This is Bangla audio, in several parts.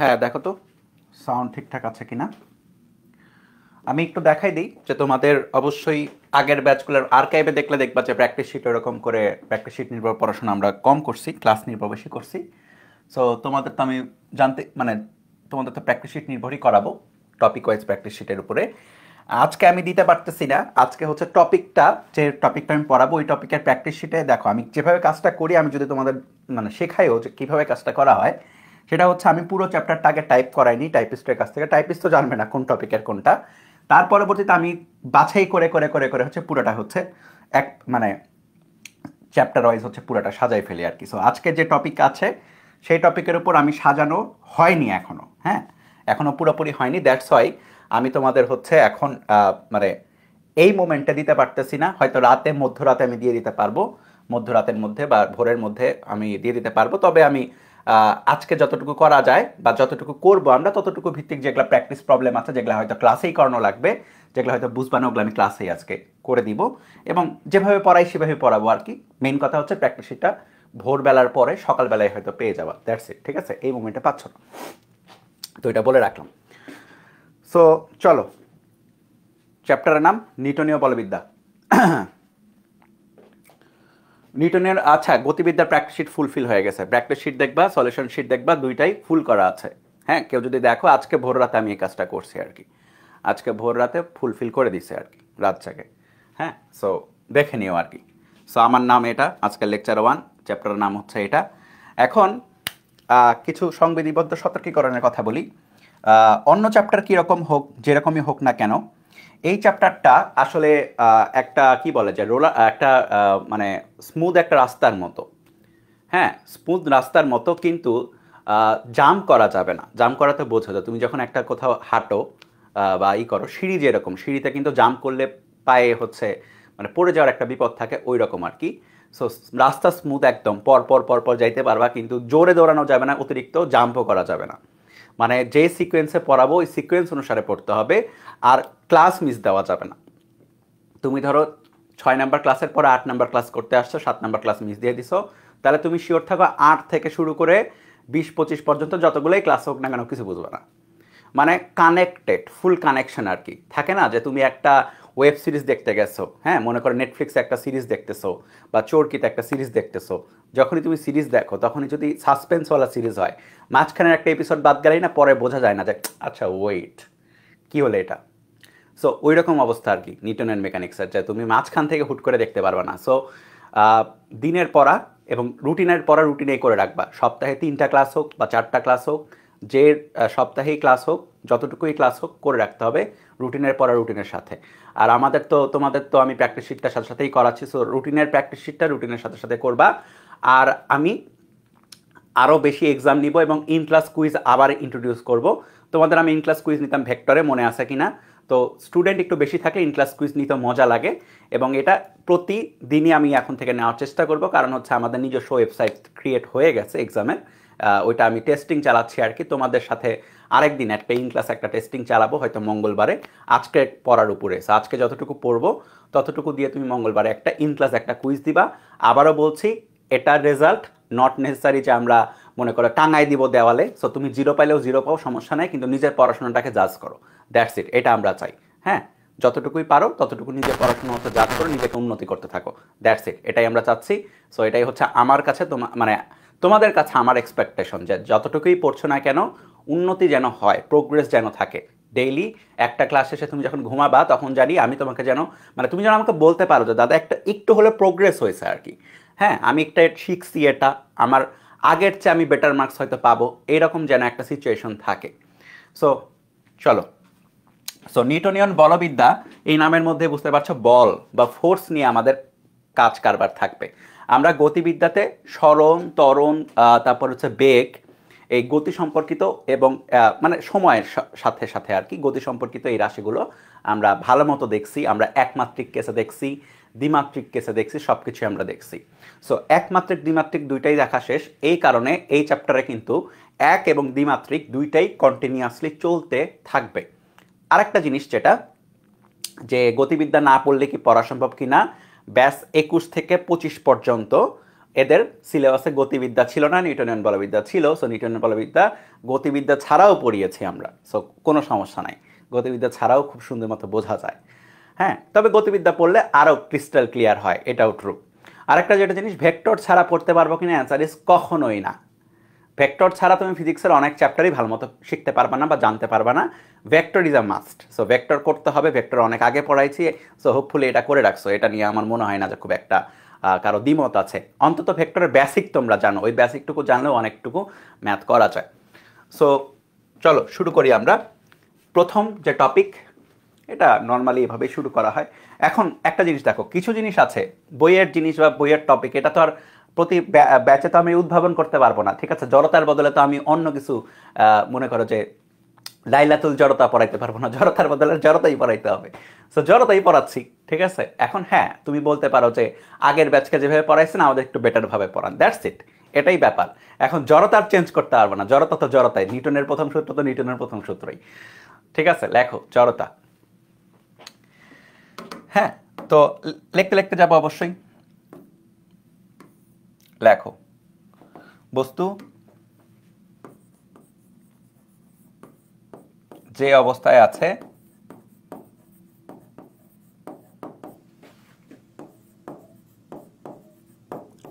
হ্যাঁ দেখো তো সাউন্ড ঠিকঠাক আছে কিনা আমি একটু দেখাই দিই যে তোমাদের অবশ্যই আগের ব্যাচগুলোর আর্কাইভে দেখলে দেখবা যে প্র্যাকটিস শিট এরকম করে প্র্যাকটিস শিট নির্ভর পড়াশোনা আমরা কম করছি ক্লাস নির্ভর বেশি করছি সো তোমাদের তো আমি জানতে মানে তোমাদের তো প্র্যাকটিস শিট নির্ভরই করাবো টপিক ওয়াইজ প্র্যাকটিস শিটের উপরে আজকে আমি দিতে পারতেছি না আজকে হচ্ছে টপিকটা যে টপিকটা আমি পড়াবো ওই টপিকের প্র্যাকটিস শিটে দেখো আমি যেভাবে কাজটা করি আমি যদি তোমাদের মানে শেখাইও যে কীভাবে কাজটা করা হয় সেটা হচ্ছে আমি পুরো চ্যাপ্টারটাকে টাইপ করাইনি টাইপিস্টের কাছ থেকে টাইপিস্ট তো জানবে না কোন টপিকের কোনটা তার পরবর্তীতে আমি বাছাই করে করে করে করে হচ্ছে পুরোটা হচ্ছে এক মানে চ্যাপ্টার ওয়াইজ হচ্ছে পুরোটা সাজাই ফেলি আর কি সো আজকে যে টপিক আছে সেই টপিকের উপর আমি সাজানো হয়নি এখনও হ্যাঁ এখনও পুরোপুরি হয়নি দ্যাটস ওয়াই আমি তোমাদের হচ্ছে এখন মানে এই মোমেন্টে দিতে পারতেছি না হয়তো রাতে মধ্যরাতে আমি দিয়ে দিতে পারবো মধ্যরাতের মধ্যে বা ভোরের মধ্যে আমি দিয়ে দিতে পারবো তবে আমি আজকে যতটুকু করা যায় বা যতটুকু করবো আমরা ততটুকু ভিত্তিক যেগুলো প্র্যাকটিস প্রবলেম আছে যেগুলো হয়তো ক্লাসেই করানো লাগবে যেগুলো হয়তো না ওগুলো আমি ক্লাসেই আজকে করে দিব এবং যেভাবে পড়াই সেভাবে পড়াবো আর কি মেন কথা হচ্ছে প্র্যাকটিসটা ভোরবেলার পরে সকালবেলায় হয়তো পেয়ে যাওয়া দ্যাটস ইট ঠিক আছে এই মুমেন্টে পাচ্ছ না তো এটা বলে রাখলাম সো চলো চ্যাপ্টারের নাম নিটনীয় বলবিদ্যা নিউটনের আচ্ছা গতিবিদ্যার প্র্যাকটিস শিট ফুলফিল হয়ে গেছে প্র্যাকটিস শিট দেখবা সলিউশন শিট দেখবা দুইটাই ফুল করা আছে হ্যাঁ কেউ যদি দেখো আজকে ভোর রাতে আমি এই কাজটা করছি আর কি আজকে ভোর রাতে ফুলফিল করে দিছে আর কি রাত জাগে হ্যাঁ সো দেখে নিও আর কি সো আমার নাম এটা আজকের লেকচার ওয়ান চ্যাপ্টারের নাম হচ্ছে এটা এখন কিছু সংবিধিবদ্ধ সতর্কীকরণের কথা বলি অন্য চ্যাপ্টার কীরকম হোক যেরকমই হোক না কেন এই চ্যাপ্টারটা আসলে একটা কি বলে যে রোলার একটা মানে স্মুথ একটা রাস্তার মতো হ্যাঁ স্মুথ রাস্তার মতো কিন্তু জাম করা যাবে না জাম করাতে বোঝা যায় তুমি যখন একটা কোথাও হাঁটো বা ই করো সিঁড়ি যেরকম সিঁড়িতে কিন্তু জাম করলে পায়ে হচ্ছে মানে পড়ে যাওয়ার একটা বিপদ থাকে ওই রকম আর কি সো রাস্তা স্মুথ একদম পর পর পর পর যাইতে পারবা কিন্তু জোরে দৌড়ানো যাবে না অতিরিক্ত জাম্পও করা যাবে না মানে যে সিকোয়েন্সে পড়াবো ওই সিকোয়েন্স অনুসারে পড়তে হবে আর ক্লাস মিস দেওয়া যাবে না তুমি ধরো ছয় নাম্বার ক্লাসের পর আট নাম্বার ক্লাস করতে আসছো সাত নাম্বার ক্লাস মিস দিয়ে দিছো তাহলে তুমি শিওর থাকো আট থেকে শুরু করে বিশ পঁচিশ পর্যন্ত যতগুলোই ক্লাস হোক না কেন কিছু বুঝবে না মানে কানেক্টেড ফুল কানেকশন আর কি থাকে না যে তুমি একটা ওয়েব সিরিজ দেখতে গেছো হ্যাঁ মনে করো নেটফ্লিক্সে একটা সিরিজ দেখতেছো বা চোরকিতে একটা সিরিজ দেখতেছো যখনই তুমি সিরিজ দেখো তখনই যদি সাসপেন্সওয়ালা সিরিজ হয় মাঝখানের একটা এপিসোড বাদ গেলেই না পরে বোঝা যায় না যে আচ্ছা ওয়েট কী হলো এটা সো ওই রকম অবস্থা আর কি নিউটন অ্যান্ড মেকানিক্সের যে তুমি মাঝখান থেকে হুট করে দেখতে পারবে না সো দিনের পড়া এবং রুটিনের পড়া রুটিনেই করে রাখবা সপ্তাহে তিনটা ক্লাস হোক বা চারটা ক্লাস হোক যে সপ্তাহেই ক্লাস হোক যতটুকুই ক্লাস হোক করে রাখতে হবে রুটিনের পড়া রুটিনের সাথে আর আমাদের তো তোমাদের তো আমি প্র্যাকটিস শিটটার সাথে সাথেই করাচ্ছি সো রুটিনের প্র্যাকটিস শিটটা রুটিনের সাথে সাথে করবা আর আমি আরও বেশি এক্সাম নিব এবং ইন ক্লাস কুইজ আবার ইন্ট্রোডিউস করব তোমাদের আমি ইন ক্লাস কুইজ নিতাম ভেক্টরে মনে আছে কি না তো স্টুডেন্ট একটু বেশি থাকে ইন ক্লাস কুইজ নিতে মজা লাগে এবং এটা প্রতিদিনই আমি এখন থেকে নেওয়ার চেষ্টা করব কারণ হচ্ছে আমাদের নিজস্ব ওয়েবসাইট ক্রিয়েট হয়ে গেছে এক্সামের ওইটা আমি টেস্টিং চালাচ্ছি আর কি তোমাদের সাথে আরেকদিন একটা পেইং ক্লাস একটা টেস্টিং চালাবো হয়তো মঙ্গলবারে আজকে পড়ার উপরে সো আজকে যতটুকু পড়বো ততটুকু দিয়ে তুমি মঙ্গলবারে একটা ইন ক্লাস একটা কুইজ দিবা আবারও বলছি এটার রেজাল্ট নট নেসেসারি যে আমরা মনে করো টাঙায় দিব দেওয়ালে সো তুমি জিরো পাইলেও জিরো পাও সমস্যা নাই কিন্তু নিজের পড়াশোনাটাকে জাজ করো দ্যাটস ইট এটা আমরা চাই হ্যাঁ যতটুকুই পারো ততটুকু নিজের পড়াশোনা হতে জাজ করো নিজেকে উন্নতি করতে থাকো দ্যাটস ইট এটাই আমরা চাচ্ছি সো এটাই হচ্ছে আমার কাছে তোমার মানে তোমাদের কাছে আমার এক্সপেকটেশন যে যতটুকুই পড়ছো না কেন উন্নতি যেন হয় প্রোগ্রেস যেন থাকে ডেইলি একটা ক্লাস শেষে তুমি যখন ঘুমাবা তখন জানি আমি তোমাকে যেন মানে তুমি যেন আমাকে বলতে পারো যে দাদা একটা একটু হলে প্রোগ্রেস হয়েছে আর কি হ্যাঁ আমি একটা শিখছি এটা আমার আগের চেয়ে আমি বেটার মার্কস হয়তো পাবো এরকম যেন একটা সিচুয়েশন থাকে সো চলো সো নিউটনিয়ন বলবিদ্যা এই নামের মধ্যে বুঝতে পারছো বল বা ফোর্স নিয়ে আমাদের কাজ কারবার থাকবে আমরা গতিবিদ্যাতে সরণ তরণ তারপর হচ্ছে বেগ এই গতি সম্পর্কিত এবং মানে সময়ের সাথে সাথে আর কি গতি সম্পর্কিত এই রাশিগুলো আমরা ভালো মতো দেখছি আমরা একমাত্রিক কেসে দেখছি দ্বিমাত্রিক কেসে দেখছি সব কিছু আমরা দেখছি সো একমাত্রিক দ্বিমাত্রিক দুইটাই দেখা শেষ এই কারণে এই চ্যাপ্টারে কিন্তু এক এবং দ্বিমাত্রিক দুইটাই কন্টিনিউয়াসলি চলতে থাকবে আরেকটা জিনিস যেটা যে গতিবিদ্যা না পড়লে কি পড়া সম্ভব কি না ব্যাস একুশ থেকে পঁচিশ পর্যন্ত এদের সিলেবাসে গতিবিদ্যা ছিল না নিউটনিয়ান বলবিদ্যা ছিল সো নিউটনিয়ান বলবিদ্যা গতিবিদ্যা ছাড়াও পড়িয়েছি আমরা সো কোনো সমস্যা নাই গতিবিদ্যা ছাড়াও খুব সুন্দর মতো বোঝা যায় হ্যাঁ তবে গতিবিদ্যা পড়লে আরও ক্রিস্টাল ক্লিয়ার হয় এটাও ট্রু আরেকটা যেটা জিনিস ভেক্টর ছাড়া পড়তে পারবো কিনা অ্যান্সার ইস কখনোই না ভেক্টর ছাড়া তুমি ফিজিক্সের অনেক চ্যাপ্টারই ভালো মতো শিখতে পারবে না বা জানতে পারবে না vector is a must so vector করতে হবে ভেক্টর অনেক আগে পড়াইছি সো হোপফুলি এটা করে রাখছো এটা নিয়ে আমার মনে হয় না যে খুব একটা কারো দ্বিমত আছে অন্তত ভেক্টরের বেসিক তোমরা জানো ওই বেসিকটুকু জানলেও অনেকটুকু ম্যাথ করা যায় সো চলো শুরু করি আমরা প্রথম যে টপিক এটা নর্মালি এভাবেই শুরু করা হয় এখন একটা জিনিস দেখো কিছু জিনিস আছে বইয়ের জিনিস বা বইয়ের টপিক এটা তো আর প্রতি ব্যাচে তো আমি উদ্ভাবন করতে পারবো না ঠিক আছে জড়তার বদলে তো আমি অন্য কিছু মনে করো যে লাইলাতুল জড়তা পড়াইতে পারবো না জড়তার বদলে জড়তাই পড়াইতে হবে সো জড়তাই পড়াচ্ছি ঠিক আছে এখন হ্যাঁ তুমি বলতে পারো যে আগের ব্যাচকে যেভাবে পড়াইছেন আমাদের একটু বেটারভাবে পড়ান দ্যাটস ইট এটাই ব্যাপার এখন জড়তার চেঞ্জ করতে পারবো না জড়তা তো জড়তাই নিউটনের প্রথম সূত্র তো নিউটনের প্রথম সূত্রই ঠিক আছে লেখো জড়তা হ্যাঁ তো লিখতে লিখতে যাবো অবশ্যই লেখো বস্তু যে অবস্থায় আছে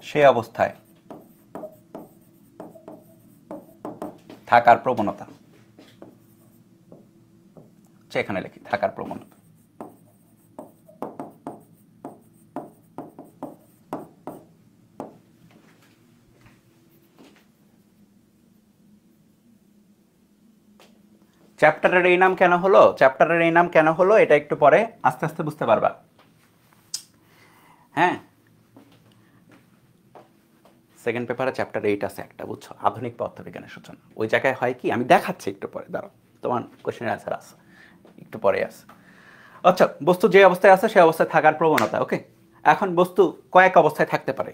সে অবস্থায় থাকার প্রবণতা সেখানে লিখি থাকার প্রবণতা চ্যাপ্টারের এই নাম কেন হলো চ্যাপ্টারের এই নাম কেন হলো এটা একটু পরে আস্তে আস্তে বুঝতে পারবা হ্যাঁ সেকেন্ড পেপারে চ্যাপ্টার এইট আছে একটা বুঝছো আধুনিক পদার্থবিজ্ঞানের সূচনা ওই জায়গায় হয় কি আমি দেখাচ্ছি একটু পরে দাঁড়ো তোমার কোয়েশ্চেনের অ্যান্সার আছে একটু পরে আছে আচ্ছা বস্তু যে অবস্থায় আছে সে অবস্থায় থাকার প্রবণতা ওকে এখন বস্তু কয়েক অবস্থায় থাকতে পারে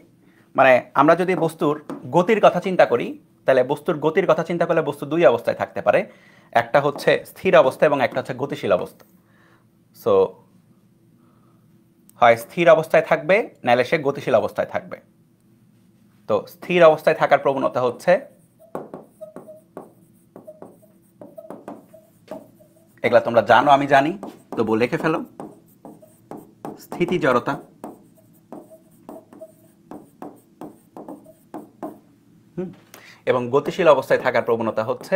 মানে আমরা যদি বস্তুর গতির কথা চিন্তা করি তাহলে বস্তুর গতির কথা চিন্তা করলে বস্তু দুই অবস্থায় থাকতে পারে একটা হচ্ছে স্থির অবস্থা এবং একটা হচ্ছে গতিশীল অবস্থা সো হয় স্থির অবস্থায় থাকবে নাহলে সে গতিশীল অবস্থায় থাকবে তো স্থির অবস্থায় থাকার প্রবণতা হচ্ছে এগুলা তোমরা জানো আমি জানি তবু লিখে ফেলো স্থিতি জড়তা এবং গতিশীল অবস্থায় থাকার প্রবণতা হচ্ছে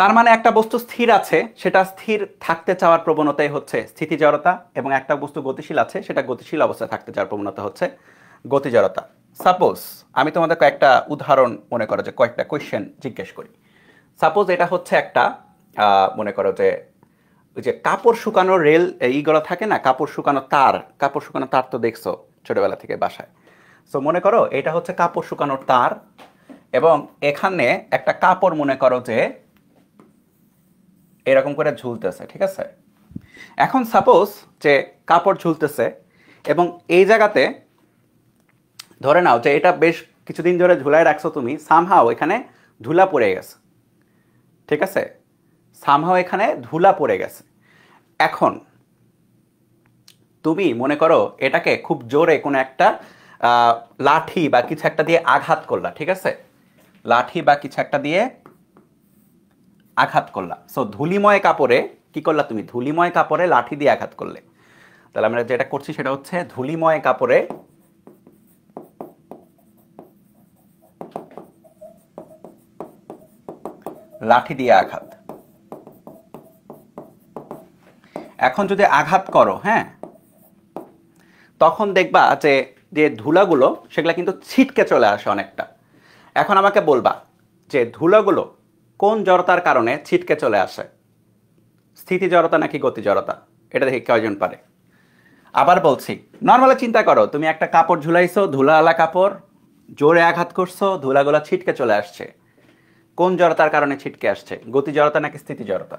তার মানে একটা বস্তু স্থির আছে সেটা স্থির থাকতে চাওয়ার প্রবণতাই হচ্ছে স্থিতি জড়তা এবং একটা বস্তু গতিশীল আছে সেটা গতিশীল অবস্থায় থাকতে চাওয়ার প্রবণতা হচ্ছে গতি জড়তা সাপোজ আমি তোমাদের কয়েকটা উদাহরণ মনে করো যে কয়েকটা কোয়েশ্চেন জিজ্ঞেস করি সাপোজ এটা হচ্ছে একটা মনে করো যে ওই যে কাপড় শুকানোর রেল এইগুলো থাকে না কাপড় শুকানো তার কাপড় শুকানো তার তো দেখছো ছোটোবেলা থেকে বাসায় সো মনে করো এটা হচ্ছে কাপড় শুকানোর তার এবং এখানে একটা কাপড় মনে করো যে এরকম করে ঝুলতেছে ঠিক আছে এখন সাপোজ যে কাপড় ঝুলতেছে এবং এই জায়গাতে ধরে নাও যে এটা বেশ কিছুদিন ধরে ঝুলায় রাখছো তুমি সামহাও এখানে ধুলা পড়ে গেছে ঠিক আছে সামহাও এখানে ধুলা পড়ে গেছে এখন তুমি মনে করো এটাকে খুব জোরে কোনো একটা লাঠি বা কিছু একটা দিয়ে আঘাত করলা ঠিক আছে লাঠি বা কিছু একটা দিয়ে আঘাত করলা সো ধুলিময় কাপড়ে কি করলা তুমি ধুলিময় কাপড়ে লাঠি দিয়ে আঘাত করলে তাহলে আমরা যেটা করছি সেটা হচ্ছে ধুলিময় কাপড়ে লাঠি দিয়ে আঘাত এখন যদি আঘাত করো হ্যাঁ তখন দেখবা যে যে ধুলাগুলো সেগুলো কিন্তু ছিটকে চলে আসে অনেকটা এখন আমাকে বলবা যে ধুলাগুলো কোন জড়তার কারণে ছিটকে চলে আসে স্থিতি জড়তা নাকি গতি জড়তা এটা দেখে কয়জন পারে আবার বলছি নর্মালি চিন্তা করো তুমি একটা কাপড় ঝুলাইছো ধুলাওয়ালা কাপড় জোরে আঘাত করছো ধুলাগুলা ছিটকে চলে আসছে কোন জড়তার কারণে ছিটকে আসছে গতি জড়তা নাকি স্থিতি জড়তা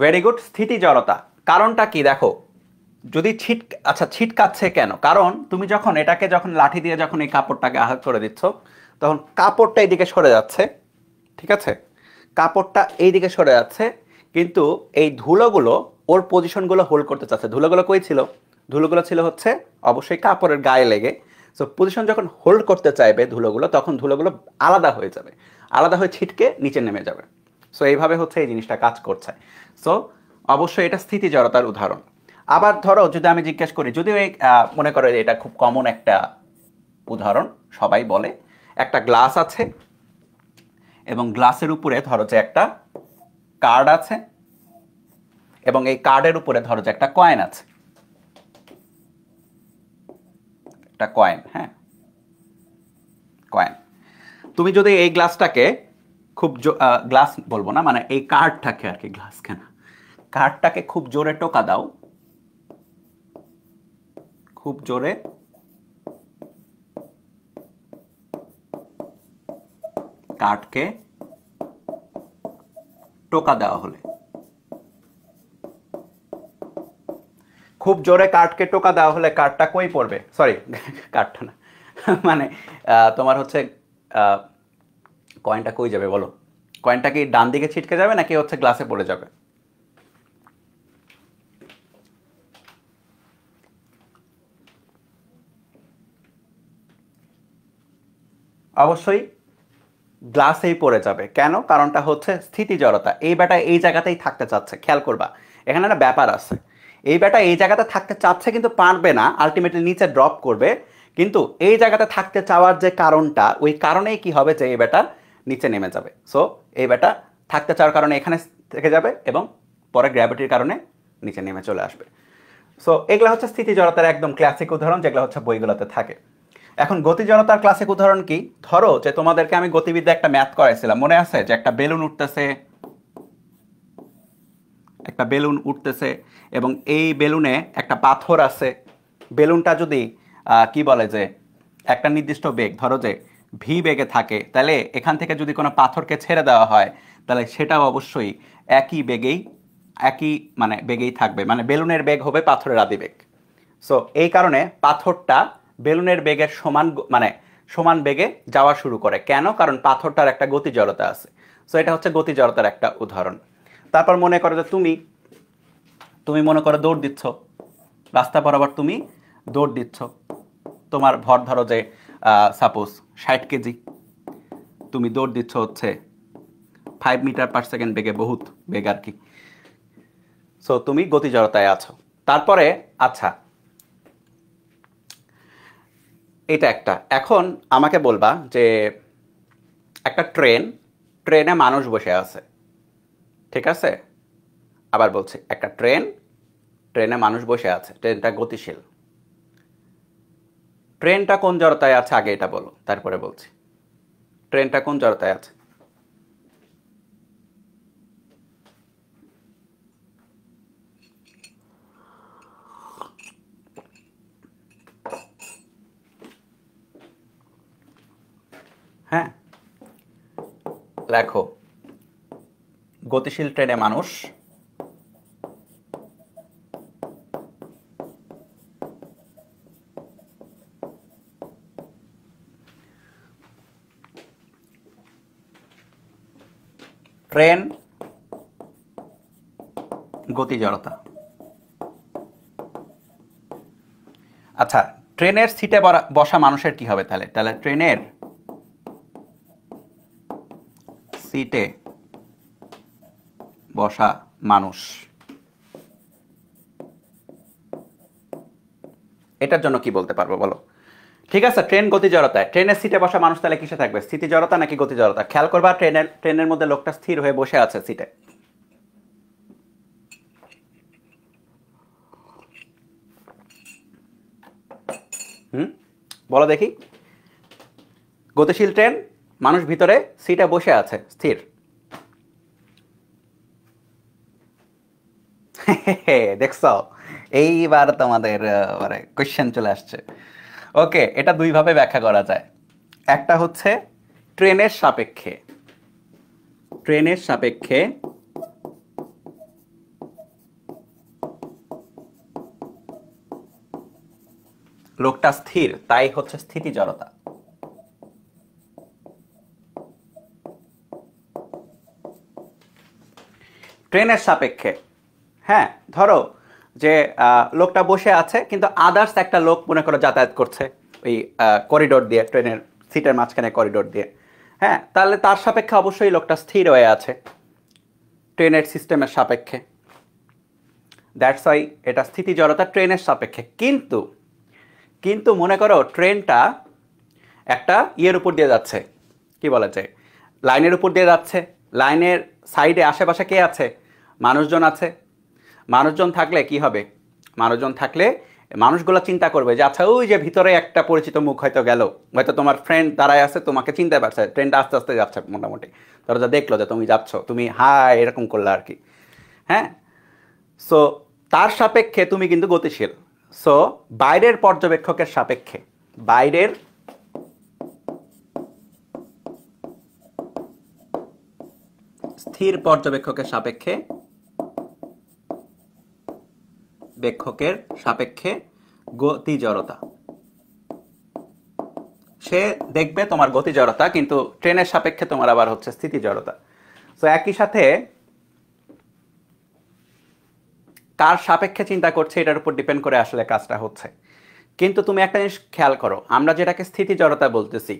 ভেরি গুড স্থিতি জড়তা কারণটা কি দেখো যদি ছিট আচ্ছা ছিটকাচ্ছে কেন কারণ তুমি যখন এটাকে যখন লাঠি দিয়ে যখন এই কাপড়টাকে আঘাত করে দিচ্ছ তখন কাপড়টা এইদিকে সরে যাচ্ছে ঠিক আছে কাপড়টা এইদিকে সরে যাচ্ছে কিন্তু এই ধুলোগুলো ওর পজিশনগুলো হোল্ড করতে চাচ্ছে ধুলোগুলো কই ছিল ধুলোগুলো ছিল হচ্ছে অবশ্যই কাপড়ের গায়ে লেগে সো পজিশন যখন হোল্ড করতে চাইবে ধুলোগুলো তখন ধুলোগুলো আলাদা হয়ে যাবে আলাদা হয়ে ছিটকে নিচে নেমে যাবে সো এইভাবে হচ্ছে এই জিনিসটা কাজ করছে সো অবশ্যই এটা স্থিতি জড়তার উদাহরণ আবার ধরো যদি আমি জিজ্ঞেস করি যদি মনে করো এটা খুব কমন একটা উদাহরণ সবাই বলে একটা গ্লাস আছে এবং গ্লাসের উপরে ধরো যে একটা কার্ড আছে এবং এই কার্ডের উপরে ধরো যে একটা কয়েন আছে একটা কয়েন হ্যাঁ কয়েন তুমি যদি এই গ্লাসটাকে খুব গ্লাস বলবো না মানে এই কার্ডটাকে আর কি গ্লাস কেনা কার্ডটাকে খুব জোরে টোকা দাও খুব জোরে কাঠকে টোকা দেওয়া হলে খুব জোরে কাঠকে টোকা দেওয়া হলে কাঠটা কই পড়বে সরি কাঠটা না মানে তোমার হচ্ছে কয়েনটা কই যাবে বলো কয়েনটা কি ডান দিকে ছিটকে যাবে নাকি হচ্ছে গ্লাসে পড়ে যাবে অবশ্যই গ্লাসেই পড়ে যাবে কেন কারণটা হচ্ছে স্থিতি জড়তা এই ব্যাটা এই জায়গাতেই থাকতে চাচ্ছে খেয়াল করবা এখানে একটা ব্যাপার আছে এই ব্যাটা এই জায়গাতে থাকতে চাচ্ছে কিন্তু পারবে না আলটিমেটলি নিচে ড্রপ করবে কিন্তু এই জায়গাতে থাকতে চাওয়ার যে কারণটা ওই কারণেই কি হবে যে এই ব্যাটা নিচে নেমে যাবে সো এই ব্যাটা থাকতে চাওয়ার কারণে এখানে থেকে যাবে এবং পরে গ্র্যাভিটির কারণে নিচে নেমে চলে আসবে সো এগুলো হচ্ছে স্থিতি জড়তার একদম ক্লাসিক উদাহরণ যেগুলো হচ্ছে বইগুলোতে থাকে এখন গতি জনতার ক্লাসিক উদাহরণ কি ধরো যে তোমাদেরকে আমি গতিবিদ্যা একটা ম্যাথ করাইছিলাম মনে আছে যে একটা বেলুন উঠতেছে একটা বেলুন উঠতেছে এবং এই বেলুনে একটা পাথর আছে বেলুনটা যদি কি বলে যে একটা নির্দিষ্ট বেগ ধরো যে ভি বেগে থাকে তাহলে এখান থেকে যদি কোনো পাথরকে ছেড়ে দেওয়া হয় তাহলে সেটাও অবশ্যই একই বেগেই একই মানে বেগেই থাকবে মানে বেলুনের বেগ হবে পাথরের আদি বেগ সো এই কারণে পাথরটা বেলুনের বেগের সমান মানে সমান বেগে যাওয়া শুরু করে কেন কারণ পাথরটার একটা গতি জড়তা আছে সো এটা হচ্ছে গতি জড়তার একটা উদাহরণ তারপর মনে করো যে তুমি তুমি মনে করো দৌড় দিচ্ছ রাস্তা বরাবর তুমি দৌড় দিচ্ছ তোমার ভর ধরো যে সাপোজ ষাট কেজি তুমি দৌড় দিচ্ছ হচ্ছে ফাইভ মিটার পার সেকেন্ড বেগে বহুত বেগ আর কি সো তুমি গতি জড়তায় আছো তারপরে আচ্ছা এটা একটা এখন আমাকে বলবা যে একটা ট্রেন ট্রেনে মানুষ বসে আছে ঠিক আছে আবার বলছি একটা ট্রেন ট্রেনে মানুষ বসে আছে ট্রেনটা গতিশীল ট্রেনটা কোন জড়তায় আছে আগে এটা বলো তারপরে বলছি ট্রেনটা কোন জড়তায় আছে হ্যাঁ লেখো গতিশীল ট্রেনে মানুষ ট্রেন গতি জড়তা আচ্ছা ট্রেনের সিটে বসা মানুষের কি হবে তাহলে তাহলে ট্রেনের সিটে বসা মানুষ এটার জন্য কি বলতে পারবো বলো ঠিক আছে ট্রেন গতি জড়তায় ট্রেনের সিটে বসা মানুষ তাহলে কিসে থাকবে স্থিতি জড়তা নাকি গতি জড়তা খেয়াল করবা ট্রেনের ট্রেনের মধ্যে লোকটা স্থির হয়ে বসে আছে সিটে হুম বলো দেখি গতিশীল ট্রেন মানুষ ভিতরে সিটা বসে আছে স্থির দেখছ এইবার তোমাদের মানে কোয়েশ্চেন চলে আসছে ওকে এটা দুইভাবে ব্যাখ্যা করা যায় একটা হচ্ছে ট্রেনের সাপেক্ষে ট্রেনের সাপেক্ষে লোকটা স্থির তাই হচ্ছে স্থিতি জড়তা ট্রেনের সাপেক্ষে হ্যাঁ ধরো যে লোকটা বসে আছে কিন্তু আদার্স একটা লোক মনে করো যাতায়াত করছে ওই করিডোর দিয়ে ট্রেনের সিটের মাঝখানে করিডোর দিয়ে হ্যাঁ তাহলে তার সাপেক্ষে অবশ্যই লোকটা স্থির হয়ে আছে ট্রেনের সিস্টেমের সাপেক্ষে দ্যাটস ওয়াই এটা স্থিতি জড়তা ট্রেনের সাপেক্ষে কিন্তু কিন্তু মনে করো ট্রেনটা একটা ইয়ের উপর দিয়ে যাচ্ছে কি বলা যায় লাইনের উপর দিয়ে যাচ্ছে লাইনের সাইডে আশেপাশে কে আছে মানুষজন আছে মানুষজন থাকলে কি হবে মানুষজন থাকলে মানুষগুলো চিন্তা করবে যে আচ্ছা ওই যে ভিতরে একটা পরিচিত মুখ হয়তো গেল হয়তো তোমার ফ্রেন্ড দাঁড়ায় আছে তোমাকে চিন্তা পারছে ট্রেনটা আস্তে আস্তে যাচ্ছে মোটামুটি ধরো যা দেখলো যে তুমি যাচ্ছ তুমি হা এরকম করলে আর কি হ্যাঁ সো তার সাপেক্ষে তুমি কিন্তু গতিশীল সো বাইরের পর্যবেক্ষকের সাপেক্ষে বাইরের স্থির পর্যবেক্ষকের সাপেক্ষে বেক্ষকের সাপেক্ষে গতি জড়তা সে দেখবে তোমার গতি জড়তা কিন্তু ট্রেনের সাপেক্ষে তোমার আবার হচ্ছে স্থিতি জড়তা তো একই সাথে কার সাপেক্ষে চিন্তা করছে এটার উপর ডিপেন্ড করে আসলে কাজটা হচ্ছে কিন্তু তুমি একটা জিনিস খেয়াল করো আমরা যেটাকে স্থিতি জড়তা বলতেছি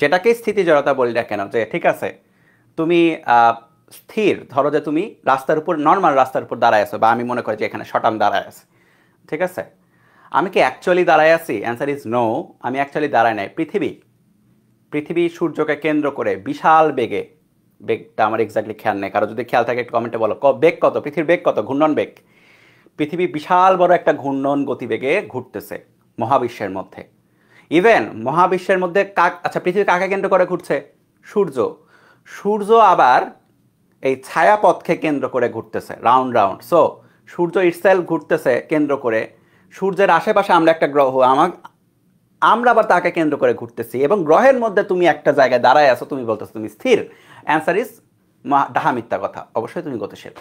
যেটাকে স্থিতি জড়তা বলি না কেন যে ঠিক আছে তুমি স্থির ধরো যে তুমি রাস্তার উপর নর্মাল রাস্তার উপর দাঁড়ায় আছো বা আমি মনে করি যে এখানে শটাম দাঁড়ায় আছে ঠিক আছে আমি কি অ্যাকচুয়ালি দাঁড়ায় আছি অ্যান্সার ইজ নো আমি অ্যাকচুয়ালি দাঁড়ায় নাই পৃথিবী পৃথিবী সূর্যকে কেন্দ্র করে বিশাল বেগে বেগটা আমার এক্স্যাক্টলি খেয়াল নেই কারো যদি খেয়াল থাকে একটু কমেন্টে বলো বেগ কত পৃথিবীর বেগ কত ঘূর্ণন বেগ পৃথিবী বিশাল বড় একটা ঘূর্ণন গতিবেগে ঘুরতেছে মহাবিশ্বের মধ্যে ইভেন মহাবিশ্বের মধ্যে কাক আচ্ছা পৃথিবী কাকে কেন্দ্র করে ঘুরছে সূর্য সূর্য আবার এই ছায়াপথকে কেন্দ্র করে ঘুরতেছে রাউন্ড রাউন্ড সো সূর্য ইটসেল ঘুরতেছে কেন্দ্র করে সূর্যের আশেপাশে আমরা একটা গ্রহ আমার আমরা আবার তাকে কেন্দ্র করে ঘুরতেছি এবং গ্রহের মধ্যে তুমি একটা জায়গায় দাঁড়ায় আছো তুমি বলতেছো তুমি স্থির অ্যান্সার ইজ ডাহা মিথ্যা কথা অবশ্যই তুমি গতিশীল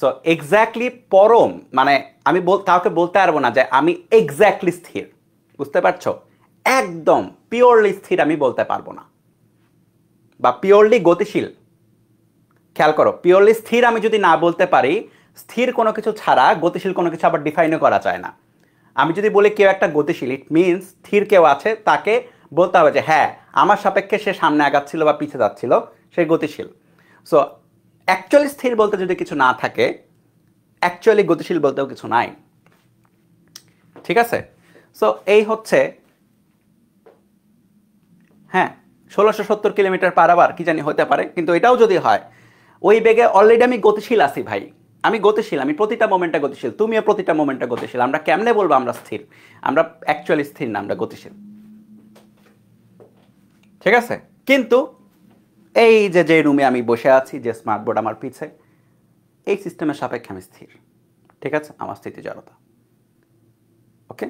সো এক্স্যাক্টলি পরম মানে আমি কাউকে বলতে পারবো না যে আমি এক্স্যাক্টলি স্থির বুঝতে পারছো একদম পিওরলি স্থির আমি বলতে পারবো না বা পিওরলি গতিশীল খেয়াল করো পিওরলি স্থির আমি যদি না বলতে পারি স্থির কোনো কিছু ছাড়া গতিশীল কোনো কিছু আবার ডিফাইনও করা যায় না আমি যদি বলি কেউ একটা গতিশীল ইট মিনস স্থির কেউ আছে তাকে বলতে হবে যে হ্যাঁ আমার সাপেক্ষে সে সামনে আগাচ্ছিল বা পিছিয়ে যাচ্ছিল সে গতিশীল সো অ্যাকচুয়ালি স্থির বলতে যদি কিছু না থাকে অ্যাকচুয়ালি গতিশীল বলতেও কিছু নাই ঠিক আছে সো এই হচ্ছে হ্যাঁ ষোলোশো সত্তর কিলোমিটার পার আবার কী জানি হতে পারে কিন্তু এটাও যদি হয় ওই বেগে অলরেডি আমি গতিশীল আছি ভাই আমি গতিশীল আমি প্রতিটা মোমেন্টটা গতিশীল তুমিও প্রতিটা মোমেন্টটা গতিশীল আমরা কেমনে বলবো আমরা স্থির আমরা অ্যাকচুয়ালি স্থির না আমরা গতিশীল ঠিক আছে কিন্তু এই যে যে রুমে আমি বসে আছি যে স্মার্টবোর্ড আমার পিছে এই সিস্টেমের সাপেক্ষে আমি স্থির ঠিক আছে আমার স্থিতি জড়তা ওকে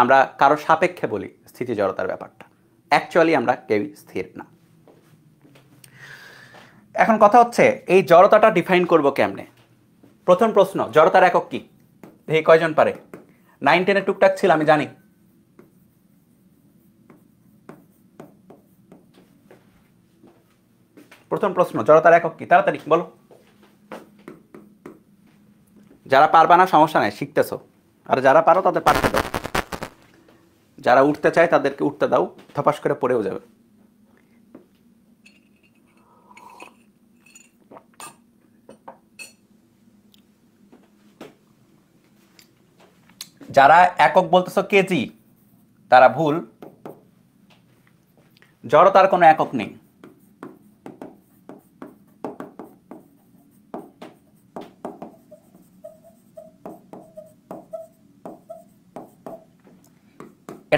আমরা কারো সাপেক্ষে বলি স্থিতি জড়তার ব্যাপারটা অ্যাকচুয়ালি আমরা কেউই স্থির না এখন কথা হচ্ছে এই জড়তাটা ডিফাইন করব কেমনে প্রথম প্রশ্ন জড়তার একক কি দেখি কয়জন পারে নাইন টেনে টুকটাক ছিল আমি জানি প্রথম প্রশ্ন জড়তার একক কি তাড়াতাড়ি বলো যারা পারবা না সমস্যা নেই শিখতেছো আর যারা পারো তাদের পারতে দাও যারা উঠতে চায় তাদেরকে উঠতে দাও থপাস করে পড়েও যাবে যারা একক বলতেছ কেজি তারা ভুল জড়তার কোনো একক নেই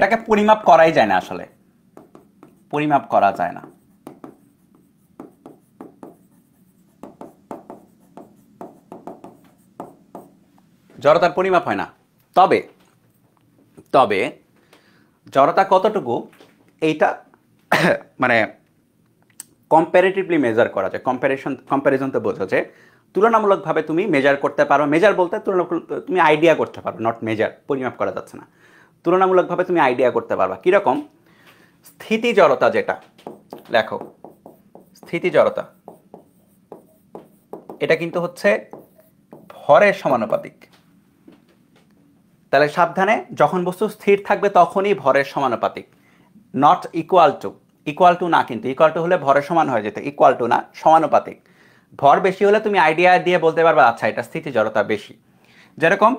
এটাকে পরিমাপ করাই যায় না আসলে পরিমাপ করা যায় না জড়তার পরিমাপ হয় না তবে তবে জড়তা কতটুকু এইটা মানে কম্পারেটিভলি মেজার করা যায় কম্পারিশন কম্প্যারিজন তো বোঝা যায় তুলনামূলকভাবে তুমি মেজার করতে পারো মেজার বলতে তুলনামূলক তুমি আইডিয়া করতে পারো নট মেজার পরিমাপ করা যাচ্ছে না তুলনামূলকভাবে তুমি আইডিয়া করতে পারবা কীরকম স্থিতি জড়তা যেটা লেখো স্থিতি জড়তা এটা কিন্তু হচ্ছে ভরের সমানুপাতিক তাহলে সাবধানে যখন বস্তু স্থির থাকবে তখনই ভরের সমানুপাতিক not equal to equal to না কিন্তু ইকুয়াল টু হলে ভরের সমান হয়ে যেত ইকুয়াল টু না সমানুপাতিক ভর বেশি হলে তুমি আইডিয়া দিয়ে বলতে পারবে আচ্ছা এটা স্থিতি জড়তা বেশি যেরকম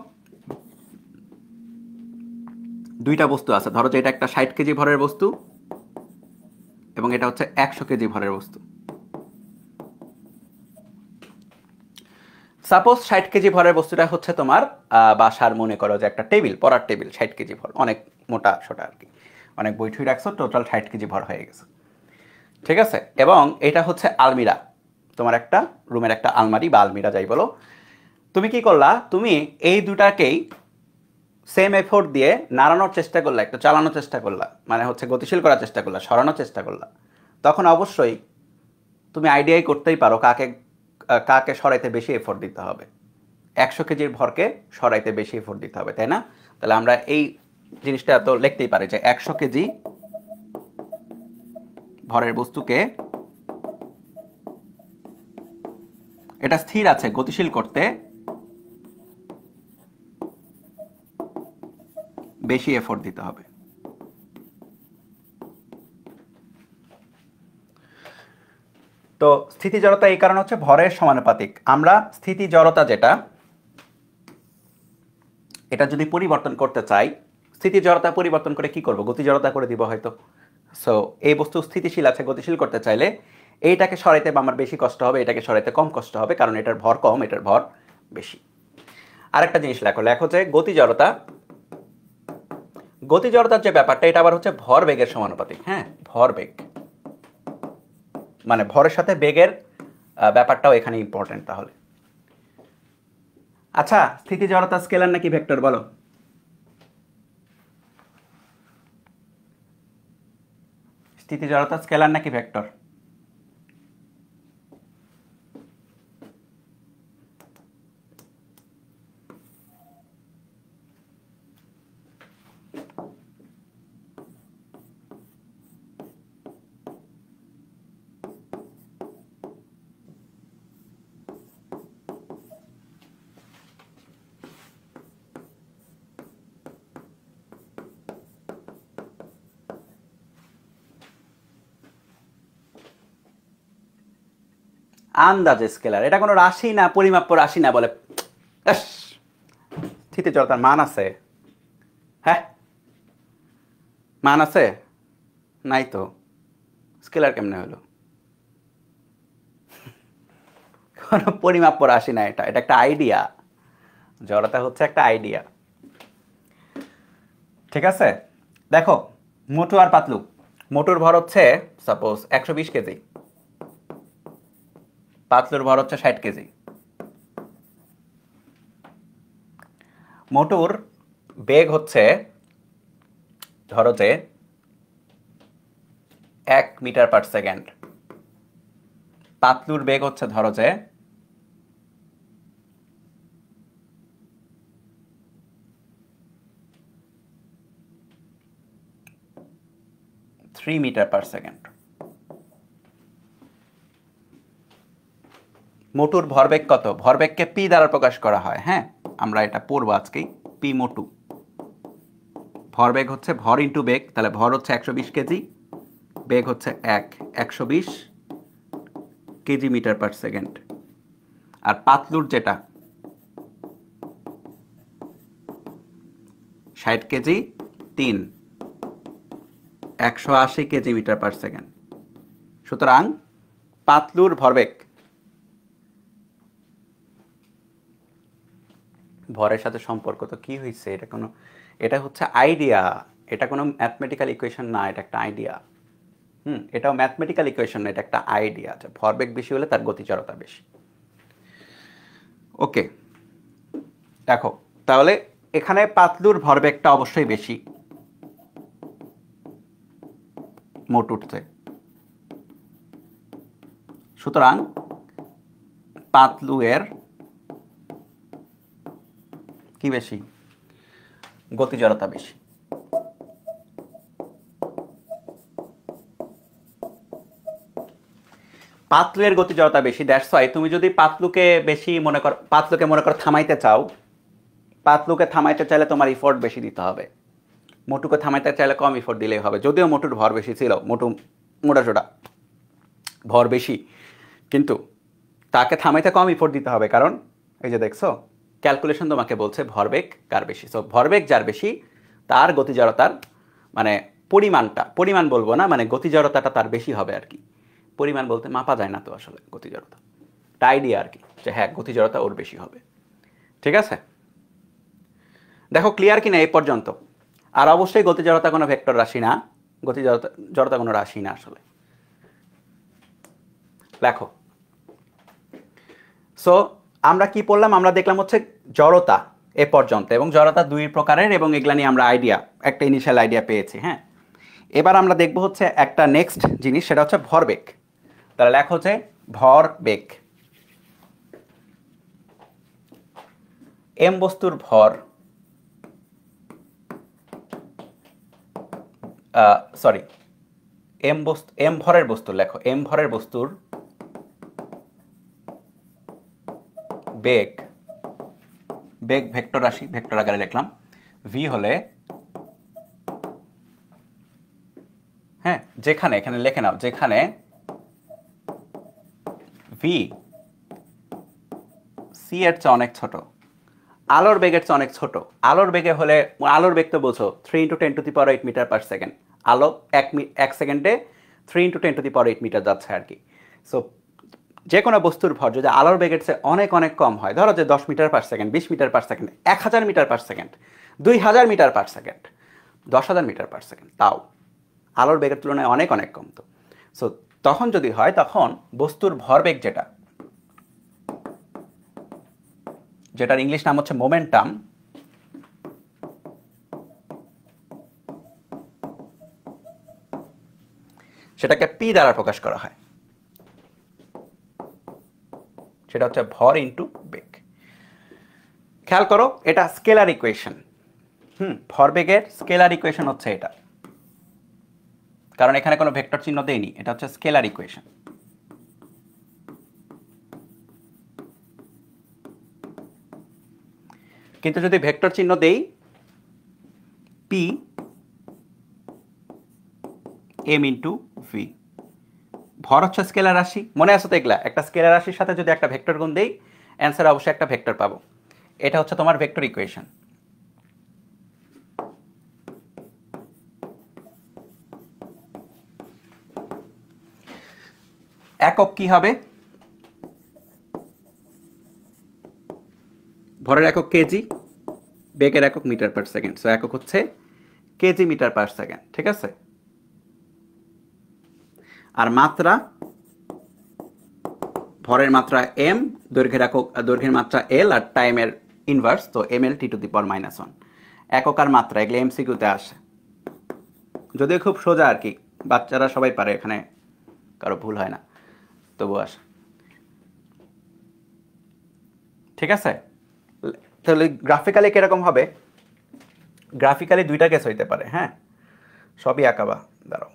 দুইটা বস্তু আছে ধরো যে এটা একটা ষাট কেজি ভরের বস্তু এবং এটা হচ্ছে একশো কেজি ভরের বস্তু সাপোজ ষাট কেজি ভরের বস্তুটা হচ্ছে তোমার বাসার মনে করো যে একটা টেবিল পড়ার টেবিল ষাট কেজি ভর অনেক মোটা সোটা আর কি অনেক বৈঠুই রাখছো টোটাল ষাট কেজি ভর হয়ে গেছে ঠিক আছে এবং এটা হচ্ছে আলমিরা তোমার একটা রুমের একটা আলমারি বা আলমিরা যাই বলো তুমি কি করলা তুমি এই দুটাকেই সেম এফোর্ট দিয়ে নাড়ানোর চেষ্টা করলা একটু চালানোর চেষ্টা করলা মানে হচ্ছে গতিশীল করার চেষ্টা করলা সরানোর চেষ্টা করলা তখন অবশ্যই তুমি আইডিয়াই করতেই পারো কাকে কাকে সরাইতে বেশি এফোর্ট দিতে হবে একশো কেজির ভরকে সরাইতে বেশি এফোর্ট দিতে হবে তাই না তাহলে আমরা এই জিনিসটা তো লিখতেই পারি যে একশো কেজি ভরের বস্তুকে এটা স্থির আছে গতিশীল করতে বেশি এফোর্ট দিতে হবে তো স্থিতি জড়তা এই কারণ হচ্ছে ভরের সমানুপাতিক আমরা স্থিতি জড়তা যেটা এটা যদি পরিবর্তন করতে চাই স্থিতি জড়তা পরিবর্তন করে কি করব গতি জড়তা করে দিব হয়তো সো এই বস্তু স্থিতিশীল আছে গতিশীল করতে চাইলে এইটাকে সরাইতে আমার বেশি কষ্ট হবে এটাকে সরাইতে কম কষ্ট হবে কারণ এটার ভর কম এটার ভর বেশি আরেকটা জিনিস লেখো লেখো যে গতি জড়তা গতি জড়তার যে ব্যাপারটা এটা আবার হচ্ছে ভর বেগের সমানুপাতিক হ্যাঁ ভর বেগ মানে ভরের সাথে বেগের ব্যাপারটাও এখানে ইম্পর্টেন্ট তাহলে আচ্ছা স্থিতি জড়তা স্কেলার নাকি ভেক্টর বলো স্থিতি জড়তা স্কেলার নাকি ভেক্টর আন্দাজ স্কেলার এটা কোনো রাশি না পরিমাপ্য রাশি না বলে থিতে তার মান আছে হ্যাঁ মান আছে নাই তো স্কেলার কেমনে হলো কোনো পরিমাপ্য রাশি না এটা এটা একটা আইডিয়া জড়তা হচ্ছে একটা আইডিয়া ঠিক আছে দেখো মোটু আর পাতলু মোটুর ভর হচ্ছে সাপোজ একশো বিশ কেজি পাতলুর ভর হচ্ছে ষাট কেজি মোটুর বেগ হচ্ছে ধরো যে এক মিটার পার সেকেন্ড পাতলুর বেগ হচ্ছে ধরো যে থ্রি মিটার পার সেকেন্ড মোটুর ভরবেগ কত ভরবেগকে পি দ্বারা প্রকাশ করা হয় হ্যাঁ আমরা এটা পড়বো আজকেই পি মোটু ভরবেগ হচ্ছে ভর ইন্টু বেগ তাহলে ভর হচ্ছে একশো বিশ কেজি বেগ হচ্ছে এক একশো বিশ কেজি মিটার পার সেকেন্ড আর পাতলুর যেটা ষাট কেজি তিন একশো আশি কেজি মিটার পার সেকেন্ড সুতরাং পাতলুর ভরবেগ ভরের সাথে সম্পর্ক তো কী হয়েছে এটা কোনো এটা হচ্ছে আইডিয়া এটা কোনো ম্যাথমেটিক্যাল ইকুয়েশন না এটা একটা আইডিয়া হুম এটাও ম্যাথমেটিক্যাল ইকুয়েশন না এটা একটা আইডিয়া আছে আচ্ছা, ভরবেগ বেশি হলে তার গতিচরতা বেশি ওকে দেখো তাহলে এখানে পাতলুর ভরবেগটা অবশ্যই বেশি মোট উঠতে সুতরাং পাতলু এর কি বেশি গতি জড়তা বেশি পাতলুয়ের গতি জড়তা বেশি দ্যাটস ওয়াই তুমি যদি পাতলুকে বেশি মনে কর পাতলুকে মনে করো থামাইতে চাও পাতলুকে থামাইতে চাইলে তোমার ইফোর্ট বেশি দিতে হবে মোটুকে থামাইতে চাইলে কম ইফোর্ট দিলেই হবে যদিও মোটুর ভর বেশি ছিল মোটু মোটাসোটা ভর বেশি কিন্তু তাকে থামাইতে কম ইফোর্ট দিতে হবে কারণ এই যে দেখছো ক্যালকুলেশন তোমাকে বলছে ভরবেগ কার বেশি সো ভরবেগ যার বেশি তার গতি জড়তার মানে পরিমাণটা পরিমাণ বলবো না মানে গতি জড়তাটা তার বেশি হবে আর কি পরিমাণ বলতে মাপা যায় না তো আসলে গতি জড়তা আইডিয়া আর কি যে হ্যাঁ গতি জড়তা ওর বেশি হবে ঠিক আছে দেখো ক্লিয়ার কি না এই পর্যন্ত আর অবশ্যই গতি জড়তা কোনো ভেক্টর রাশি না গতি জড়তা জড়তা কোনো রাশি না আসলে দেখো সো আমরা কি পড়লাম আমরা দেখলাম হচ্ছে জড়তা এ পর্যন্ত এবং জড়তা দুই প্রকারের এবং এগুলা নিয়ে আমরা আইডিয়া একটা ইনিশিয়াল আইডিয়া পেয়েছি হ্যাঁ এবার আমরা দেখব হচ্ছে একটা নেক্সট জিনিস সেটা হচ্ছে ভরবেগ তাহলে লেখা হচ্ছে বেগ এম বস্তুর ভর সরি এম বস্তু এম ভরের বস্তু লেখো এম ভরের বস্তুর বেগ বেগ ভেক্টর রাশি ভেক্টর আকারে লিখলাম ভি হলে হ্যাঁ যেখানে এখানে লেখে নাও যেখানে ভি সি এর চেয়ে অনেক ছোট আলোর বেগের চেয়ে অনেক ছোট আলোর বেগে হলে আলোর বেগ তো বোঝো three into ten to the power eight metre per second আলো এক এক সেকেন্ডে three into ten to the power eight metre যাচ্ছে আর কি সো যে কোনো বস্তুর ভর যদি আলোর বেগের চেয়ে অনেক অনেক কম হয় ধরো যে দশ মিটার পার সেকেন্ড বিশ মিটার পার সেকেন্ড এক হাজার মিটার পার সেকেন্ড দুই হাজার মিটার পার সেকেন্ড দশ হাজার মিটার পার সেকেন্ড তাও আলোর বেগের তুলনায় অনেক অনেক কম তো সো তখন যদি হয় তখন বস্তুর ভরবেগ যেটা যেটার ইংলিশ নাম হচ্ছে মোমেন্টাম সেটাকে পি দ্বারা প্রকাশ করা হয় সেটা হচ্ছে ভর ইন্টু বেগ খেয়াল করো এটা স্কেলার ইকুয়েশন হুম বেগের স্কেলার ইকুয়েশন হচ্ছে এটা কারণ এখানে কোনো ভেক্টর চিহ্ন দেয়নি এটা হচ্ছে স্কেলার ইকুয়েশন কিন্তু যদি ভেক্টর চিহ্ন দেই পি এম ইন্টু ভি ভর হচ্ছে স্কেলার রাশি মনে আছে তো এগুলা একটা স্কেলার রাশির সাথে যদি একটা ভেক্টর গুণ দেই অ্যান্সার অবশ্যই একটা ভেক্টর পাবো এটা হচ্ছে তোমার ভেক্টর ইকুয়েশন একক কি হবে ভরের একক কেজি বেগের একক মিটার পার সেকেন্ড সো একক হচ্ছে কেজি মিটার পার সেকেন্ড ঠিক আছে আর মাত্রা ভরের মাত্রা এম দৈর্ঘ্যের একক দৈর্ঘ্যের মাত্রা এল আর টাইমের ইনভার্স তো M L T to the power minus one একক আর মাত্রা এগুলো এম সিকিউতে আসে যদিও খুব সোজা আর কি বাচ্চারা সবাই পারে এখানে কারো ভুল হয় না তবু আসে ঠিক আছে তাহলে গ্রাফিক্যালি কীরকম হবে গ্রাফিক্যালি দুইটা কেস হইতে পারে হ্যাঁ সবই আঁকাবা দাঁড়াও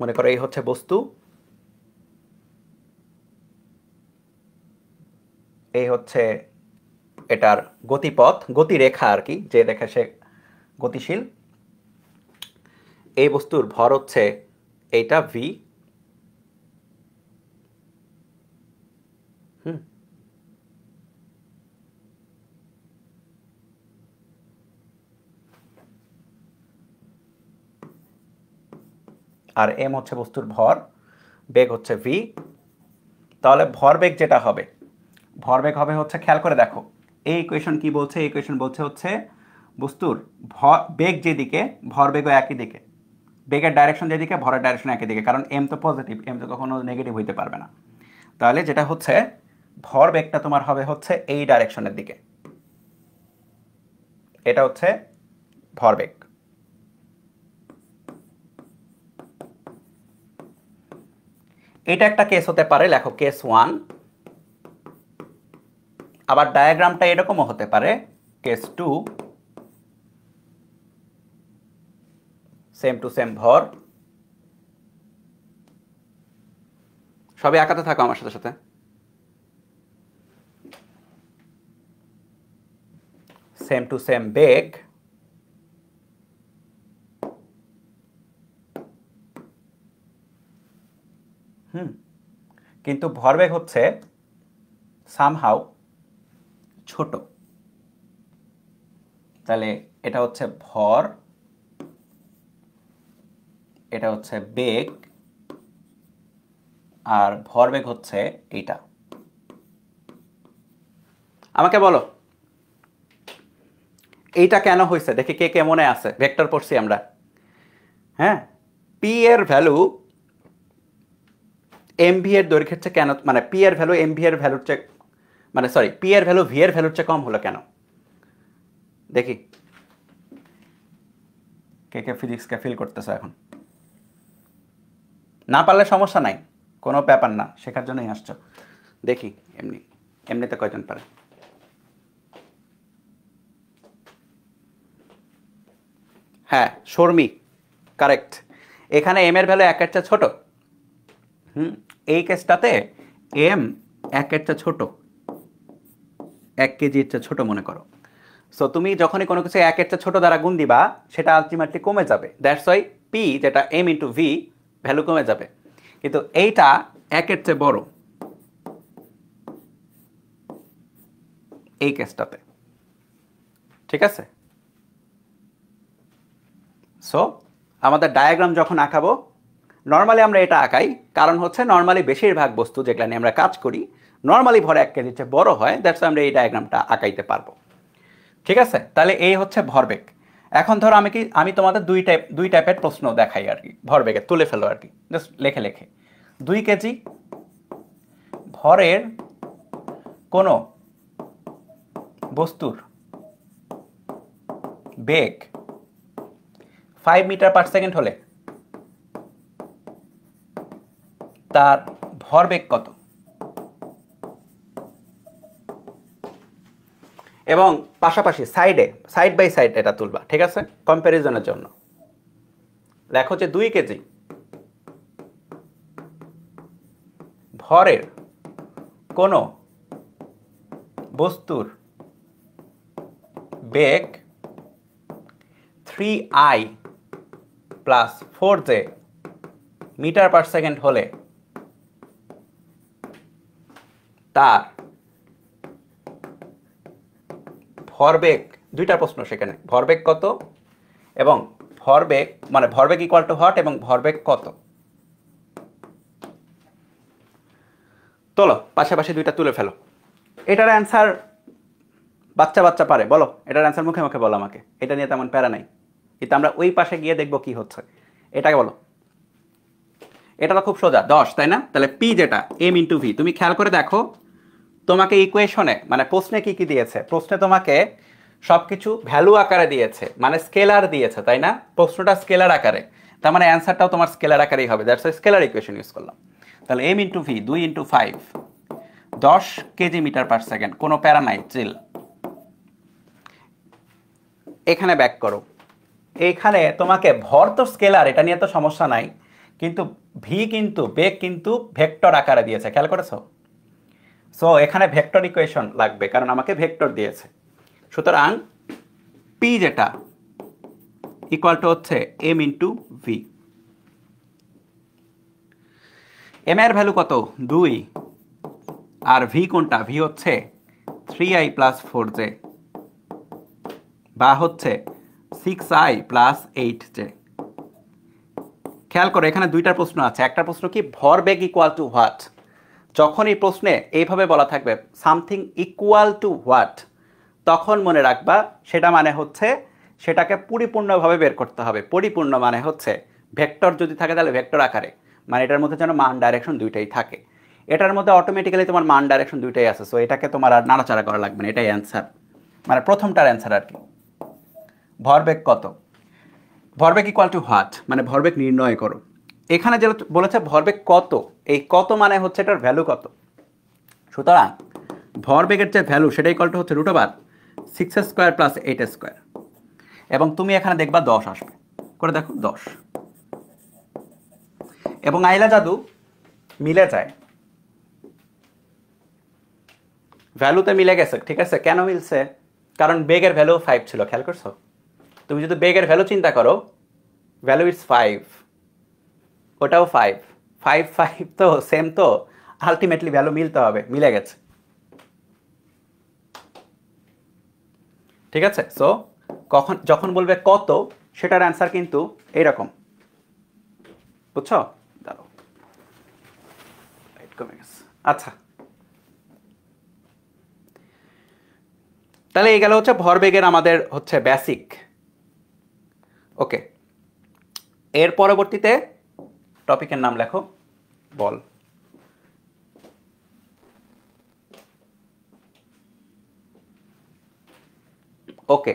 মনে করো এই হচ্ছে বস্তু এই হচ্ছে এটার গতিপথ গতিরেখা আর কি যে রেখা সে গতিশীল এই বস্তুর ভর হচ্ছে এইটা ভি আর এম হচ্ছে বস্তুর ভর বেগ হচ্ছে ভি তাহলে ভরবেগ যেটা হবে ভরবেগ হবে হচ্ছে খেয়াল করে দেখো এই ইকুয়েশন কি বলছে এই ইকুয়েশন বলছে হচ্ছে বস্তুর ভর বেগ যেদিকে ভরবেগও একই দিকে বেগের ডাইরেকশন যেদিকে ভরের ডাইরেকশন একই দিকে কারণ এম তো পজিটিভ এম তো কখনো নেগেটিভ হইতে পারবে না তাহলে যেটা হচ্ছে ভর বেগটা তোমার হবে হচ্ছে এই ডাইরেকশনের দিকে এটা হচ্ছে ভরবেগ এটা একটা কেস হতে পারে লেখো কেস ওয়ান আবার ডায়াগ্রামটা এরকমও হতে পারে case two same to same ভর সবে আঁকাতে থাকো আমার সাথে সাথে সেম টু সেম বেগ হুম কিন্তু ভরবেগ হচ্ছে সামহাউ ছোট তাহলে এটা হচ্ছে ভর এটা হচ্ছে বেগ আর ভরবেগ হচ্ছে এইটা আমাকে বলো এইটা কেন হয়েছে দেখি কে কে মনে আছে ভেক্টর পড়ছি আমরা হ্যাঁ পি এর ভ্যালু এম ভি এর দৈর্ঘ্যের চেয়ে কেন মানে পি এর ভ্যালু ভি এর ভ্যালুর চেয়ে মানে সরি পি এর ভ্যালু ভি এর ভ্যালুর চেয়ে কম হলো কেন দেখি কে কে ফিজিক্সকে ফিল করতেছে এখন না পারলে সমস্যা নাই কোনো ব্যাপার না শেখার জন্যই আসছ দেখি এমনি এমনিতে কয়জন পারে হ্যাঁ শর্মি কারেক্ট এখানে এম এর ভ্যালু একের চেয়ে ছোট হুম এই কেসটাতে এম একের চেয়ে ছোট এক কেজির চেয়ে ছোট মনে করো সো তুমি যখনই কোনো কিছু একের চেয়ে ছোট দ্বারা গুণ দিবা সেটা আলটিমেটলি কমে যাবে দ্যাটস ওয়াই পি যেটা এম ইন্টু ভি ভ্যালু কমে যাবে কিন্তু এইটা একের চেয়ে বড় এই কেসটাতে ঠিক আছে সো আমাদের ডায়াগ্রাম যখন আঁকাবো নর্মালি আমরা এটা আঁকাই কারণ হচ্ছে নর্মালি বেশিরভাগ বস্তু যেগুলো নিয়ে আমরা কাজ করি নর্মালি ভর এক কেজির চেয়ে বড় হয় দ্যাটস আমরা এই ডায়াগ্রামটা আঁকাইতে পারবো ঠিক আছে তাহলে এই হচ্ছে ভরবেগ এখন ধরো আমি কি আমি তোমাদের দুই টাইপ দুই টাইপের প্রশ্ন দেখাই আর কি ভরবেগে তুলে ফেলো আর কি জাস্ট লেখে লেখে দুই কেজি ভরের কোনো বস্তুর বেগ ফাইভ মিটার পার সেকেন্ড হলে তার ভরবেগ কত এবং পাশাপাশি সাইডে সাইড বাই সাইড এটা তুলবা ঠিক আছে কম্প্যারিজনের জন্য লেখো যে দুই কেজি ভরের কোনো বস্তুর বেগ three I plus four J metre per second হলে তার ভরবেগ দুইটা প্রশ্ন সেখানে ভরবেগ কত এবং ভরবেগ মানে ভরবেগ ইকুয়াল টু হট এবং ভরবেগ কত তোলো পাশাপাশি দুইটা তুলে ফেলো এটার অ্যান্সার বাচ্চা বাচ্চা পারে বলো এটার অ্যান্সার মুখে মুখে বলো আমাকে এটা নিয়ে তেমন প্যারা নাই কিন্তু আমরা ওই পাশে গিয়ে দেখবো কি হচ্ছে এটাকে বলো এটা তো খুব সোজা দশ তাই না তাহলে পি যেটা এম ইন্টু ভি তুমি খেয়াল করে দেখো তোমাকে ইকুয়েশনে মানে প্রশ্নে কি কি দিয়েছে প্রশ্নে তোমাকে সব কিছু ভ্যালু আকারে দিয়েছে মানে স্কেলার দিয়েছে তাই না প্রশ্নটা স্কেলার আকারে তার মানে অ্যান্সারটাও তোমার স্কেলার আকারেই হবে দ্যাটস স্কেলার ইকুয়েশন ইউজ করলাম তাহলে এম ইন্টু ভি দুই ইন্টু ফাইভ দশ কেজি মিটার পার সেকেন্ড কোনো প্যারা নাই চিল এখানে ব্যাক করো এখানে তোমাকে ভর তো স্কেলার এটা নিয়ে তো সমস্যা নাই কিন্তু ভি কিন্তু বেগ কিন্তু ভেক্টর আকারে দিয়েছে খেয়াল করেছো সো এখানে ভেক্টর ইকুয়েশন লাগবে কারণ আমাকে ভেক্টর দিয়েছে সুতরাং পি যেটা ইকুয়াল টু হচ্ছে এম ইন্টু ভি এম এর ভ্যালু কত দুই আর ভি কোনটা ভি হচ্ছে three I plus four J বা হচ্ছে six I plus eight J খেয়াল করো এখানে দুইটা প্রশ্ন আছে একটা প্রশ্ন কি ভর বেগ ইকুয়াল টু হোয়াট যখন এই প্রশ্নে এইভাবে বলা থাকবে সামথিং ইকুয়াল টু হোয়াট তখন মনে রাখবা সেটা মানে হচ্ছে সেটাকে পরিপূর্ণভাবে বের করতে হবে পরিপূর্ণ মানে হচ্ছে ভেক্টর যদি থাকে তাহলে ভেক্টর আকারে মানে এটার মধ্যে যেন মান ডাইরেকশন দুইটাই থাকে এটার মধ্যে অটোমেটিক্যালি তোমার মান ডাইরেকশন দুইটাই আছে সো এটাকে তোমার আর নাড়াচাড়া করা লাগবে না এটাই অ্যান্সার মানে প্রথমটার অ্যান্সার আর কি ভরবেগ কত ভরবেগ ইকুয়াল টু হোয়াট মানে ভরবেগ নির্ণয় করো এখানে যে বলেছে ভরবেগ কত এই কত মানে হচ্ছে এটার ভ্যালু কত সুতরাং ভরবেগের যে ভ্যালু সেটাই কলটা হচ্ছে root over six square plus eight square এবং তুমি এখানে দেখবা দশ আসবে করে দেখো দশ এবং আইলা জাদু মিলে যায় ভ্যালুতে মিলে গেছে ঠিক আছে কেন মিলছে কারণ বেগের ভ্যালু ফাইভ ছিল খেয়াল করছো তুমি যদি বেগের ভ্যালু চিন্তা করো ভ্যালু ইজ ফাইভ ওটাও ফাইভ ফাইভ ফাইভ তো সেম তো আলটিমেটলি ভ্যালু মিলতে হবে মিলে গেছে ঠিক আছে সো কখন যখন বলবে কত সেটার অ্যান্সার কিন্তু এইরকম বুঝছ দাঁড়ো কমে গেছে আচ্ছা তাহলে এই গেল হচ্ছে ভরবেগের আমাদের হচ্ছে বেসিক ওকে এর পরবর্তীতে টপিকের নাম লেখো বল ওকে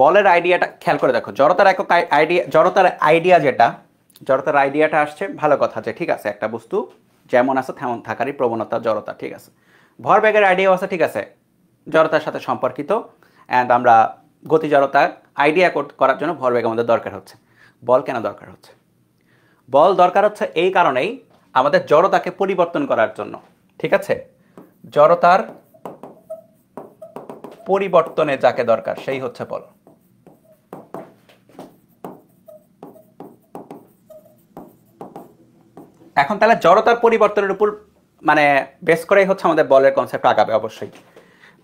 বলের আইডিয়াটা খেয়াল করে দেখো জড়তার একক আইডিয়া জড়তার আইডিয়া যেটা জড়তার আইডিয়াটা আসছে ভালো কথা যে ঠিক আছে একটা বস্তু যেমন আছে তেমন থাকারই প্রবণতা জড়তা ঠিক আছে ভরবেগের আইডিয়াও আছে ঠিক আছে জড়তার সাথে সম্পর্কিত অ্যান্ড আমরা গতি জড়তা আইডিয়া করার জন্য ভরবেগ আমাদের দরকার হচ্ছে বল কেন দরকার হচ্ছে বল দরকার হচ্ছে এই কারণেই আমাদের জড়তাকে পরিবর্তন করার জন্য ঠিক আছে জড়তার পরিবর্তনে যাকে দরকার সেই হচ্ছে বল এখন তাহলে জড়তার পরিবর্তনের উপর মানে বেস করেই হচ্ছে আমাদের বলের কনসেপ্ট আগাবে অবশ্যই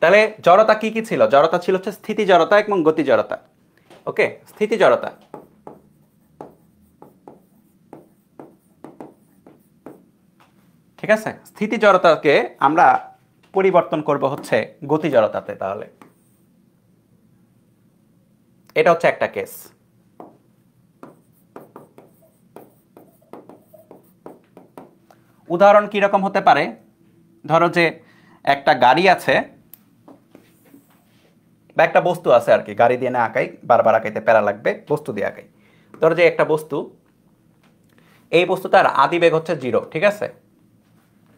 তাহলে জড়তা কি কি ছিল জড়তা ছিল হচ্ছে স্থিতি জড়তা এবং গতি জড়তা ওকে স্থিতি জড়তা ঠিক আছে স্থিতি জড়তাকে আমরা পরিবর্তন করব হচ্ছে গতি জড়তাতে তাহলে এটা হচ্ছে একটা কেস উদাহরণ কিরকম হতে পারে ধরো যে একটা গাড়ি আছে বা একটা বস্তু আছে আর কি গাড়ি দিয়ে না আঁকাই বারবার আঁকাইতে প্যারা লাগবে বস্তু দিয়ে আঁকাই ধরো যে একটা বস্তু এই বস্তুটার আদি বেগ হচ্ছে জিরো ঠিক আছে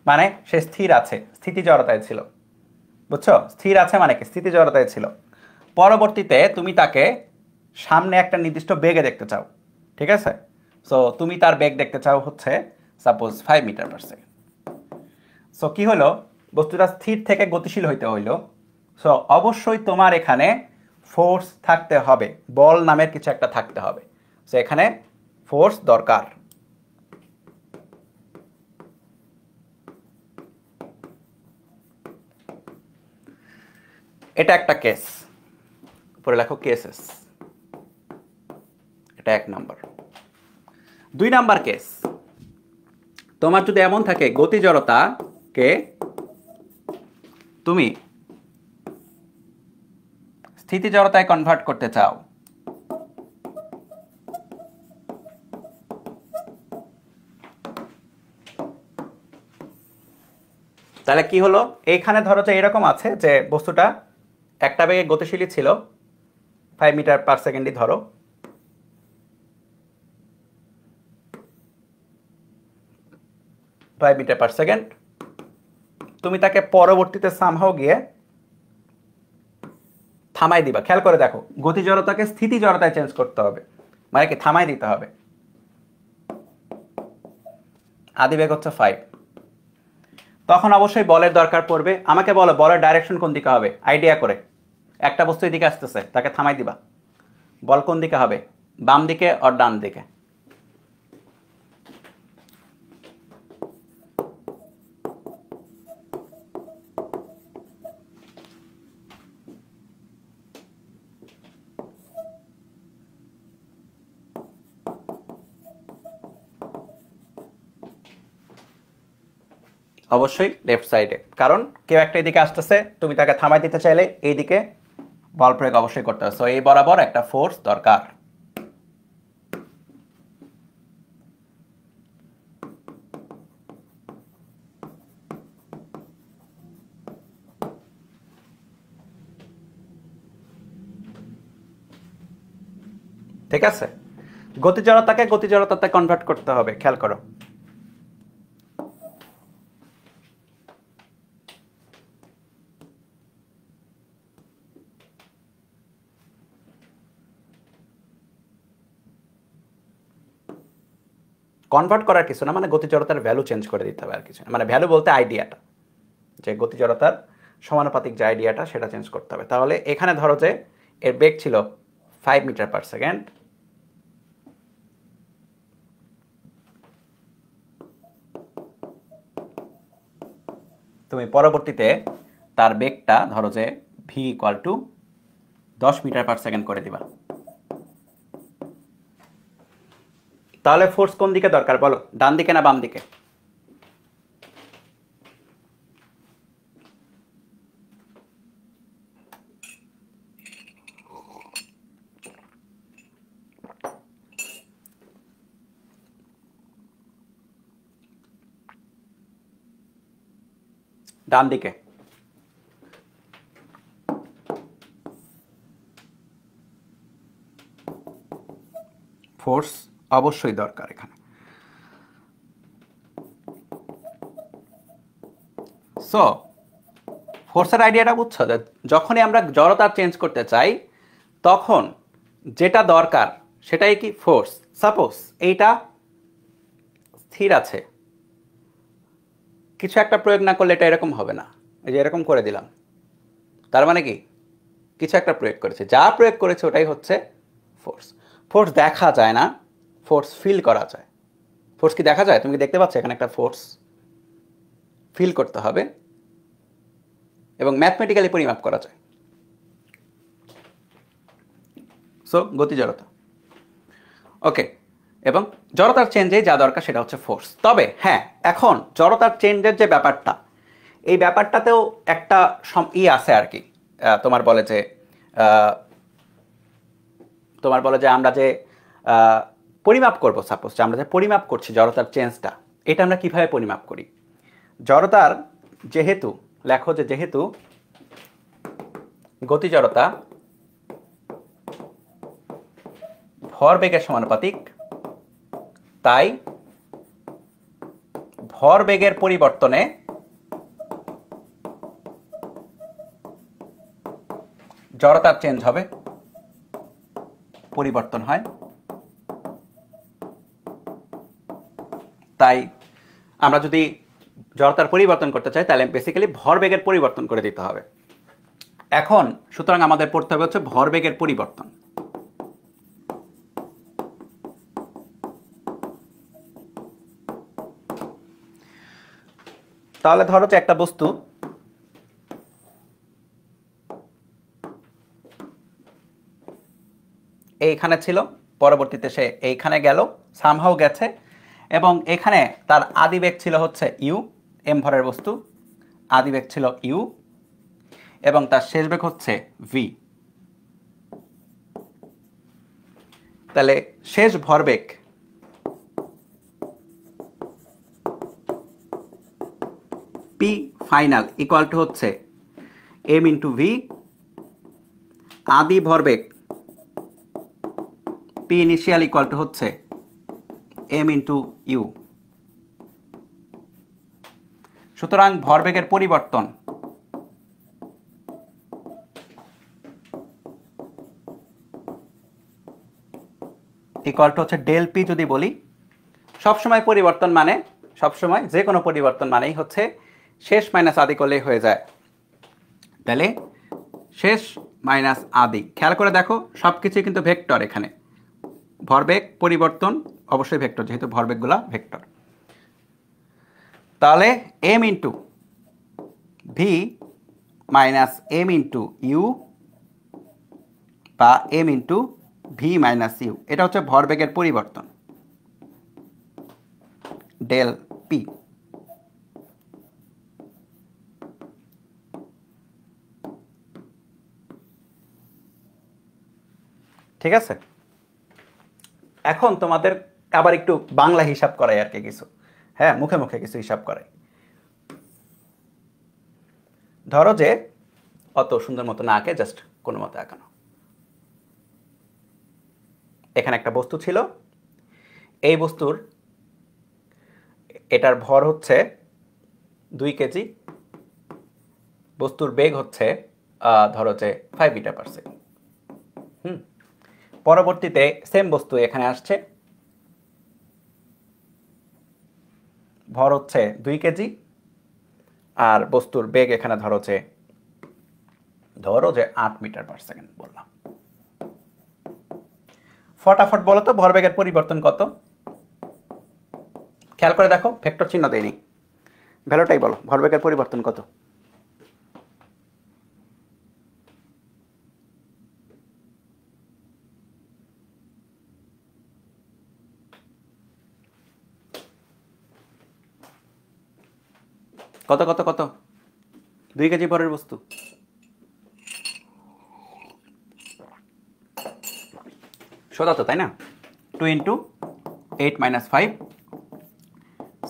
মানে সে স্থির আছে স্থিতি জড়তায় ছিল বুঝছো স্থির আছে মানে কি স্থিতি জড়তায় ছিল পরবর্তীতে তুমি তাকে সামনে একটা নির্দিষ্ট বেগে দেখতে চাও ঠিক আছে সো তুমি তার বেগ দেখতে চাও হচ্ছে suppose five metre per second so কী হলো বস্তুটা স্থির থেকে গতিশীল হইতে হইল সো অবশ্যই তোমার এখানে ফোর্স থাকতে হবে বল নামের কিছু একটা থাকতে হবে সো এখানে ফোর্স দরকার এটা একটা কেস উপরে লেখো কেসেস এটা এক নাম্বার দুই নাম্বার কেস তোমার যদি এমন থাকে গতি জড়তাকে তুমি স্থিতি জড়তায় কনভার্ট করতে চাও তাহলে কি হলো এইখানে ধরো যে এরকম আছে যে বস্তুটা একটা বেগে গতিশীলই ছিল ফাইভ মিটার পার সেকেন্ডই ধরো ফাইভ মিটার পার সেকেন্ড তুমি তাকে পরবর্তীতে সামহাও গিয়ে থামাই দিবা খেয়াল করে দেখো গতি জড়তাকে স্থিতি জড়তায় চেঞ্জ করতে হবে মানে কি থামাই দিতে হবে আদি বেগ হচ্ছে ফাইভ তখন অবশ্যই বলের দরকার পড়বে আমাকে বলো বলের ডাইরেকশন কোন দিকে হবে আইডিয়া করে একটা বস্তু এদিকে আসতেছে তাকে থামাই দিবা বল কোন দিকে হবে বাম দিকে আর ডান দিকে অবশ্যই লেফট সাইডে কারণ কেউ একটা এদিকে আসতেছে তুমি তাকে থামাই দিতে চাইলে এইদিকে বল প্রয়োগ অবশ্যই করতে হবে এই বরাবর একটা ফোর্স দরকার ঠিক আছে গতি জড়তাকে গতি জড়তাতে কনভার্ট করতে হবে খেয়াল করো কনভার্ট করার কিছু না মানে গতিজড়তার ভ্যালু চেঞ্জ করে দিতে হবে আর কিছু মানে ভ্যালু বলতে আইডিয়াটা যে গতিজড়তার সমানুপাতিক যে আইডিয়াটা সেটা চেঞ্জ করতে হবে তাহলে এখানে ধরো যে এর বেগ ছিল ফাইভ মিটার পার সেকেন্ড তুমি পরবর্তীতে তার বেগটা ধরো যে ভি ইকুয়াল টু দশ মিটার পার সেকেন্ড করে দিবা তাহলে ফোর্স কোন দিকে দরকার বলো ডান দিকে না বাম দিকে ডান দিকে ফোর্স অবশ্যই দরকার এখানে সো ফোর্সের আইডিয়াটা বুঝছো যে যখনই আমরা জড়তা চেঞ্জ করতে চাই তখন যেটা দরকার সেটাই কি ফোর্স সাপোজ এইটা স্থির আছে কিছু একটা প্রয়োগ না করলে এটা এরকম হবে না এই যে এরকম করে দিলাম তার মানে কি কিছু একটা প্রয়োগ করেছে যা প্রয়োগ করেছে ওটাই হচ্ছে ফোর্স ফোর্স দেখা যায় না ফোর্স ফিল করা যায় ফোর্স কি দেখা যায় তুমি কি দেখতে পাচ্ছ এখানে একটা ফোর্স ফিল করতে হবে এবং ম্যাথমেটিক্যালি পরিমাপ করা যায় সো গতি জড়তা ওকে এবং জড়তার চেঞ্জে যা দরকার সেটা হচ্ছে ফোর্স তবে হ্যাঁ এখন জড়তার চেঞ্জের যে ব্যাপারটা এই ব্যাপারটাতেও একটা ই আছে আর কি তোমার বলে যে তোমার বলে যে আমরা যে পরিমাপ করব সাপোজ আমরা যে পরিমাপ করছি জড়তার চেঞ্জটা এটা আমরা কিভাবে পরিমাপ করি জড়তার যেহেতু লেখো যে যেহেতু গতি জড়তা ভর বেগের সমানুপাতিক তাই ভর বেগের পরিবর্তনে জড়তার চেঞ্জ হবে পরিবর্তন হয় তাই আমরা যদি জড়তার পরিবর্তন করতে চাই তাহলে বেসিক্যালি ভরবেগের পরিবর্তন করে দিতে হবে এখন সুতরাং আমাদের পড়তে হবে হচ্ছে ভরবেগের পরিবর্তন তাহলে ধরো যে একটা বস্তু এইখানে ছিল পরবর্তীতে সে এইখানে গেল সামহাও গেছে এবং এখানে তার আদিবেগ ছিল হচ্ছে ইউ এম ভরের বস্তু আদিবেগ ছিল ইউ এবং তার শেষ বেগ হচ্ছে ভি তাহলে শেষ ভরবেগ পি ফাইনাল ইকুয়াল টু হচ্ছে এম ইন্টু ভি আদি ভরবেগ পি ইনিশিয়াল ইকুয়াল টু হচ্ছে এম ইন্টু ইউ সুতরাং ভরবেগের পরিবর্তন ইকলটা হচ্ছে ডেল পি যদি বলি সবসময় পরিবর্তন মানে সবসময় যে কোনো পরিবর্তন মানেই হচ্ছে শেষ মাইনাস আদি করলেই হয়ে যায় তাহলে শেষ মাইনাস আদি খেয়াল করে দেখো সব কিছুই কিন্তু ভেক্টর এখানে ভরবেগ পরিবর্তন অবশ্যই ভেক্টর যেহেতু ভরবেগগুলা ভেক্টর তাহলে M into V minus M into U বা M into V minus U এটা হচ্ছে ভরবেগের পরিবর্তন ডেল পি ঠিক আছে এখন তোমাদের আবার একটু বাংলা হিসাব করায় আর কি কিছু হ্যাঁ মুখে মুখে কিছু হিসাব করায় ধরো যে অত সুন্দর মতো না আঁকে জাস্ট কোনো মতো আঁকানো এখানে একটা বস্তু ছিল এই বস্তুর এটার ভর হচ্ছে দুই কেজি বস্তুর বেগ হচ্ছে ধরো যে ফাইভ মিটার পার সেকেন্ড হুম পরবর্তীতে সেম বস্তু এখানে আসছে ভর হচ্ছে দুই কেজি আর বস্তুর বেগ এখানে ধরো যে ধরো যে আট মিটার পার সেকেন্ড বললাম ফটাফট বলো তো ভরবেগের পরিবর্তন কত খেয়াল করে দেখো ভেক্টর চিহ্ন দেয়নি ভ্যালুটাই বলো ভরবেগের পরিবর্তন কত কত কত কত দুই কেজি পরের বস্তু সোজা তো তাই না two into eight minus five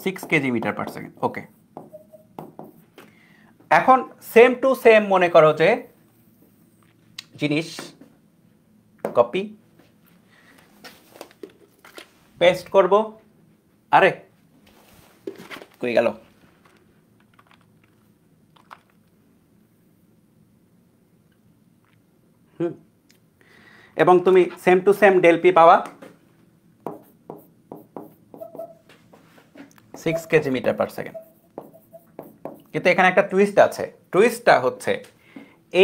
six KG metre per second okay এখন সেম টু সেম মনে করো যে জিনিস কপি পেস্ট করব আরে কই গেল হুম এবং তুমি same to same del P পাওয়া six KG metre per second কিন্তু এখানে একটা টুইস্ট আছে টুইস্টটা হচ্ছে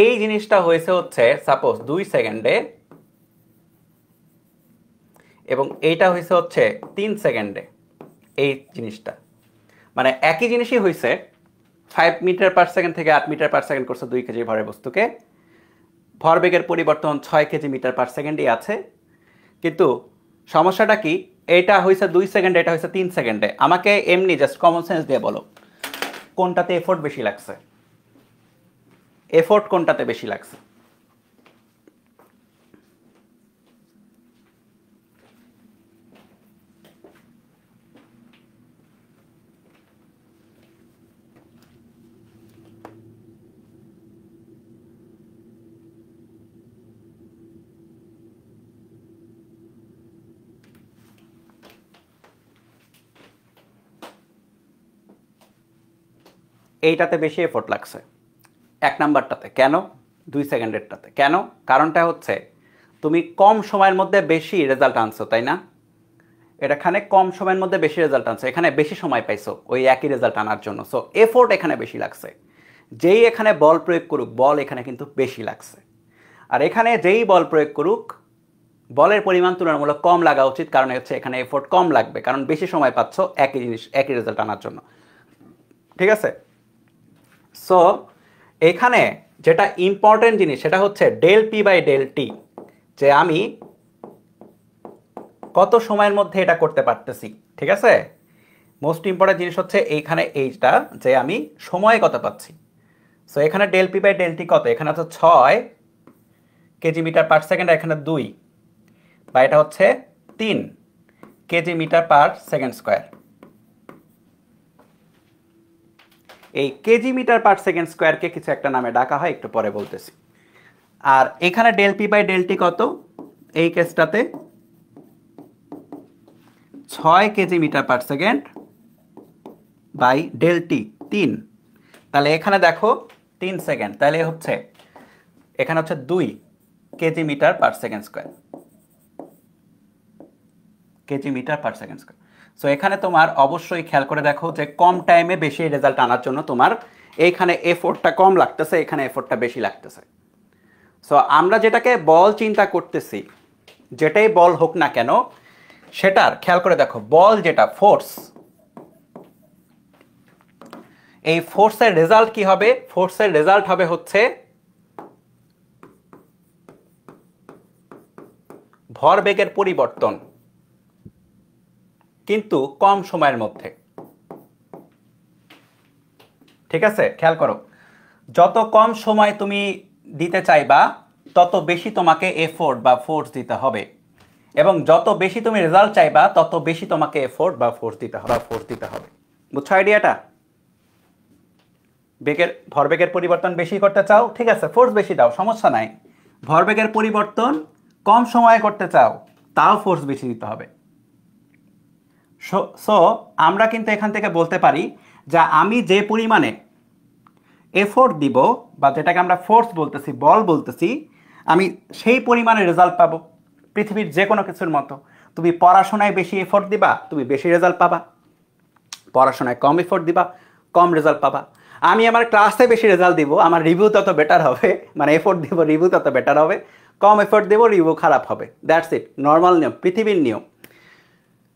এই জিনিসটা হয়েছে হচ্ছে সাপোজ দুই সেকেন্ডে এবং এইটা হয়েছে হচ্ছে তিন সেকেন্ডে এই জিনিসটা মানে একই জিনিসই হয়েছে ফাইভ মিটার পার সেকেন্ড থেকে আট মিটার পার সেকেন্ড করছে দুই কেজি ভরের বস্তুকে ভরবেগের পরিবর্তন ছয় কেজি মিটার পার সেকেন্ডই আছে কিন্তু সমস্যাটা কি এটা হয়েছে দুই সেকেন্ডে এটা হয়েছে তিন সেকেন্ডে আমাকে এমনি জাস্ট কমন সেন্স দিয়ে বলো কোনটাতে এফোর্ট বেশি লাগছে এফোর্ট কোনটাতে বেশি লাগছে এইটাতে বেশি এফোর্ট লাগছে এক নাম্বারটাতে কেন দুই সেকেন্ডেরটাতে কেন কারণটা হচ্ছে তুমি কম সময়ের মধ্যে বেশি রেজাল্ট আনছো তাই না এটাখানে কম সময়ের মধ্যে বেশি রেজাল্ট আনছো এখানে বেশি সময় পাইছো ওই একই রেজাল্ট আনার জন্য সো এফোর্ট এখানে বেশি লাগছে যেই এখানে বল প্রয়োগ করুক বল এখানে কিন্তু বেশি লাগছে আর এখানে যেই বল প্রয়োগ করুক বলের পরিমাণ তুলনামূলক কম লাগা উচিত কারণ হচ্ছে এখানে এফোর্ট কম লাগবে কারণ বেশি সময় পাচ্ছ একই জিনিস একই রেজাল্ট আনার জন্য ঠিক আছে সো এখানে যেটা ইম্পর্টেন্ট জিনিস সেটা হচ্ছে del P by del T যে আমি কত সময়ের মধ্যে এটা করতে পারতেছি ঠিক আছে মোস্ট ইম্পর্টেন্ট জিনিস হচ্ছে এইখানে এইটা যে আমি সময় কত পাচ্ছি সো এখানে del P by del T কত এখানে হচ্ছে ছয় কেজি মিটার পার সেকেন্ড এখানে দুই বা এটা হচ্ছে তিন KG metre per second square এই কেজি মিটার পার সেকেন্ড স্কোয়ারকে কিছু একটা নামে ডাকা হয় একটু পরে বলতেছি আর এখানে ডেল পি বাই ডেলটি কত এই কেসটাতে ছয় KG metre per second by del T তিন তাহলে এখানে দেখো তিন সেকেন্ড তাহলে হচ্ছে এখানে হচ্ছে দুই KG metre per second square KG metre per second square so এখানে তোমার অবশ্যই খেয়াল করে দেখো যে কম টাইমে বেশি রেজাল্ট আনার জন্য তোমার এইখানে এফোর্টটা কম লাগতেছে এখানে এফোর্টটা বেশি লাগতেছে সো আমরা যেটাকে বল চিন্তা করতেছি যেটাই বল হোক না কেন সেটার খেয়াল করে দেখো বল যেটা ফোর্স এই ফোর্সের রেজাল্ট কি হবে ফোর্সের রেজাল্ট হবে হচ্ছে ভরবেগের পরিবর্তন কিন্তু কম সময়ের মধ্যে ঠিক আছে খেয়াল করো যত কম সময় তুমি দিতে চাইবা তত বেশি তোমাকে এফোর্ট বা ফোর্স দিতে হবে এবং যত বেশি তুমি রেজাল্ট চাইবা তত বেশি তোমাকে এফোর্ট বা ফোর্স দিতে হবে ফোর্স দিতে হবে বুঝছো আইডিয়াটা বেগের ভরবেগের পরিবর্তন বেশি করতে চাও ঠিক আছে ফোর্স বেশি দাও সমস্যা নাই ভরবেগের পরিবর্তন কম সময়ে করতে চাও তাও ফোর্স বেশি দিতে হবে সো আমরা কিন্তু এখান থেকে বলতে পারি যা আমি যে পরিমাণে এফোর্ট দিব বা যেটাকে আমরা ফোর্স বলতেছি বল বলতেছি আমি সেই পরিমাণে রেজাল্ট পাবো পৃথিবীর যে কোনো কিছুর মতো তুমি পড়াশোনায় বেশি এফোর্ট দিবা তুমি বেশি রেজাল্ট পাবা পড়াশোনায় কম এফোর্ট দিবা কম রেজাল্ট পাবা আমি আমার ক্লাসে বেশি রেজাল্ট দিব আমার রিভিউ তত বেটার হবে মানে এফোর্ট দিব রিভিউ তত বেটার হবে কম এফোর্ট দেবো রিভিউ খারাপ হবে দ্যাটস ইট নর্মাল নিয়ম পৃথিবীর নিয়ম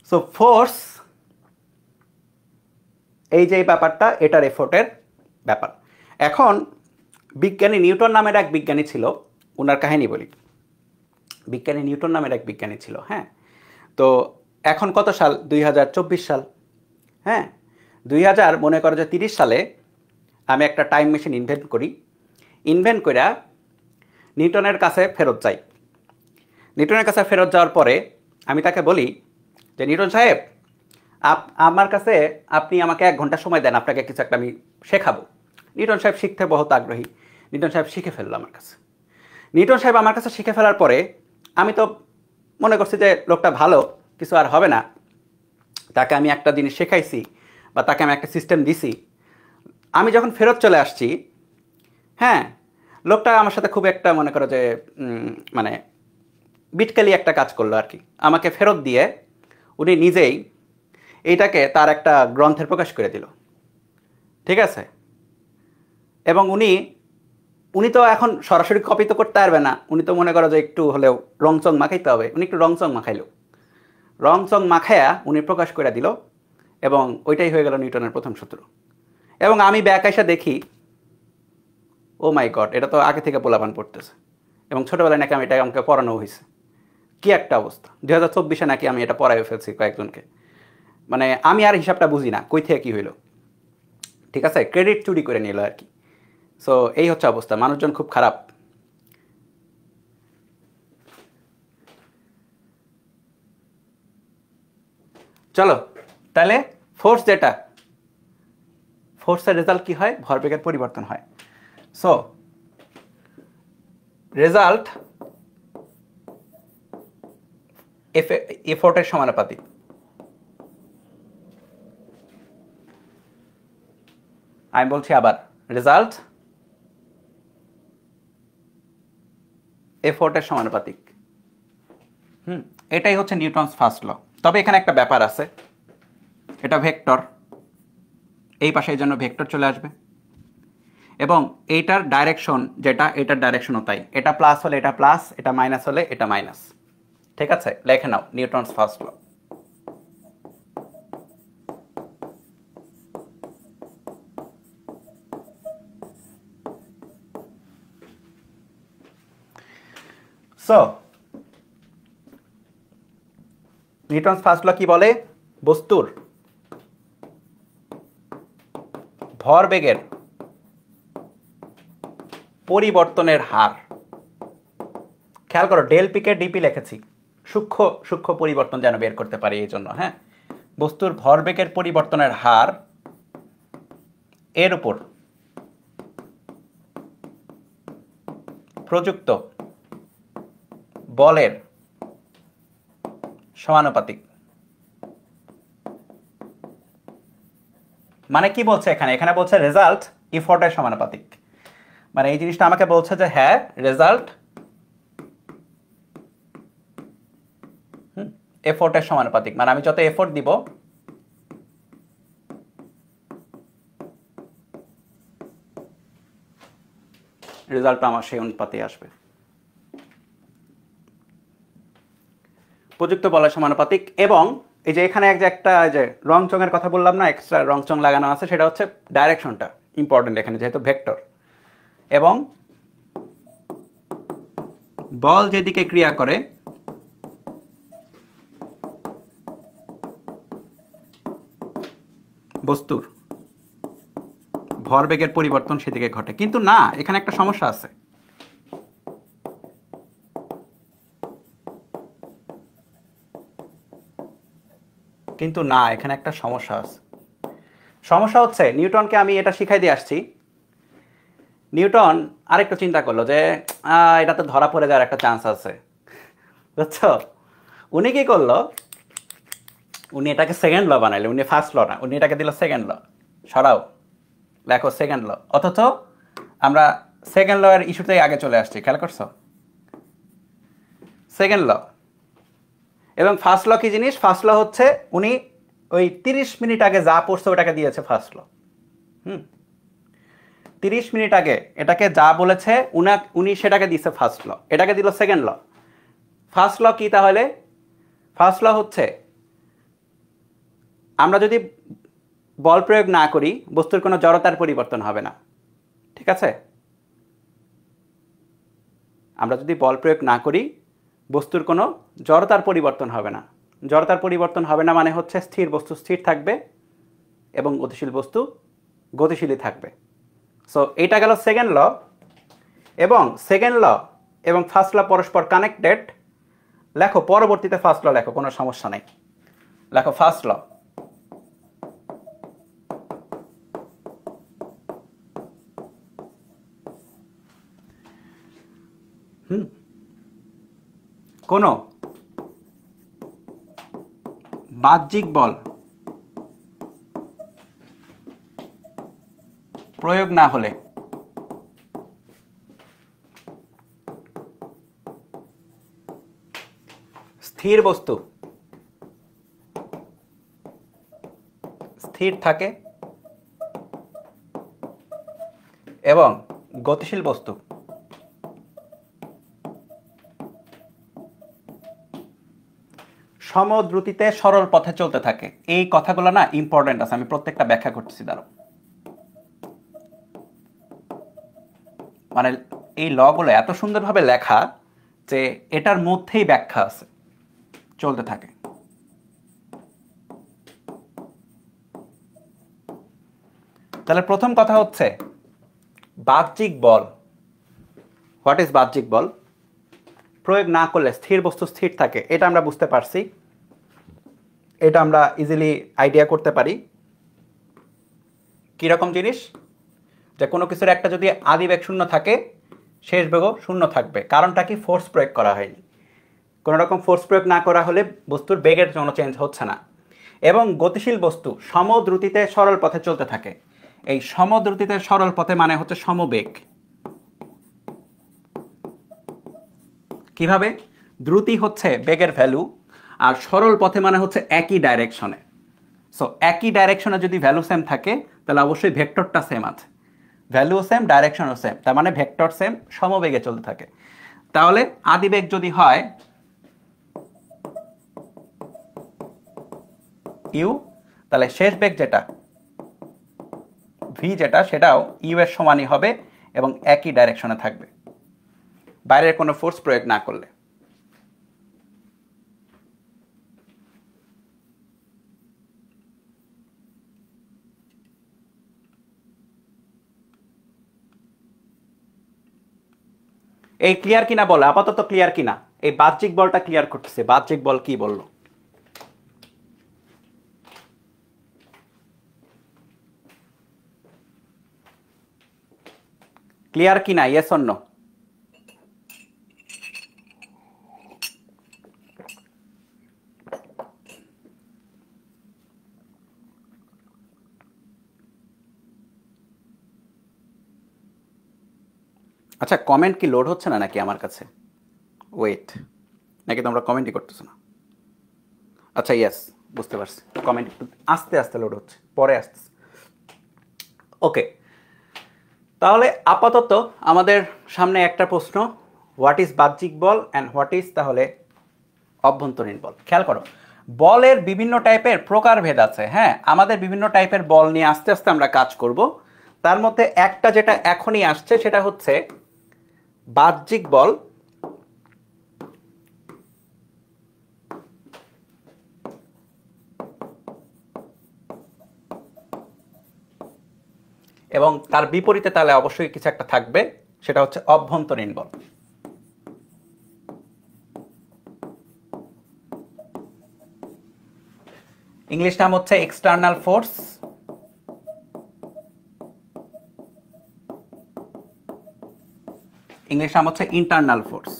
সো ফোর্স এই যে ব্যাপারটা এটার এফোর্টের ব্যাপার এখন বিজ্ঞানী নিউটন নামের এক বিজ্ঞানী ছিল ওনার কাহিনী বলি বিজ্ঞানী নিউটন নামের এক বিজ্ঞানী ছিল হ্যাঁ তো এখন কত সাল দুই সাল হ্যাঁ দুই হাজার মনে করো যে তিরিশ সালে আমি একটা টাইম মেশিন ইনভেন্ট করি ইনভেন্ট কইরা নিউটনের কাছে ফেরত যাই নিউটনের কাছে ফেরত যাওয়ার পরে আমি তাকে বলি যে নিরন সাহেব আপ আমার কাছে আপনি আমাকে এক ঘন্টা সময় দেন আপনাকে কিছু একটা আমি শেখাবো নিটন সাহেব শিখতে বহুত আগ্রহী নিটন সাহেব শিখে ফেললো আমার কাছে নিটন সাহেব আমার কাছে শিখে ফেলার পরে আমি তো মনে করছি যে লোকটা ভালো কিছু আর হবে না তাকে আমি একটা জিনিস শেখাইছি বা তাকে আমি একটা সিস্টেম দিছি আমি যখন ফেরত চলে আসছি হ্যাঁ লোকটা আমার সাথে খুব একটা মনে করো যে মানে বিটকালি একটা কাজ করলো আর কি আমাকে ফেরত দিয়ে উনি নিজেই এটাকে তার একটা গ্রন্থের প্রকাশ করে দিল ঠিক আছে এবং উনি উনি তো এখন সরাসরি কপি তো করতে পারবে না উনি তো মনে করো যে একটু হলেও রংচং মাখাইতে হবে উনি একটু রংচং মাখাইল রংচং মাখায়া উনি প্রকাশ করে দিল এবং ওইটাই হয়ে গেল নিউটনের প্রথম সূত্র এবং আমি ব্যাক আইসা দেখি ও মাই গড এটা তো আগে থেকে পোলাপান পড়তেছে এবং ছোটোবেলায় নাকি আমি এটা আমাকে পড়ানো হয়েছে কি একটা অবস্থা দু হাজার চব্বিশে নাকি আমি এটা পড়াই ফেলছি কয়েকজনকে মানে আমি আর হিসাবটা বুঝি না কই থেকে কি হইল ঠিক আছে ক্রেডিট চুরি করে নিল আর কি সো এই হচ্ছে অবস্থা মানুষজন খুব খারাপ চলো তাহলে ফোর্স যেটা ফোর্সের রেজাল্ট কি হয় ভরবেগের পরিবর্তন হয় সো রেজাল্ট এফ এফোর্টের সমানুপাতিক আমি বলছি আবার রেজাল্ট এফোর্টের সমানুপাতিক হুম এটাই হচ্ছে নিউটনস ফার্স্ট ল তবে এখানে একটা ব্যাপার আছে এটা ভেক্টর এই পাশে এই জন্য ভেক্টর চলে আসবে এবং এইটার ডাইরেকশন যেটা এটার ডাইরেকশনও তাই এটা প্লাস হলে এটা প্লাস এটা মাইনাস হলে এটা মাইনাস ঠিক আছে লেখে নাও Newton's first law so Newton's first law কি বলে বস্তুর ভর বেগের পরিবর্তনের হার খেয়াল করো ডেল পিকে ডিপি লিখেছি সূক্ষ্ম সূক্ষ্ম পরিবর্তন যেন বের করতে পারি এই জন্য হ্যাঁ বস্তুর ভরবেগের পরিবর্তনের হার এর উপর প্রযুক্ত বলের সমানুপাতিক মানে কি বলছে এখানে এখানে বলছে রেজাল্ট ইফোর্টের সমানুপাতিক মানে এই জিনিসটা আমাকে বলছে যে হ্যাঁ রেজাল্ট এফোর্টের সমানুপাতিক মানে আমি যত এফোর্ট দিব রেজাল্টটা আমার সেই অনুপাতে আসবে প্রযুক্ত বলার সমানুপাতিক এবং এই যে এখানে এক যে একটা যে রং চঙের কথা বললাম না এক্সট্রা রং চং লাগানো আছে সেটা হচ্ছে ডাইরেকশনটা ইম্পর্টেন্ট এখানে যেহেতু ভেক্টর এবং বল যেদিকে ক্রিয়া করে বস্তুর ভরবেগের পরিবর্তন সেদিকে ঘটে কিন্তু না এখানে একটা সমস্যা আছে কিন্তু না এখানে একটা সমস্যা আছে সমস্যা হচ্ছে নিউটনকে আমি এটা শিখাই দিয়ে আসছি নিউটন আরেকটু চিন্তা করলো যে এটাতে ধরা পড়ে যাওয়ার একটা চান্স আছে বুঝছো উনি কী করলো উনি এটাকে সেকেন্ড ল বানাইলে উনি ফার্স্ট ল না উনি এটাকে দিল সেকেন্ড ল সরাও লেখো সেকেন্ড ল অথচ আমরা সেকেন্ড ল এর ইস্যুতেই আগে চলে আসছি খেয়াল করছো সেকেন্ড ল এবং ফার্স্ট ল কি জিনিস ফার্স্ট ল হচ্ছে উনি ওই তিরিশ মিনিট আগে যা পড়ছে ওটাকে দিয়েছে ফার্স্ট ল হুম তিরিশ মিনিট আগে এটাকে যা বলেছে উনা উনি সেটাকে দিয়েছে ফার্স্ট ল এটাকে দিল সেকেন্ড ল ফার্স্ট ল কি তাহলে ফার্স্ট ল হচ্ছে আমরা যদি বল প্রয়োগ না করি বস্তুর কোনো জড়তার পরিবর্তন হবে না ঠিক আছে আমরা যদি বল প্রয়োগ না করি বস্তুর কোনো জড়তার পরিবর্তন হবে না জড়তার পরিবর্তন হবে না মানে হচ্ছে স্থির বস্তু স্থির থাকবে এবং গতিশীল বস্তু গতিশীলই থাকবে সো এইটা গেল সেকেন্ড ল এবং সেকেন্ড ল এবং ফার্স্ট ল পরস্পর কানেক্টেড লেখো পরবর্তীতে ফার্স্ট ল লেখো কোনো সমস্যা নেই লেখো ফার্স্ট ল কোনো বাহ্যিক বল প্রয়োগ না হলে স্থির বস্তু স্থির থাকে এবং গতিশীল বস্তু সমদ্রুতিতে সরল পথে চলতে থাকে এই কথাগুলো না ইম্পর্টেন্ট আছে আমি প্রত্যেকটা ব্যাখ্যা করতেছি দাঁড়ো মানে এই লগুলো এত সুন্দরভাবে লেখা যে এটার মধ্যেই ব্যাখ্যা আছে চলতে থাকে তাহলে প্রথম কথা হচ্ছে বাহ্যিক বল হোয়াট ইজ বাহ্যিক বল প্রয়োগ না করলে স্থির বস্তু স্থির থাকে এটা আমরা বুঝতে পারছি এটা আমরা ইজিলি আইডিয়া করতে পারি কীরকম জিনিস যে কোনো কিছুর একটা যদি আদি বেগ শূন্য থাকে শেষ বেগও শূন্য থাকবে কারণটা কি ফোর্স প্রয়োগ করা হয়নি কোনো রকম ফোর্স প্রয়োগ না করা হলে বস্তুর বেগের কোনো চেঞ্জ হচ্ছে না এবং গতিশীল বস্তু সমদ্রুতিতে সরল পথে চলতে থাকে এই সমদ্রুতিতে সরল পথে মানে হচ্ছে সমবেগ কিভাবে দ্রুতি হচ্ছে বেগের ভ্যালু আর সরল পথে মানে হচ্ছে একই ডাইরেকশনে সো একই ডাইরেকশনে যদি ভ্যালু সেম থাকে তাহলে অবশ্যই ভেক্টরটা সেম আছে ভ্যালুও সেম ডাইরেকশনও সেম তার মানে ভেক্টর সেম সমবেগে চলতে থাকে তাহলে আদিবেগ যদি হয় ইউ তাহলে শেষ বেগ যেটা ভি যেটা সেটাও ইউ এর সমানই হবে এবং একই ডাইরেকশনে থাকবে বাইরের কোনো ফোর্স প্রয়োগ না করলে এই ক্লিয়ার কিনা বলে আপাতত ক্লিয়ার কিনা এই বাহ্যিক বলটা ক্লিয়ার করতেছে বাহ্যিক বল কি বলল ক্লিয়ার কিনা ইয়েস অন্য আচ্ছা কমেন্ট কি লোড হচ্ছে না নাকি আমার কাছে ওয়েট নাকি তোমরা কমেন্টই করতেছো না আচ্ছা ইয়াস বুঝতে পারছি কমেন্ট একটু আস্তে আস্তে লোড হচ্ছে পরে আসতে ওকে তাহলে আপাতত আমাদের সামনে একটা প্রশ্ন হোয়াট ইজ বাহ্যিক বল অ্যান্ড হোয়াট ইজ তাহলে অভ্যন্তরীণ বল খেয়াল করো বলের বিভিন্ন টাইপের প্রকারভেদ আছে হ্যাঁ আমাদের বিভিন্ন টাইপের বল নিয়ে আস্তে আস্তে আমরা কাজ করব তার মধ্যে একটা যেটা এখনই আসছে সেটা হচ্ছে বাহ্যিক বল এবং তার বিপরীতে তাহলে অবশ্যই কিছু একটা থাকবে সেটা হচ্ছে অভ্যন্তরীণ বল ইংলিশ নাম হচ্ছে এক্সটার্নাল ফোর্স ইংলিশ নাম হচ্ছে ইন্টারনাল ফোর্স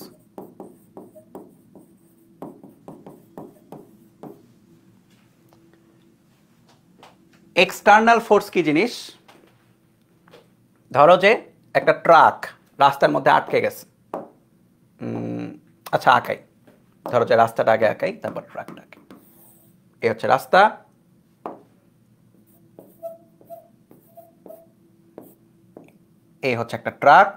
এক্সটার্নাল ফোর্স কি জিনিস ধরো যে একটা ট্রাক রাস্তার মধ্যে আটকে গেছে আচ্ছা আঁকাই ধরো যে রাস্তাটা আগে আঁকাই তারপর ট্রাকটা আঁকাই এ হচ্ছে রাস্তা এই হচ্ছে একটা ট্রাক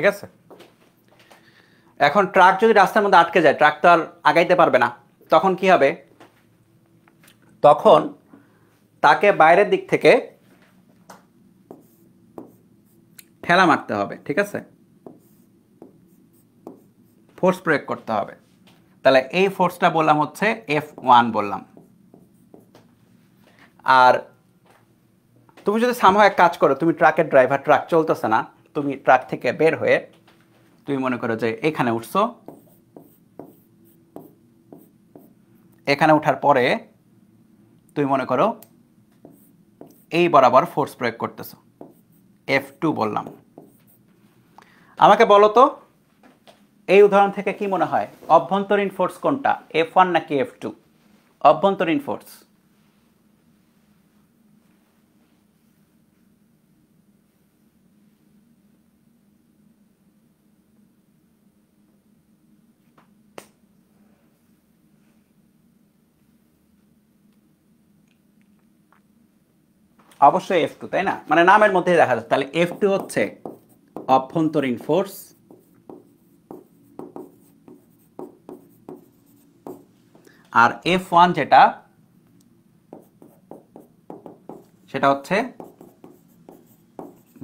ঠিক আছে এখন ট্রাক যদি রাস্তার মধ্যে আটকে যায় ট্রাক তো আর আগাইতে পারবে না তখন কি হবে তখন তাকে বাইরের দিক থেকে ঠেলা মারতে হবে ঠিক আছে ফোর্স প্রয়োগ করতে হবে তাহলে এই ফোর্সটা বললাম হচ্ছে এফ ওয়ান বললাম আর তুমি যদি সামহ এক কাজ করো তুমি ট্রাকের ড্রাইভার ট্রাক চলতেছে না তুমি ট্রাক থেকে বের হয়ে তুমি মনে করো যে এখানে উঠছো এখানে ওঠার পরে তুমি মনে করো এই বরাবর ফোর্স প্রয়োগ করতেছো এফ টু বললাম আমাকে বলো তো এই উদাহরণ থেকে কি মনে হয় অভ্যন্তরীণ ফোর্স কোনটা এফ ওয়ান নাকি এফ টু অভ্যন্তরীণ ফোর্স অবশ্যই এফ টু তাই না মানে নামের মধ্যে দেখা যাচ্ছে তাহলে এফ টু হচ্ছে অভ্যন্তরীণ ফোর্স আর এফ ওয়ান যেটা সেটা হচ্ছে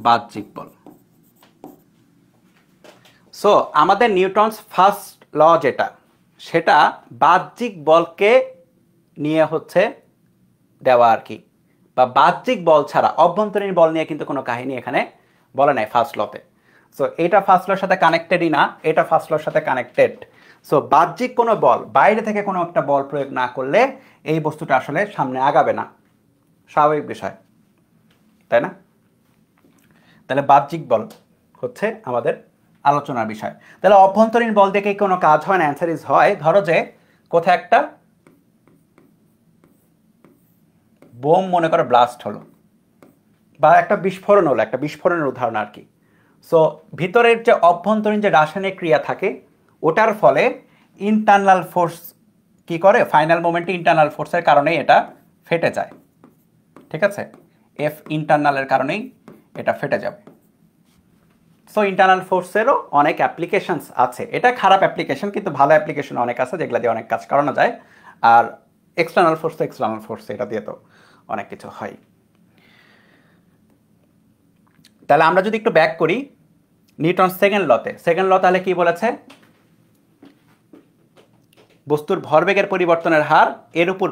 বাহ্যিক বল সো আমাদের নিউটনস ফার্স্ট ল যেটা সেটা বাহ্যিক বলকে নিয়ে হচ্ছে দেওয়া আর কি বা বাহ্যিক বল ছাড়া অভ্যন্তরীণ বল নিয়ে কিন্তু কোনো কাহিনী এখানে বলে নাই ফার্স্ট লতে সো এটা ফার্স্ট লর সাথে কানেক্টেডই না এটা ফার্স্ট লর সাথে কানেক্টেড সো বাহ্যিক কোনো বল বাইরে থেকে কোনো একটা বল প্রয়োগ না করলে এই বস্তুটা আসলে সামনে আগাবে না স্বাভাবিক বিষয় তাই না তাহলে বাহ্যিক বল হচ্ছে আমাদের আলোচনার বিষয় তাহলে অভ্যন্তরীণ বল দেখে কোনো কাজ হয় না অ্যান্সার ইজ হয় ধরো যে কোথায় একটা বোম মনে করো ব্লাস্ট হলো বা একটা বিস্ফোরণ হলো একটা বিস্ফোরণের উদাহরণ আর কি সো ভিতরের যে অভ্যন্তরীণ যে রাসায়নিক ক্রিয়া থাকে ওটার ফলে ইন্টারনাল ফোর্স কি করে ফাইনাল মোমেন্টে ইন্টারনাল ফোর্সের কারণে এটা ফেটে যায় ঠিক আছে এফ ইন্টারনালের কারণেই এটা ফেটে যাবে সো ইন্টারনাল ফোর্সেরও অনেক অ্যাপ্লিকেশনস আছে এটা খারাপ অ্যাপ্লিকেশন কিন্তু ভালো অ্যাপ্লিকেশন অনেক আছে যেগুলো দিয়ে অনেক কাজ করানো যায় আর এক্সটার্নাল ফোর্স তো এক্সটার্নাল ফোর্স এটা দিয়ে তো অনেক কিছু হয় তাহলে আমরা যদি একটু ব্যাক করি নিউটন সেকেন্ড লতে সেকেন্ড ল তাহলে কি বলেছে বস্তুর ভরবেগের পরিবর্তনের হার এর উপর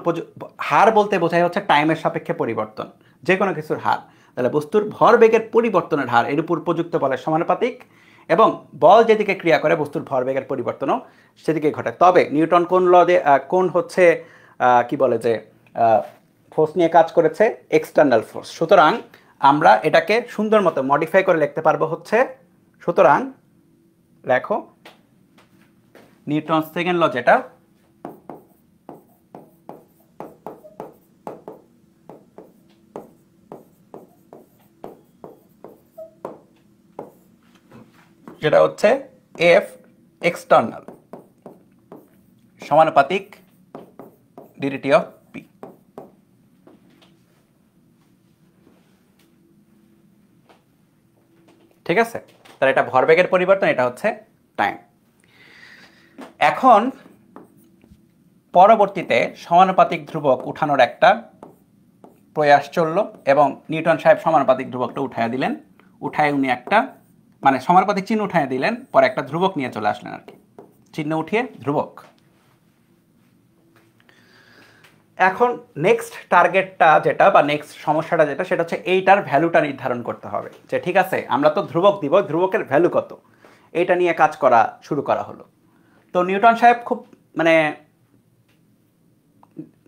হার বলতে বোঝায় হচ্ছে টাইমের সাপেক্ষে পরিবর্তন যে কোনো কিছুর হার তাহলে বস্তুর ভরবেগের পরিবর্তনের হার এর উপর প্রযুক্ত বলে সমানুপাতিক এবং বল যেদিকে ক্রিয়া করে বস্তুর ভরবেগের পরিবর্তনও সেদিকে ঘটে তবে নিউটন কোন ল কোন হচ্ছে কি বলে যে ফোর্স নিয়ে কাজ করেছে এক্সটার্নাল ফোর্স সুতরাং আমরা এটাকে সুন্দর মতো মডিফাই করে লিখতে পারবো হচ্ছে সুতরাং লেখো নিউটন সেকেন্ড ল যেটা যেটা হচ্ছে এফ এক্সটার্নাল সমানুপাতিক ডিডিটি অফ পি ঠিক আছে তাহলে এটা ভরবেগের পরিবর্তন এটা হচ্ছে টাইম এখন পরবর্তীতে সমানুপাতিক ধ্রুবক উঠানোর একটা প্রয়াস চলল এবং নিউটন সাহেব সমানুপাতিক ধ্রুবকটা উঠাইয়া দিলেন উঠায় উনি একটা মানে সমানুপাতিক চিহ্ন উঠাইয়া দিলেন পরে একটা ধ্রুবক নিয়ে চলে আসলেন আর কি চিহ্ন উঠিয়ে ধ্রুবক এখন নেক্সট টার্গেটটা যেটা বা নেক্সট সমস্যাটা যেটা সেটা হচ্ছে এইটার ভ্যালুটা নির্ধারণ করতে হবে যে ঠিক আছে আমরা তো ধ্রুবক দিব ধ্রুবকের ভ্যালু কত এটা নিয়ে কাজ করা শুরু করা হলো তো নিউটন সাহেব খুব মানে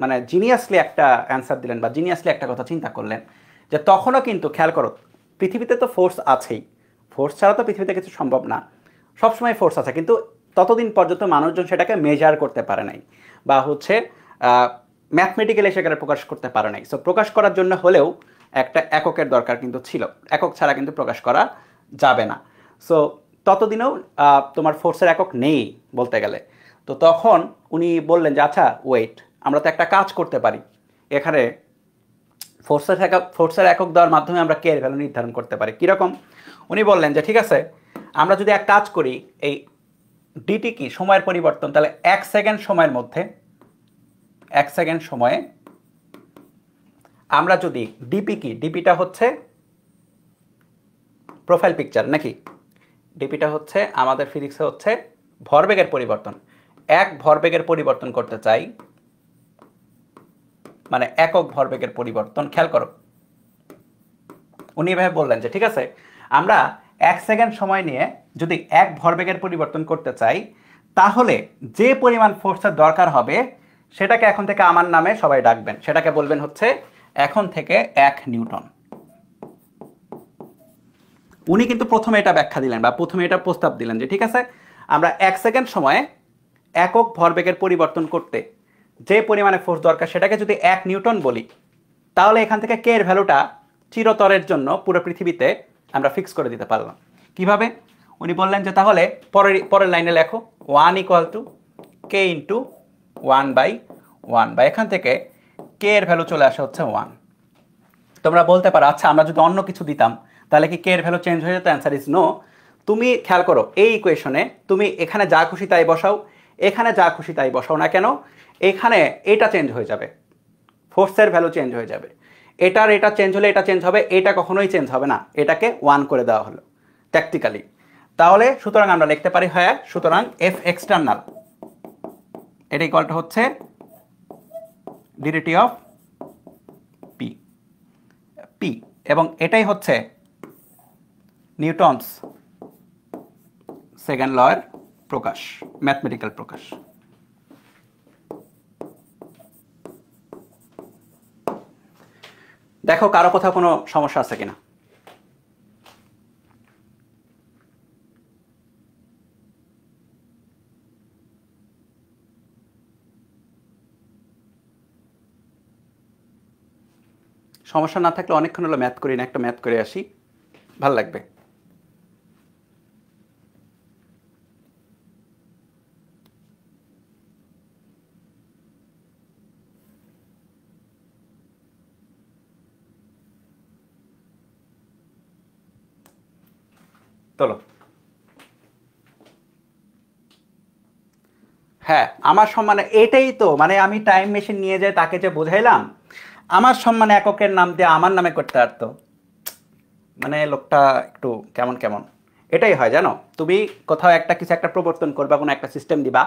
মানে জিনিয়াসলি একটা অ্যান্সার দিলেন বা জিনিয়াসলি একটা কথা চিন্তা করলেন যে তখনও কিন্তু খেয়াল করো পৃথিবীতে তো ফোর্স আছেই ফোর্স ছাড়া তো পৃথিবীতে কিছু সম্ভব না সবসময় ফোর্স আছে কিন্তু ততদিন পর্যন্ত মানুষজন সেটাকে মেজার করতে পারে নাই বা হচ্ছে ম্যাথমেটিক্যালি সেখানে প্রকাশ করতে পারে নাই সো প্রকাশ করার জন্য হলেও একটা এককের দরকার কিন্তু ছিল একক ছাড়া কিন্তু প্রকাশ করা যাবে না সো ততদিনেও তোমার ফোর্সের একক নেই বলতে গেলে তো তখন উনি বললেন যে আচ্ছা ওয়েট আমরা তো একটা কাজ করতে পারি এখানে ফোর্সের একক ফোর্সের একক দেওয়ার মাধ্যমে আমরা কে ভ্যালু নির্ধারণ করতে পারি কীরকম উনি বললেন যে ঠিক আছে আমরা যদি এক কাজ করি এই ডিটি কি সময়ের পরিবর্তন তাহলে এক সেকেন্ড সময়ের মধ্যে এক সেকেন্ড সময়ে আমরা যদি ডিপি কি ডিপিটা হচ্ছে প্রোফাইল পিকচার নাকি ডিপিটা হচ্ছে আমাদের ফিজিক্সে হচ্ছে ভরবেগের পরিবর্তন এক ভরবেগের পরিবর্তন করতে চাই মানে একক ভরবেগের পরিবর্তন খেয়াল করো উনি এভাবে বললেন যে ঠিক আছে আমরা এক সেকেন্ড সময় নিয়ে যদি এক ভরবেগের পরিবর্তন করতে চাই তাহলে যে পরিমাণ ফোর্সের দরকার হবে সেটাকে এখন থেকে আমার নামে সবাই ডাকবেন সেটাকে বলবেন হচ্ছে এখন থেকে এক নিউটন উনি কিন্তু প্রথমে এটা ব্যাখ্যা দিলেন বা প্রথমে এটা প্রস্তাব দিলেন যে ঠিক আছে আমরা এক সেকেন্ড সময়ে একক ভরবেগের পরিবর্তন করতে যে পরিমাণে ফোর্স দরকার সেটাকে যদি এক নিউটন বলি তাহলে এখান থেকে কে এর ভ্যালুটা চিরতরের জন্য পুরো পৃথিবীতে আমরা ফিক্স করে দিতে পারলাম কিভাবে উনি বললেন যে তাহলে পরের পরের লাইনে লেখো one equal to K into one by one বা এখান থেকে কে এর ভ্যালু চলে আসে হচ্ছে ওয়ান তোমরা বলতে পারো আচ্ছা আমরা যদি অন্য কিছু দিতাম তাহলে কি কে এর ভ্যালু চেঞ্জ হয়ে যেত অ্যান্সার ইজ নো তুমি খেয়াল করো এই ইকুয়েশনে তুমি এখানে যা খুশি তাই বসাও এখানে যা খুশি তাই বসাও না কেন এখানে এটা চেঞ্জ হয়ে যাবে ফোর্সের ভ্যালু চেঞ্জ হয়ে যাবে এটার এটা চেঞ্জ হলে এটা চেঞ্জ হবে এটা কখনোই চেঞ্জ হবে না এটাকে ওয়ান করে দেওয়া হলো ট্যাকটিক্যালি তাহলে সুতরাং আমরা লিখতে পারি হ্যাঁ সুতরাং এফ এক্সটার্নাল এটা ইকুয়ালটা হচ্ছে ডিডিটি অফ পি পি এবং এটাই হচ্ছে নিউটনস সেকেন্ড লয়ের প্রকাশ ম্যাথমেটিক্যাল প্রকাশ দেখো কারো কোথাও কোনো সমস্যা আছে কিনা সমস্যা না থাকলে অনেকক্ষণ হলো ম্যাথ করি না একটা ম্যাথ করে আসি ভাল লাগবে চলো হ্যাঁ আমার সম্মানে এটাই তো মানে আমি টাইম মেশিন নিয়ে যাই তাকে যে বোঝাইলাম আমার সম্মান এককের নাম দিয়ে আমার নামে করতে পারতো মানে লোকটা একটু কেমন কেমন এটাই হয় জানো তুমি কোথাও একটা কিছু একটা প্রবর্তন করবা কোনো একটা সিস্টেম দিবা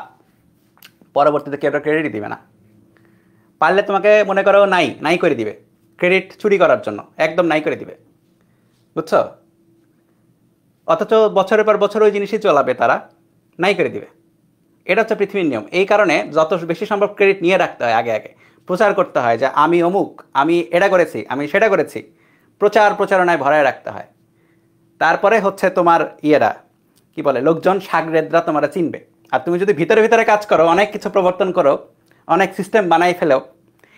পরবর্তীতে কেউ একটা ক্রেডিট দিবে না পারলে তোমাকে মনে করো নাই নাই করে দিবে ক্রেডিট চুরি করার জন্য একদম নাই করে দিবে বুঝছো অথচ বছরের পর বছর ওই জিনিসই চলাবে তারা নাই করে দিবে এটা হচ্ছে পৃথিবীর নিয়ম এই কারণে যত বেশি সম্ভব ক্রেডিট নিয়ে রাখতে হয় আগে আগে প্রচার করতে হয় যে আমি অমুক আমি এটা করেছি আমি সেটা করেছি প্রচার প্রচারণায় ভরায় রাখতে হয় তারপরে হচ্ছে তোমার ইয়েরা কি বলে লোকজন সাগরেদরা তোমরা চিনবে আর তুমি যদি ভিতরে ভিতরে কাজ করো অনেক কিছু প্রবর্তন করো অনেক সিস্টেম বানাই ফেলো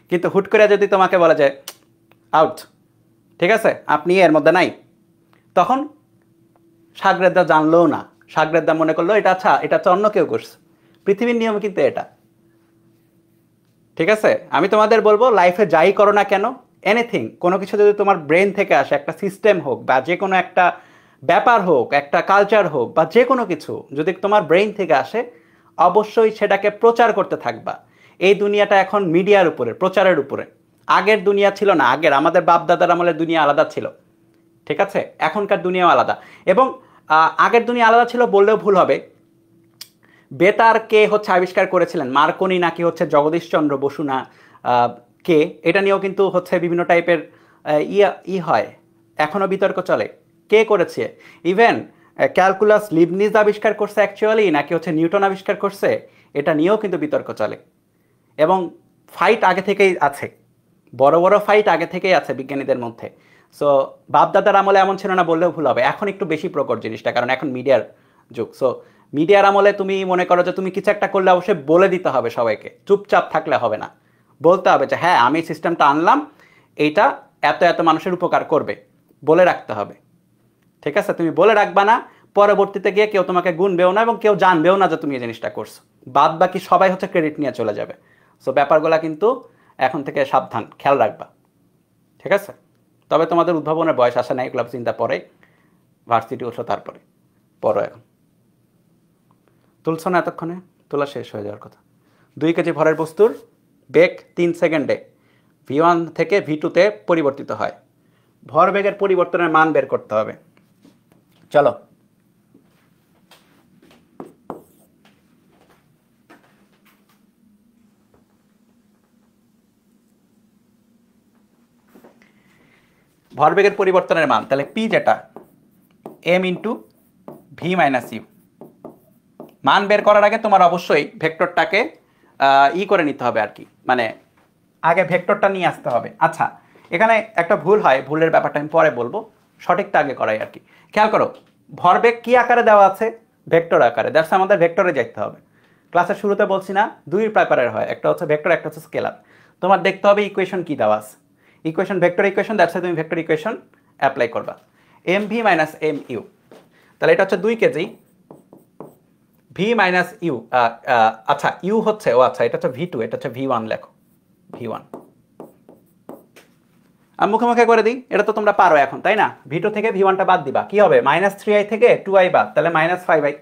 কিন্তু হুট করে যদি তোমাকে বলা যায় আউট ঠিক আছে আপনি এর মধ্যে নাই তখন সাগরেদরা জানলেও না সাগরেদরা মনে করলো এটা আচ্ছা এটা হচ্ছে অন্য কেউ করছে পৃথিবীর নিয়ম কিন্তু এটা ঠিক আছে আমি তোমাদের বলবো লাইফে যাই করো না কেন এনিথিং কোনো কিছু যদি তোমার ব্রেন থেকে আসে একটা সিস্টেম হোক বা যে কোনো একটা ব্যাপার হোক একটা কালচার হোক বা যে কোনো কিছু যদি তোমার ব্রেন থেকে আসে অবশ্যই সেটাকে প্রচার করতে থাকবা এই দুনিয়াটা এখন মিডিয়ার উপরে প্রচারের উপরে আগের দুনিয়া ছিল না আগের আমাদের বাপদাদার আমলের দুনিয়া আলাদা ছিল ঠিক আছে এখনকার দুনিয়াও আলাদা এবং আগের দুনিয়া আলাদা ছিল বললেও ভুল হবে বেতার কে হচ্ছে আবিষ্কার করেছিলেন মার্কনি নাকি হচ্ছে জগদীশচন্দ্র বসু না কে এটা নিয়েও কিন্তু হচ্ছে বিভিন্ন টাইপের ইয়া ই হয় এখনও বিতর্ক চলে কে করেছে ইভেন ক্যালকুলাস লিবনিজ আবিষ্কার করছে অ্যাকচুয়ালি নাকি হচ্ছে নিউটন আবিষ্কার করছে এটা নিয়েও কিন্তু বিতর্ক চলে এবং ফাইট আগে থেকেই আছে বড় বড় ফাইট আগে থেকেই আছে বিজ্ঞানীদের মধ্যে সো বাপদাদার আমলে এমন ছিল না বললেও ভুল হবে এখন একটু বেশি প্রকট জিনিসটা কারণ এখন মিডিয়ার যুগ সো মিডিয়ার আমলে তুমি মনে করো যে তুমি কিছু একটা করলে অবশ্যই বলে দিতে হবে সবাইকে চুপচাপ থাকলে হবে না বলতে হবে যে হ্যাঁ আমি সিস্টেমটা আনলাম এইটা এত এত মানুষের উপকার করবে বলে রাখতে হবে ঠিক আছে তুমি বলে রাখবা না পরবর্তীতে গিয়ে কেউ তোমাকে গুনবেও না এবং কেউ জানবেও না যে তুমি এই জিনিসটা করছো বাদ বাকি সবাই হচ্ছে ক্রেডিট নিয়ে চলে যাবে সো ব্যাপারগুলো কিন্তু এখন থেকে সাবধান খেয়াল রাখবা ঠিক আছে তবে তোমাদের উদ্ভাবনের বয়স আসে না এগুলো চিন্তা পরে ভার্সিটি উঠলো তারপরে পরো এখন তুলছ না এতক্ষণে তোলা শেষ হয়ে যাওয়ার কথা দুই কেজি ভরের বস্তুর বেগ তিন সেকেন্ডে ভি ওয়ান থেকে ভি টুতে পরিবর্তিত হয় ভর বেগের পরিবর্তনের মান বের করতে হবে চলো ভরবেগের পরিবর্তনের মান তাহলে পি যেটা M into V minus U মান বের করার আগে তোমার অবশ্যই ভেক্টরটাকে ই করে নিতে হবে আর কি মানে আগে ভেক্টরটা নিয়ে আসতে হবে আচ্ছা এখানে একটা ভুল হয় ভুলের ব্যাপারটা আমি পরে বলবো সঠিকটা আগে করাই আর কি খেয়াল করো ভরবেগ কি আকারে দেওয়া আছে ভেক্টর আকারে দ্যাটস আমাদের ভেক্টরে যাইতে হবে ক্লাসের শুরুতে বলছি না দুই প্রকারের হয় একটা হচ্ছে ভেক্টর একটা হচ্ছে স্কেলার তোমার দেখতে হবে ইকুয়েশন কি দেওয়া আছে ইকুয়েশন ভেক্টর ইকুয়েশন দ্যাটস তুমি ভেক্টর ইকুয়েশন অ্যাপ্লাই করবা M V minus M U তাহলে এটা হচ্ছে দুই কেজি ভি মাইনাস ইউ আচ্ছা ইউ হচ্ছে ও আচ্ছা এটা হচ্ছে ভি টু এটা হচ্ছে ভি ওয়ান লেখো ভি ওয়ান আমি মুখে মুখে করে দিই এটা তো তোমরা পারো এখন তাই না ভি টু থেকে ভি ওয়ানটা বাদ দিবা কি হবে মাইনাস থ্রি আই থেকে টু আই বাদ তাহলে minus five I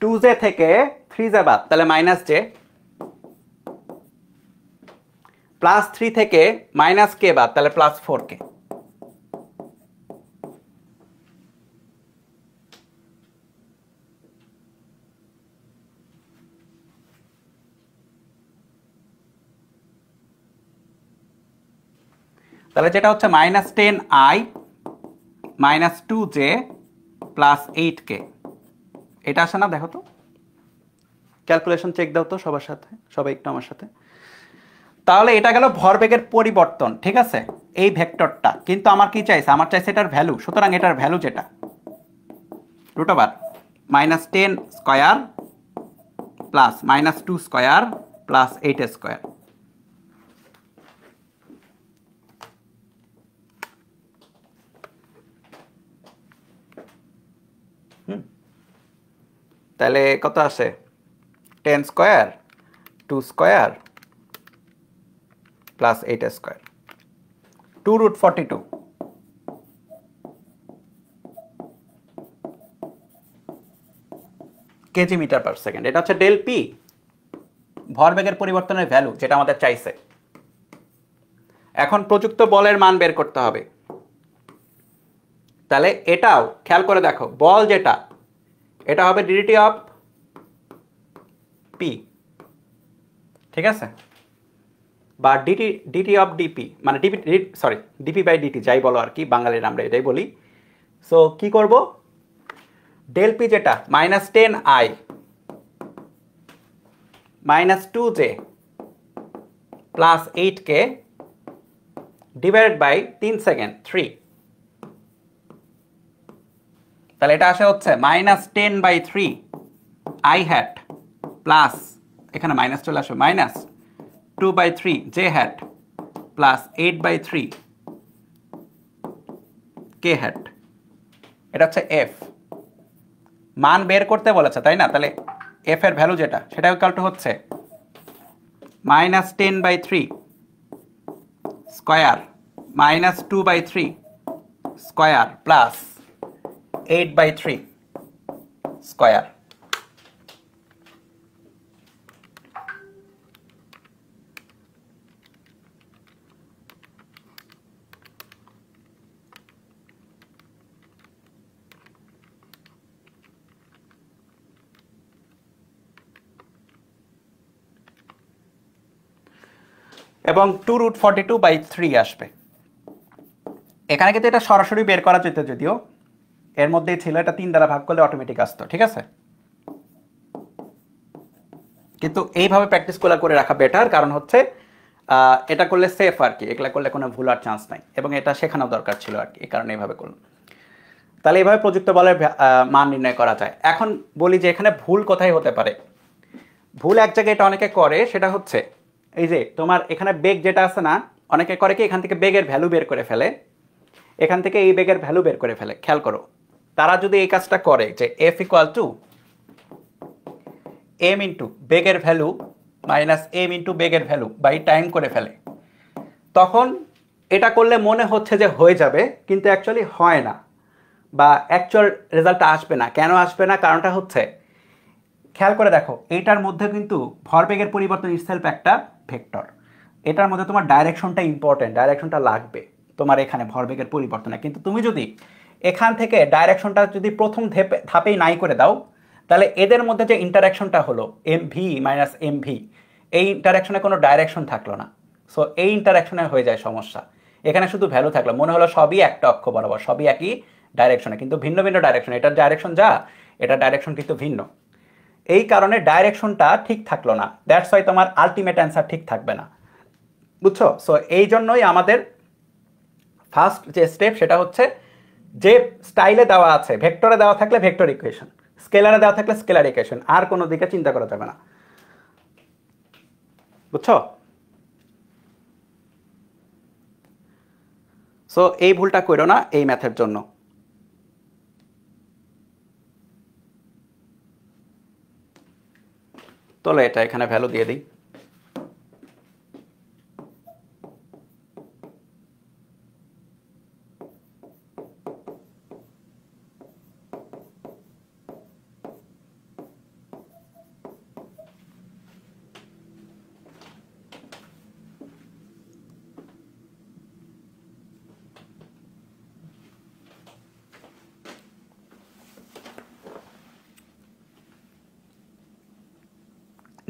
two J থেকে থ্রি জে বাদ তাহলে মাইনাস জে প্লাস থ্রি থেকে মাইনাস কে বাদ তাহলে প্লাস ফোর কে তাহলে যেটা হচ্ছে minus ten I minus two J plus eight K এটা আসে না দেখো তো ক্যালকুলেশন চেক দাও তো সবার সাথে সবাই একটু আমার সাথে তাহলে এটা গেল ভরবেগের পরিবর্তন ঠিক আছে এই ভেক্টরটা কিন্তু আমার কি চাইছে আমার চাইছে এটার ভ্যালু সুতরাং এটার ভ্যালু যেটা root over minus ten square plus minus two square plus eight square তাহলে কত আসে ten square two square plus eight square two root forty two KG metre per second এটা হচ্ছে ডেল পি ভরবেগের পরিবর্তনের ভ্যালু যেটা আমাদের চাইছে এখন প্রযুক্ত বলের মান বের করতে হবে তাহলে এটাও খেয়াল করে দেখো বল যেটা এটা হবে ডিডিটি অফ পি ঠিক আছে বা ডিটি ডিটি অফ ডিপি মানে D P sorry D P by D T যাই বলো আর কি বাঙালির আমরা এটাই বলি সো কি করব ডেল পি যেটা minus ten I minus two J plus eight K divided by তিন সেকেন্ড থ্রি তাহলে এটা আসে হচ্ছে minus ten by three I hat plus এখানে মাইনাস চলে আসবে minus two by three J hat plus eight by three K hat এটা হচ্ছে এফ মান বের করতে বলেছে তাই না তাহলে এফ এর ভ্যালু যেটা সেটা ইকালটু হচ্ছে minus ten by three square minus two by three square plus eight by three square এবং two root forty two by three আসবে এখানে কিন্তু এটা সরাসরি বের করা যেত যদিও এর মধ্যে এই ছেলেটা তিন দ্বারা ভাগ করলে অটোমেটিক আসতো ঠিক আছে কিন্তু এইভাবে প্র্যাকটিস করা করে রাখা বেটার কারণ হচ্ছে এটা করলে সেফ আর কি একলা করলে কোনো ভুল আর চান্স নাই এবং এটা শেখানো দরকার ছিল আর কি এই কারণে এইভাবে করলাম তাহলে এইভাবে প্রযুক্ত বলের মান নির্ণয় করা যায় এখন বলি যে এখানে ভুল কোথায় হতে পারে ভুল এক জায়গায় এটা অনেকে করে সেটা হচ্ছে এই যে তোমার এখানে বেগ যেটা আছে না অনেকে করে কি এখান থেকে বেগের ভ্যালু বের করে ফেলে এখান থেকে এই বেগের ভ্যালু বের করে ফেলে খেয়াল করো তারা যদি এই কাজটা করে যে F equal to M into বেগের ভ্যালু মাইনাস এম ইন্টু বেগের ভ্যালু বাই টাইম করে ফেলে তখন এটা করলে মনে হচ্ছে যে হয়ে যাবে কিন্তু অ্যাকচুয়ালি হয় না বা অ্যাকচুয়াল রেজাল্টটা আসবে না কেন আসবে না কারণটা হচ্ছে খেয়াল করে দেখো এটার মধ্যে কিন্তু ভরবেগের পরিবর্তন ইটসেলফ একটা ভেক্টর এটার মধ্যে তোমার ডাইরেকশনটা ইম্পর্টেন্ট ডাইরেকশনটা লাগবে তোমার এখানে ভরবেগের পরিবর্তনে কিন্তু তুমি যদি এখান থেকে ডাইরেকশনটা যদি প্রথম ধাপেই নাই করে দাও তাহলে এদের মধ্যে যে ইন্টারাকশনটা হলো M V minus M V এই ইন্টারাকশনে কোনো ডাইরেকশন থাকলো না সো এই ইন্টারাকশনে হয়ে যায় সমস্যা এখানে শুধু ভ্যালু থাকলো মনে হলো সবই একটা অক্ষ বরাবর সবই একই ডাইরেকশনে কিন্তু ভিন্ন ভিন্ন ডাইরেকশন এটার ডাইরেকশন যা এটার ডাইরেকশন কিন্তু ভিন্ন এই কারণে ডাইরেকশনটা ঠিক থাকলো না দ্যাটস ওয়াই তোমার আলটিমেট অ্যান্সার ঠিক থাকবে না বুঝছো সো এই জন্যই আমাদের ফার্স্ট যে স্টেপ সেটা হচ্ছে যে স্টাইলে দেওয়া আছে ভেক্টরে দেওয়া থাকলে ভেক্টর ইকুয়েশন স্কেলারে দেওয়া থাকলে স্কেলার ইকুয়েশন আর কোনো দিকে চিন্তা করা যাবে না বুঝছো সো এই ভুলটা করো না এই ম্যাথের জন্য তাহলে এটা এখানে ভ্যালু দিয়ে দিই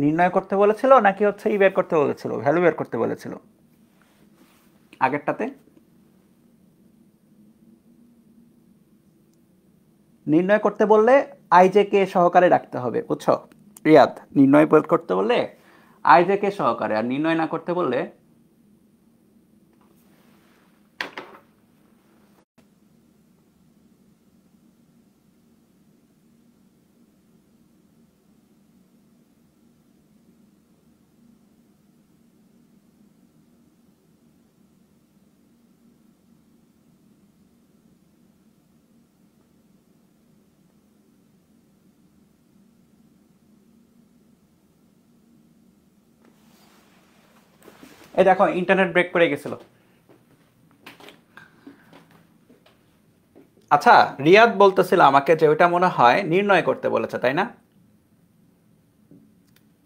নির্ণয় করতে বলেছিল নাকি হচ্ছে ই বের করতে বলেছিল ভ্যালু বের করতে বলেছিল আগেরটাতে নির্ণয় করতে বললে আইজেকে সহকারে রাখতে হবে বুঝছো রিয়াদ নির্ণয় বের করতে বললে আইজেকে সহকারে আর নির্ণয় না করতে বললে এই দেখো ইন্টারনেট ব্রেক পড়ে গেছিল আচ্ছা রিয়াদ বলতেছিল আমাকে যে ওইটা মনে হয় নির্ণয় করতে বলেছে তাই না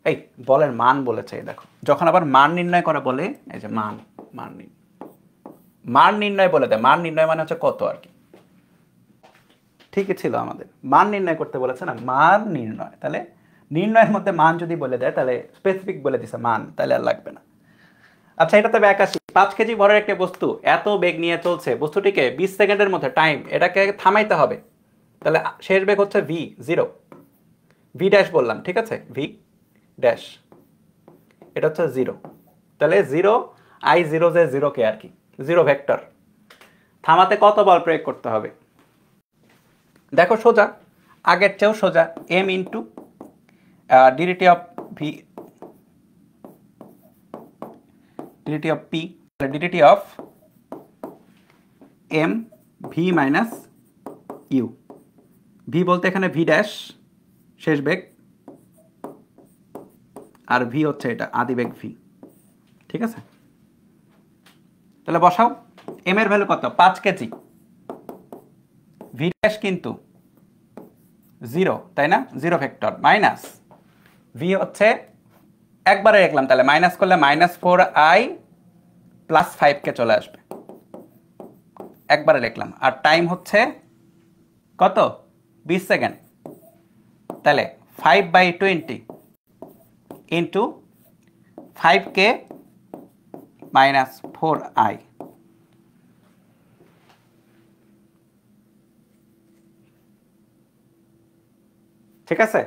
এই বলের মান বলেছে এই দেখো যখন আবার মান নির্ণয় করা বলে এই যে মান মান মান নির্ণয় বলে দেয় মান নির্ণয় মানে হচ্ছে কত আর কি ঠিকই ছিল আমাদের মান নির্ণয় করতে বলেছে না মান নির্ণয় তাহলে নির্ণয়ের মধ্যে মান যদি বলে দেয় তাহলে স্পেসিফিক বলে দিছে মান তাহলে আর লাগবে না আচ্ছা এটা তবে একাশি পাঁচ কেজি ভরের একটি বস্তু এত বেগ নিয়ে চলছে বস্তুটিকে বিশ সেকেন্ডের মধ্যে টাইম এটাকে থামাইতে হবে তাহলে শেষ বেগ হচ্ছে ভি জিরো ভি ড্যাশ বললাম ঠিক আছে ভি ড্যাশ এটা হচ্ছে জিরো তাহলে জিরো আই জিরো যে জিরো কে আর কি জিরো ভেক্টর থামাতে কত বল প্রয়োগ করতে হবে দেখো সোজা আগের চেয়েও সোজা M into DDT of V ddt of p ddt of m v minus U V বলতে এখানে ভি ড্যাশ শেষ বেগ আর ভি হচ্ছে এটা আদি বেগ ভি ঠিক আছে তাহলে বসাও এম এর ভ্যালু কত পাঁচ কেজি ভি ড্যাশ কিন্তু জিরো তাই না জিরো ভেক্টর মাইনাস v হচ্ছে একবারে রাখলাম তাহলে মাইনাস করলে মাইনাস ফোর আই প্লাস ফাইভকে চলে আসবে একবারে লিখলাম আর টাইম হচ্ছে কত বিশ সেকেন্ড তাহলে five by twenty into five কে মাইনাস ফোর আই ঠিক আছে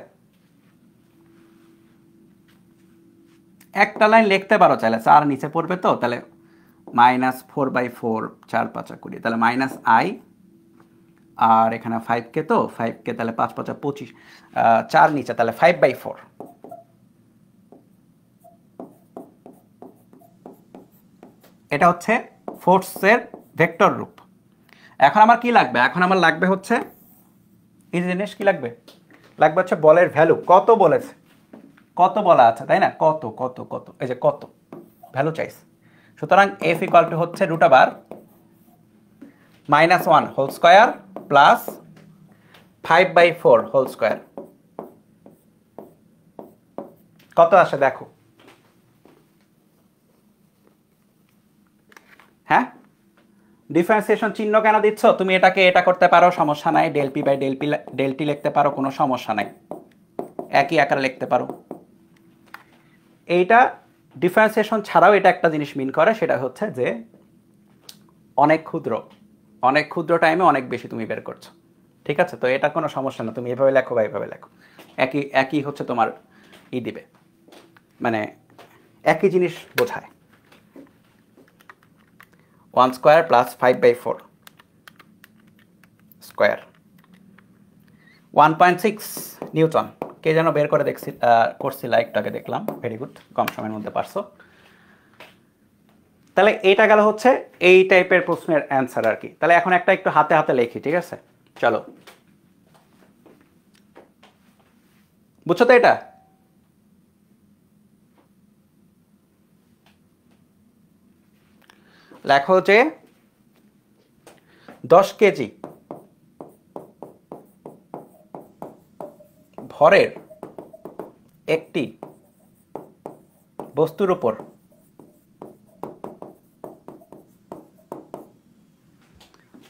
একটা লাইন লিখতে পারো চাইলে চার নিচে পড়বে তো তাহলে মাইনাস ফোর বাই ফোর চার পাঁচা কুড়ি তাহলে মাইনাস আই আর এখানে ফাইভ কে তো ফাইভ কে তাহলে পাঁচ পাঁচা পঁচিশ চার নিচে তাহলে ফাইভ বাই ফোর এটা হচ্ছে ফোর্সের ভেক্টর রূপ এখন আমার কি লাগবে এখন আমার লাগবে হচ্ছে এই জিনিস কি লাগবে লাগবে হচ্ছে বলের ভ্যালু কত বলেছে কত বলা আছে তাই না কত কত কত এই যে কত ভ্যালু চাইস সুতরাং এফ ইকুয়াল টু হচ্ছে রুট আবার minus one whole square plus five by four whole square কত আসে দেখো হ্যাঁ ডিফারেন্সিয়েশন চিহ্ন কেন দিচ্ছ তুমি এটাকে এটা করতে পারো সমস্যা নাই ডেলপি বাই ডেলপি ডেলটি লিখতে পারো কোনো সমস্যা নাই একই আকারে লিখতে পারো এইটা ডিফারেন্সিয়েশন ছাড়াও এটা একটা জিনিস মিন করে সেটা হচ্ছে যে অনেক ক্ষুদ্র অনেক ক্ষুদ্র টাইমে অনেক বেশি তুমি বের করছো ঠিক আছে তো এটা কোনো সমস্যা না তুমি এভাবে লেখো বা এভাবে লেখো একই একই হচ্ছে তোমার ই দিবে মানে একই জিনিস বোঝায় one square plus five by four square one point six newton কে যেন বের করে দেখছি করছি লাইকটাকে দেখলাম ভেরি গুড কম সময়ের মধ্যে পারছো তাহলে এইটা গেল হচ্ছে এই টাইপের প্রশ্নের অ্যান্সার আর কি তাহলে এখন একটা একটু হাতে হাতে লেখি ঠিক আছে চলো বুঝছো তো এটা লেখো যে দশ কেজি ভরের একটি বস্তুর উপর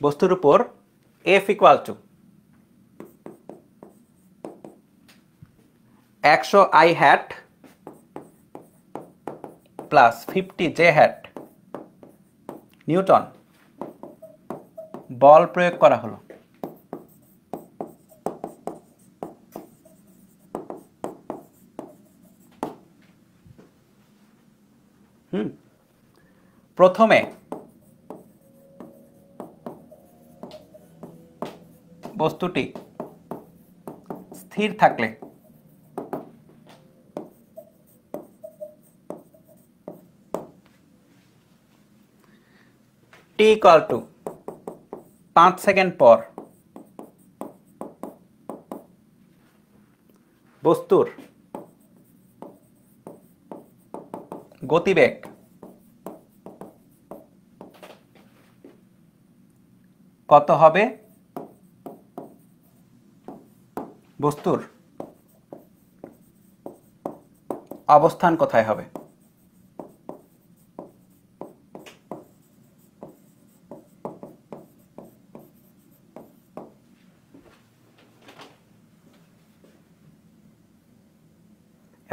বস্তুর উপর এফ ইকুয়াল টু একশো I hat plus fifty J hat newton বল প্রয়োগ করা হলো প্রথমে বস্তুটি স্থির থাকলে টি ইকাল টু পাঁচ সেকেন্ড পর বস্তুর গতিবেগ কত হবে বস্তুর অবস্থান কোথায় হবে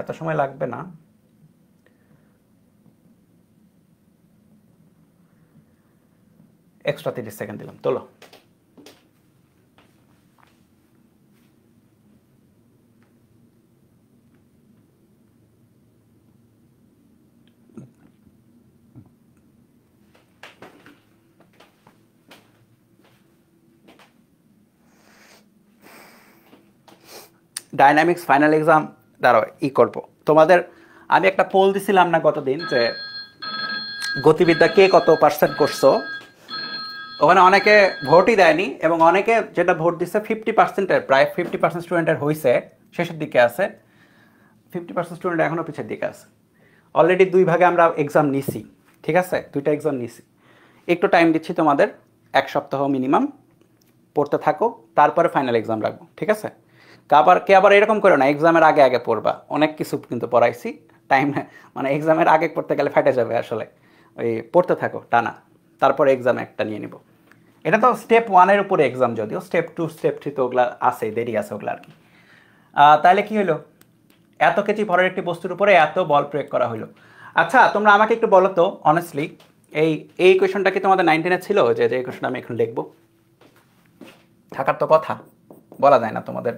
এত সময় লাগবে না এক্সট্রা তিরিশ সেকেন্ড দিলাম তোলো ডাইনামিক্স ফাইনাল এক্সাম দাঁড়াও ই করব তোমাদের আমি একটা পোল দিছিলাম না গতদিন যে গতিবিদ্যা কে কত পার্সেন্ট করছো ওখানে অনেকে ভোটই দেয়নি এবং অনেকে যেটা ভোট দিচ্ছে ফিফটি পার্সেন্টের প্রায় ফিফটি পার্সেন্ট স্টুডেন্টের হয়েছে শেষের দিকে আছে ফিফটি পার্সেন্ট স্টুডেন্ট এখনও পিছের দিকে আছে অলরেডি দুই ভাগে আমরা এক্সাম নিছি ঠিক আছে দুইটা এক্সাম নিছি একটু টাইম দিচ্ছি তোমাদের এক সপ্তাহ মিনিমাম পড়তে থাকো তারপরে ফাইনাল এক্সাম রাখবো ঠিক আছে আবার কে আবার এরকম করে না এক্সামের আগে আগে পড়বা অনেক কিছু কিন্তু পড়াইছি টাইম মানে এক্সামের আগে পড়তে গেলে ফাটে যাবে আসলে ওই পড়তে থাকো টানা তারপরে এক্সাম একটা নিয়ে নিবো এটা তো স্টেপ ওয়ানের উপরে এক্সাম যদিও স্টেপ টু স্টেপ থ্রি তো ওগুলা আছে দেরি আছে ওগুলো আর কি তাহলে কি হলো এত কেজি ভরের একটি বস্তুর উপরে এত বল প্রয়োগ করা হলো আচ্ছা তোমরা আমাকে একটু বলো তো অনেস্টলি এই এই কোয়েশনটা কি তোমাদের নাইনটিনে ছিল যে এই কোয়েশনটা আমি এখন লিখবো থাকার তো কথা বলা যায় না তোমাদের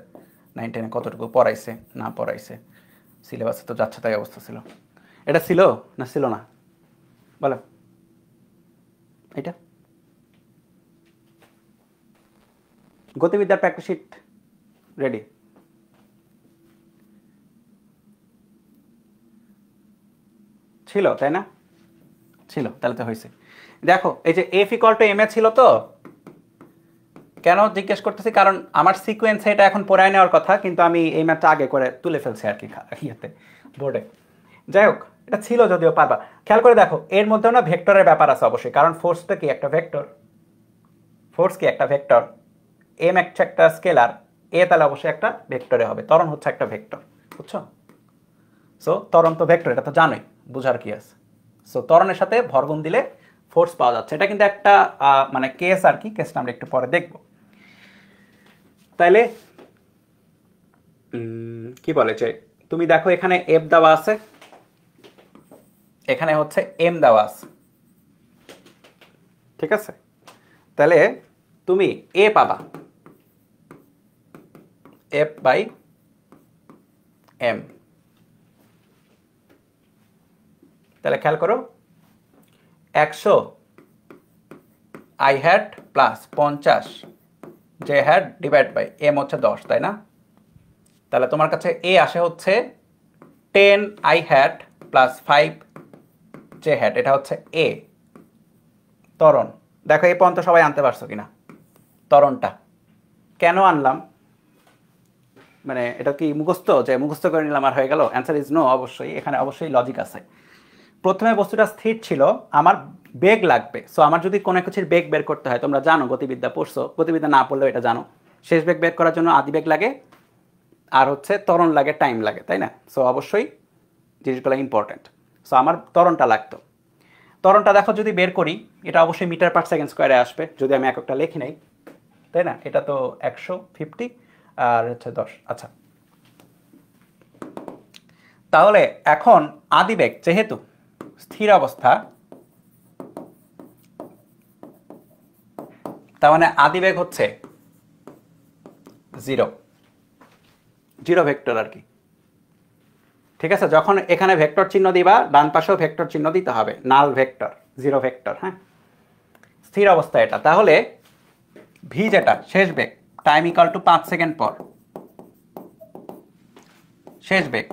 নাইন টেনে কতটুকু পড়াইছে না পড়াইছে সিলেবাসে তো যাচ্ছে তাই অবস্থা ছিল এটা ছিল না ছিল না বলো এটা গতিবিদ্যার with the practice ছিল তাই না ছিল তাহলে তো হয়েছে দেখো এই যে F equal to M A ছিল তো কেন জিজ্ঞেস করতেছি কারণ আমার সিকোয়েন্সে এটা এখন পড়ায় নেওয়ার কথা কিন্তু আমি এই ম্যাথটা আগে করে তুলে ফেলছি আর কি ইয়েতে বোর্ডে যাই হোক এটা ছিল যদিও পারবা খেয়াল করে দেখো এর মধ্যেও না ভেক্টরের ব্যাপার আছে অবশ্যই কারণ ফোর্সটা কি একটা ভেক্টর ফোর্স কি একটা ভেক্টর এম একটা একটা স্কেলার এ তাহলে অবশ্যই একটা ভেক্টরে হবে তরণ হচ্ছে একটা ভেক্টর বুঝছো সো তরণ তো ভেক্টর এটা তো জানোই বুঝার কি আছে সো তরণের সাথে ভরগুন দিলে ফোর্স পাওয়া যাচ্ছে এটা কিন্তু একটা মানে কেস আর কি কেসটা আমরা একটু পরে দেখব তাইলে কি বলে যে তুমি দেখো এখানে এফ দেওয়া আছে এখানে হচ্ছে এম দেওয়া আছে ঠিক আছে তাহলে তুমি এ পাবা এফ বাই এম তাহলে খেয়াল করো একশো আই হ্যাট প্লাস পঞ্চাশ J hat divide by M হচ্ছে দশ তাই না তাহলে তোমার কাছে এ আসে হচ্ছে ten I hat plus five J hat এটা হচ্ছে এ তরণ দেখো এই পর্যন্ত সবাই আনতে পারছো কিনা তরণটা কেন আনলাম মানে এটা কি মুখস্থ যে মুখস্থ করে নিলাম আর হয়ে গেল অ্যান্সার ইজ নো অবশ্যই এখানে অবশ্যই লজিক আছে প্রথমে বস্তুটা স্থির ছিল আমার বেগ লাগবে সো আমার যদি কোনো কিছুর বেগ বের করতে হয় তোমরা জানো গতিবিদ্যা পড়ছো গতিবিদ্যা না পড়লেও এটা জানো শেষ বেগ বের করার জন্য আদি বেগ লাগে আর হচ্ছে তরণ লাগে টাইম লাগে তাই না সো অবশ্যই জিনিসগুলো ইম্পর্ট্যান্ট সো আমার তরণটা লাগতো তরণটা দেখো যদি বের করি এটা অবশ্যই মিটার পার সেকেন্ড স্কোয়ারে আসবে যদি আমি এক একটা লেখি নেই তাই না এটা তো একশো ফিফটি আর হচ্ছে দশ আচ্ছা তাহলে এখন আদিবেগ যেহেতু স্থির অবস্থা তার মানে আদিবেগ হচ্ছে জিরো জিরো ভেক্টর আর কি ঠিক আছে যখন এখানে ভেক্টর চিহ্ন দিবা ডান পাশেও ভেক্টর চিহ্ন দিতে হবে নাল ভেক্টর জিরো ভেক্টর হ্যাঁ স্থির অবস্থা এটা তাহলে ভি যেটা শেষ বেগ টাইম ইকাল টু পাঁচ সেকেন্ড পর শেষ বেগ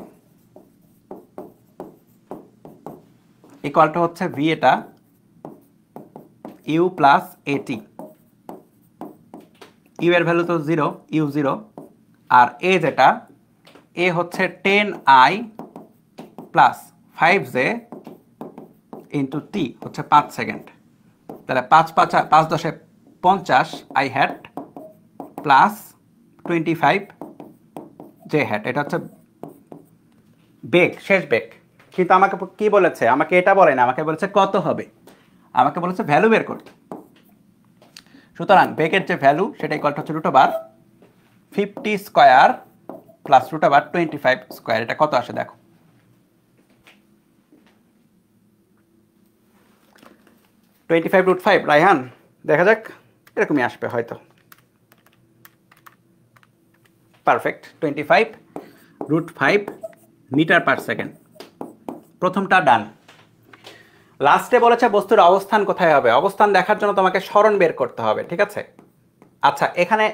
ইকুয়ালটা হচ্ছে ভি এটা ইউ প্লাস এটি ইউ এর ভ্যালু তো জিরো ইউ জিরো আর এ যেটা এ হচ্ছে ten I plus five J into T হচ্ছে পাঁচ সেকেন্ড তাহলে পাঁচ পাঁচ পাঁচ দশে পঞ্চাশ I hat plus twenty five J hat এটা হচ্ছে বেগ শেষ বেগ কিন্তু আমাকে কি বলেছে আমাকে এটা বলে না আমাকে বলেছে কত হবে আমাকে বলেছে ভ্যালু বের করতে সুতরাং বেগের যে ভ্যালু সেটা ইকুয়াল হচ্ছে রুটো বার ফিফটি স্কোয়ার প্লাস রুট আবার টোয়েন্টি ফাইভ স্কোয়ার এটা কত আসে দেখো twenty five root five Raihan দেখা যাক এরকমই আসবে হয়তো perfect twenty five root five metre per second প্রথমটা ডান লাস্টে বলেছে বস্তুর অবস্থান কোথায় হবে অবস্থান দেখার জন্য তোমাকে স্মরণ বের করতে হবে ঠিক আছে আচ্ছা এখানে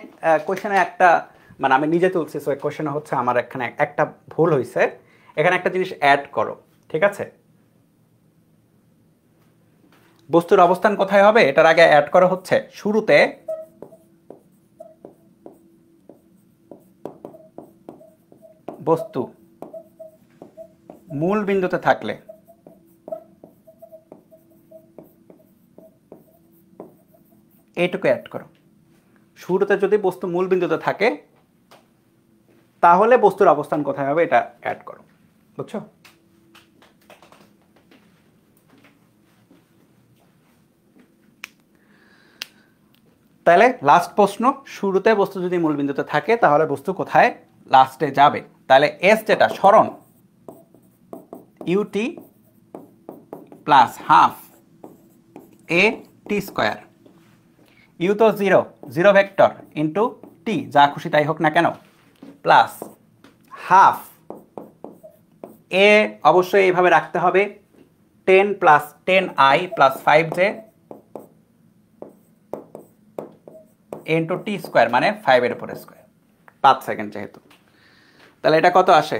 কোয়েশনে একটা মানে আমি নিজে তুলছি সো কোয়েশনে হচ্ছে আমার এখানে একটা ভুল হয়েছে এখানে একটা জিনিস অ্যাড করো ঠিক আছে বস্তুর অবস্থান কোথায় হবে এটার আগে অ্যাড করা হচ্ছে শুরুতে বস্তু মূল বিন্দুতে থাকলে এইটুকু অ্যাড করো শুরুতে যদি বস্তু মূল বিন্দুতে থাকে তাহলে বস্তুর অবস্থান কোথায় হবে এটা অ্যাড করো বুঝছো তাহলে লাস্ট প্রশ্ন শুরুতে বস্তু যদি মূল বিন্দুতে থাকে তাহলে বস্তু কোথায় লাস্টে যাবে তাহলে এস যেটা সরণ U T plus half A T square U তো zero zero vector into T যা খুশি তাই হোক না কেন প্লাস হাফ এ অবশ্যই এইভাবে রাখতে হবে ten plus ten I plus five J into T square মানে ফাইভের উপরে স্কোয়ার পাঁচ সেকেন্ড যেহেতু তাহলে এটা কত আসে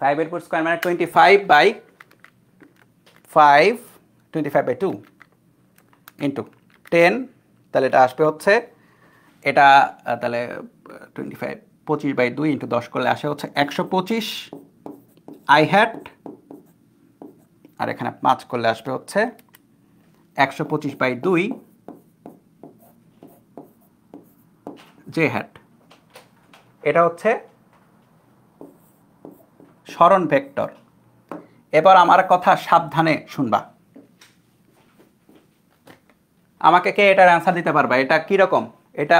ফাইভ এর উপর স্কোয়ার মানে twenty five by five twenty five by two into ten তাহলে এটা আসবে হচ্ছে এটা তাহলে টোয়েন্টি ফাইভ পঁচিশ বাই দুই ইন্টু দশ করলে আসে হচ্ছে একশো পঁচিশ আই হ্যাট আর এখানে পাঁচ করলে আসবে হচ্ছে একশো পঁচিশ বাই দুই জে হ্যাট এটা হচ্ছে সরণ ভেক্টর এবার আমার কথা সাবধানে শুনবা আমাকে কে এটার অ্যান্সার দিতে পারবা এটা কীরকম এটা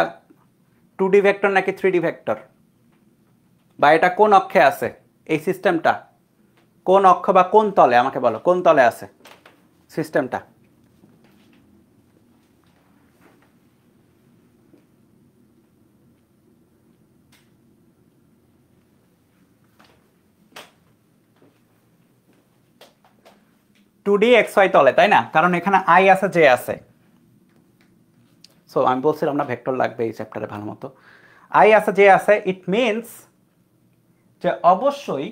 টু ডি ভেক্টর নাকি থ্রি ডি ভেক্টর বা এটা কোন অক্ষে আছে এই সিস্টেমটা কোন অক্ষ বা কোন তলে আমাকে বলো কোন তলে আছে সিস্টেমটা টু ডি এক্স ওয়াই তলে তাই না কারণ এখানে আই আছে জে আছে সো আমি বলছিলাম আমরা ভেক্টর লাগবে এই চ্যাপ্টারে ভালো মতো আই আছে জে আছে ইট মিনস যে অবশ্যই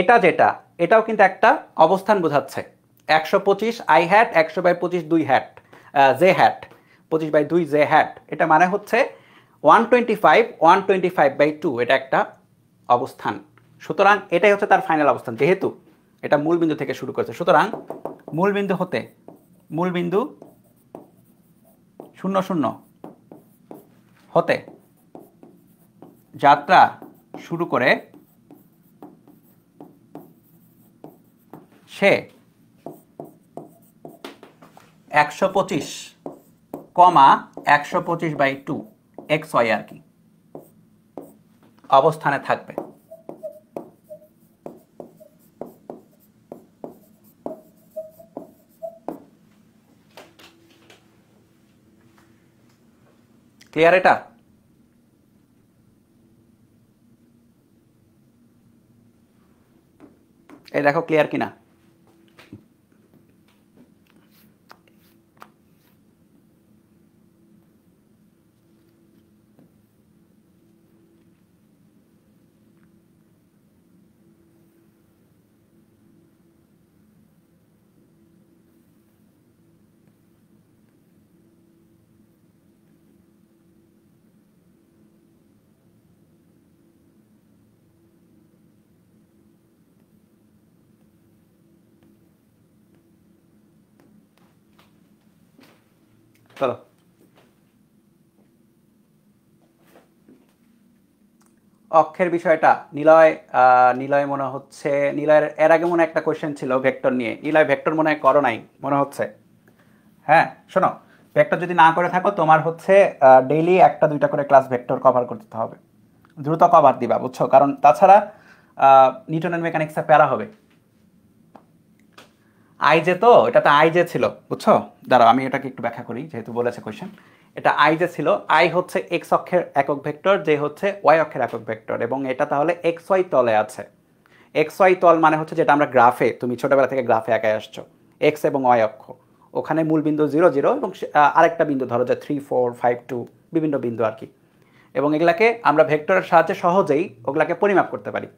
এটা যেটা এটাও কিন্তু একটা অবস্থান বোঝাচ্ছে একশো পঁচিশ আই হ্যাট একশো বাই পঁচিশ দুই হ্যাট জে হ্যাট পঁচিশ বাই দুই জে হ্যাট এটা মানে হচ্ছে one twenty five one twenty five by two এটা একটা অবস্থান সুতরাং এটাই হচ্ছে তার ফাইনাল অবস্থান যেহেতু এটা মূলবিন্দু থেকে শুরু করেছে সুতরাং মূলবিন্দু হতে মূলবিন্দু শূন্য শূন্য হতে যাত্রা শুরু করে সে একশো পঁচিশ কমা একশো পঁচিশ বাই টু এক্স ওয়াই আর কি অবস্থানে থাকবে ক্লিয়ার এটা এই দেখো ক্লিয়ার কিনা দাঁড়া অক্ষের বিষয়টা নিলয় নিলয় মনে হচ্ছে নিলয়ের এর আগে মনে একটা কোয়েশ্চেন ছিল ভেক্টর নিয়ে নিলয় ভেক্টর মনে হয় করো নাই মনে হচ্ছে হ্যাঁ শোনো ভেক্টর যদি না করে থাকো তোমার হচ্ছে ডেইলি একটা দুইটা করে ক্লাস ভেক্টর কভার করতে হবে দ্রুত কভার দিবা বুঝছো কারণ তাছাড়া নিউটনের মেকানিক্সটা প্যারা হবে আইজে তো এটা তো আইজে ছিল বুঝছো দাঁড়াও আমি এটাকে একটু ব্যাখ্যা করি যেহেতু বলেছে কোয়েশ্চেন এটা আই যে ছিল আই হচ্ছে এক্স অক্ষের একক ভেক্টর যে হচ্ছে ওয়াই অক্ষের একক ভেক্টর এবং এটা তাহলে এক্স ওয়াই তলে আছে এক্স ওয়াই তল মানে হচ্ছে যেটা আমরা গ্রাফে তুমি ছোটোবেলা থেকে গ্রাফে একাই আসছো এক্স এবং ওয়াই অক্ষ ওখানে মূল বিন্দু জিরো জিরো এবং আরেকটা বিন্দু ধরো যে থ্রি ফোর ফাইভ টু বিভিন্ন বিন্দু আর কি এবং এগুলাকে আমরা ভেক্টরের সাহায্যে সহজেই ওগুলাকে পরিমাপ করতে পারি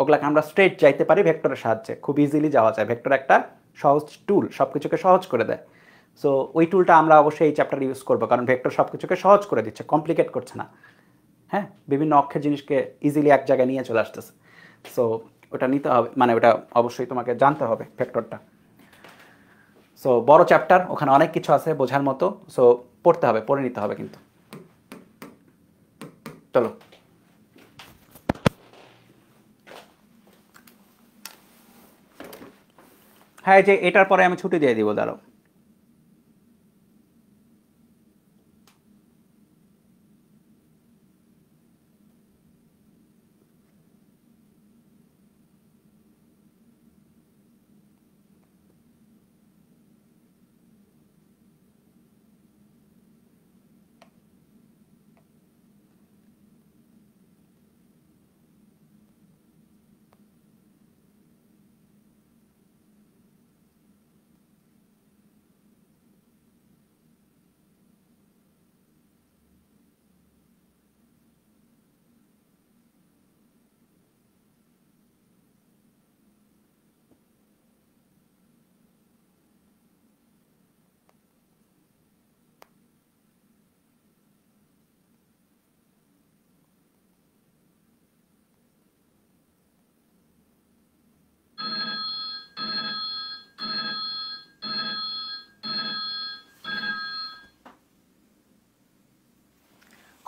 ওগুলাকে আমরা স্ট্রেট যাইতে পারি ভেক্টরের সাহায্যে খুব ইজিলি যাওয়া যায় ভেক্টর একটা সহজ টুল সব কিছুকে সহজ করে দেয় সো ওই টুলটা আমরা অবশ্যই এই চ্যাপ্টারে ইউজ করবো কারণ ভেক্টর সব কিছুকে সহজ করে দিচ্ছে কমপ্লিকেট করছে না হ্যাঁ বিভিন্ন অক্ষের জিনিসকে ইজিলি এক জায়গায় নিয়ে চলে আসতেছে সো ওটা নিতে হবে মানে ওটা অবশ্যই তোমাকে জানতে হবে ভেক্টরটা সো বড় চ্যাপ্টার ওখানে অনেক কিছু আছে বোঝার মতো সো পড়তে হবে পড়ে নিতে হবে কিন্তু চলো হ্যাঁ যে এটার পরে আমি ছুটি দিয়ে দিব দাঁড়াও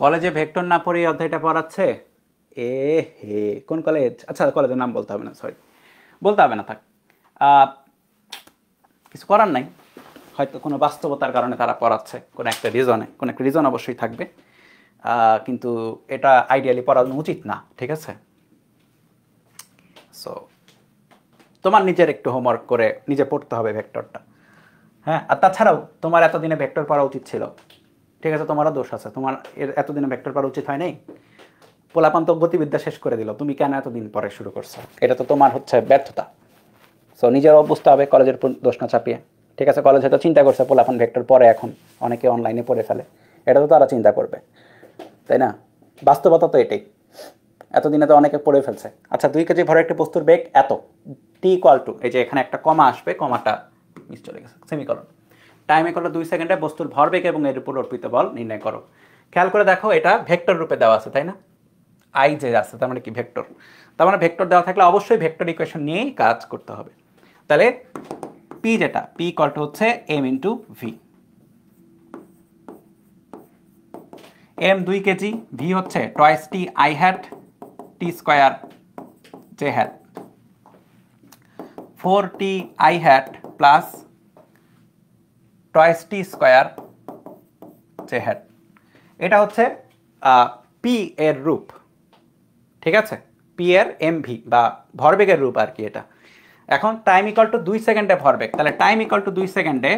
কলেজে ভেক্টর না পড়ে এই অধ্যায়টা পড়াচ্ছে এ হে কোন কলেজ আচ্ছা কলেজের নাম বলতে হবে না সরি বলতে হবে না থাক কিছু করার নাই হয়তো কোনো বাস্তবতার কারণে তারা পড়াচ্ছে কোনো একটা রিজনে কোনো একটা রিজন অবশ্যই থাকবে কিন্তু এটা আইডিয়ালি পড়ানো উচিত না ঠিক আছে সো তোমার নিজের একটু হোমওয়ার্ক করে নিজে পড়তে হবে ভেক্টরটা হ্যাঁ আর তাছাড়াও তোমার এতদিনে ভেক্টর পড়া উচিত ছিল ঠিক আছে তোমারও দোষ আছে তোমার এর এতদিনে ভেক্টর পার উচিত হয় নাই পোলাপান্ত গতিবিদ্যা শেষ করে দিল তুমি কেন এতদিন পরে শুরু করছো এটা তো তোমার হচ্ছে ব্যর্থতা সো নিজের অবস্থা হবে কলেজের দোষ না চাপিয়ে ঠিক আছে কলেজ হয়তো চিন্তা করছে পোলাপান ভেক্টর পরে এখন অনেকে অনলাইনে পড়ে ফেলে এটা তো তারা চিন্তা করবে তাই না বাস্তবতা তো এটাই এতদিনে তো অনেকে পড়ে ফেলছে আচ্ছা দুই কেজি ভরে একটি বস্তুর বেগ এত টি ইকুয়াল টু এই যে এখানে একটা কমা আসবে কমাটা মিস চলে গেছে সেমিকলন টাইম ইকুয়াল দুই সেকেন্ডে বস্তুর ভরবেগ এবং এর উপর অর্পিত বল নির্ণয় করো খেয়াল করে দেখো এটা ভেক্টর রূপে দেওয়া আছে তাই না আই যে আছে তার মানে কি ভেক্টর তার মানে ভেক্টর দেওয়া থাকলে অবশ্যই ভেক্টর ইকুয়েশন নিয়েই কাজ করতে হবে তাহলে পি যেটা পি ইকুয়ালটা হচ্ছে এম ইন্টু ভি এম দুই কেজি ভি হচ্ছে twice T I hat T square J hat four T I hat plus twice T square J hat এটা হচ্ছে পি এর রূপ ঠিক আছে পি এর এম ভি বা ভরবেগের রূপ আর কি এটা এখন টাইম ইকাল টু দুই সেকেন্ডে ভরবেগ তাহলে টাইম ইকাল টু দুই সেকেন্ডে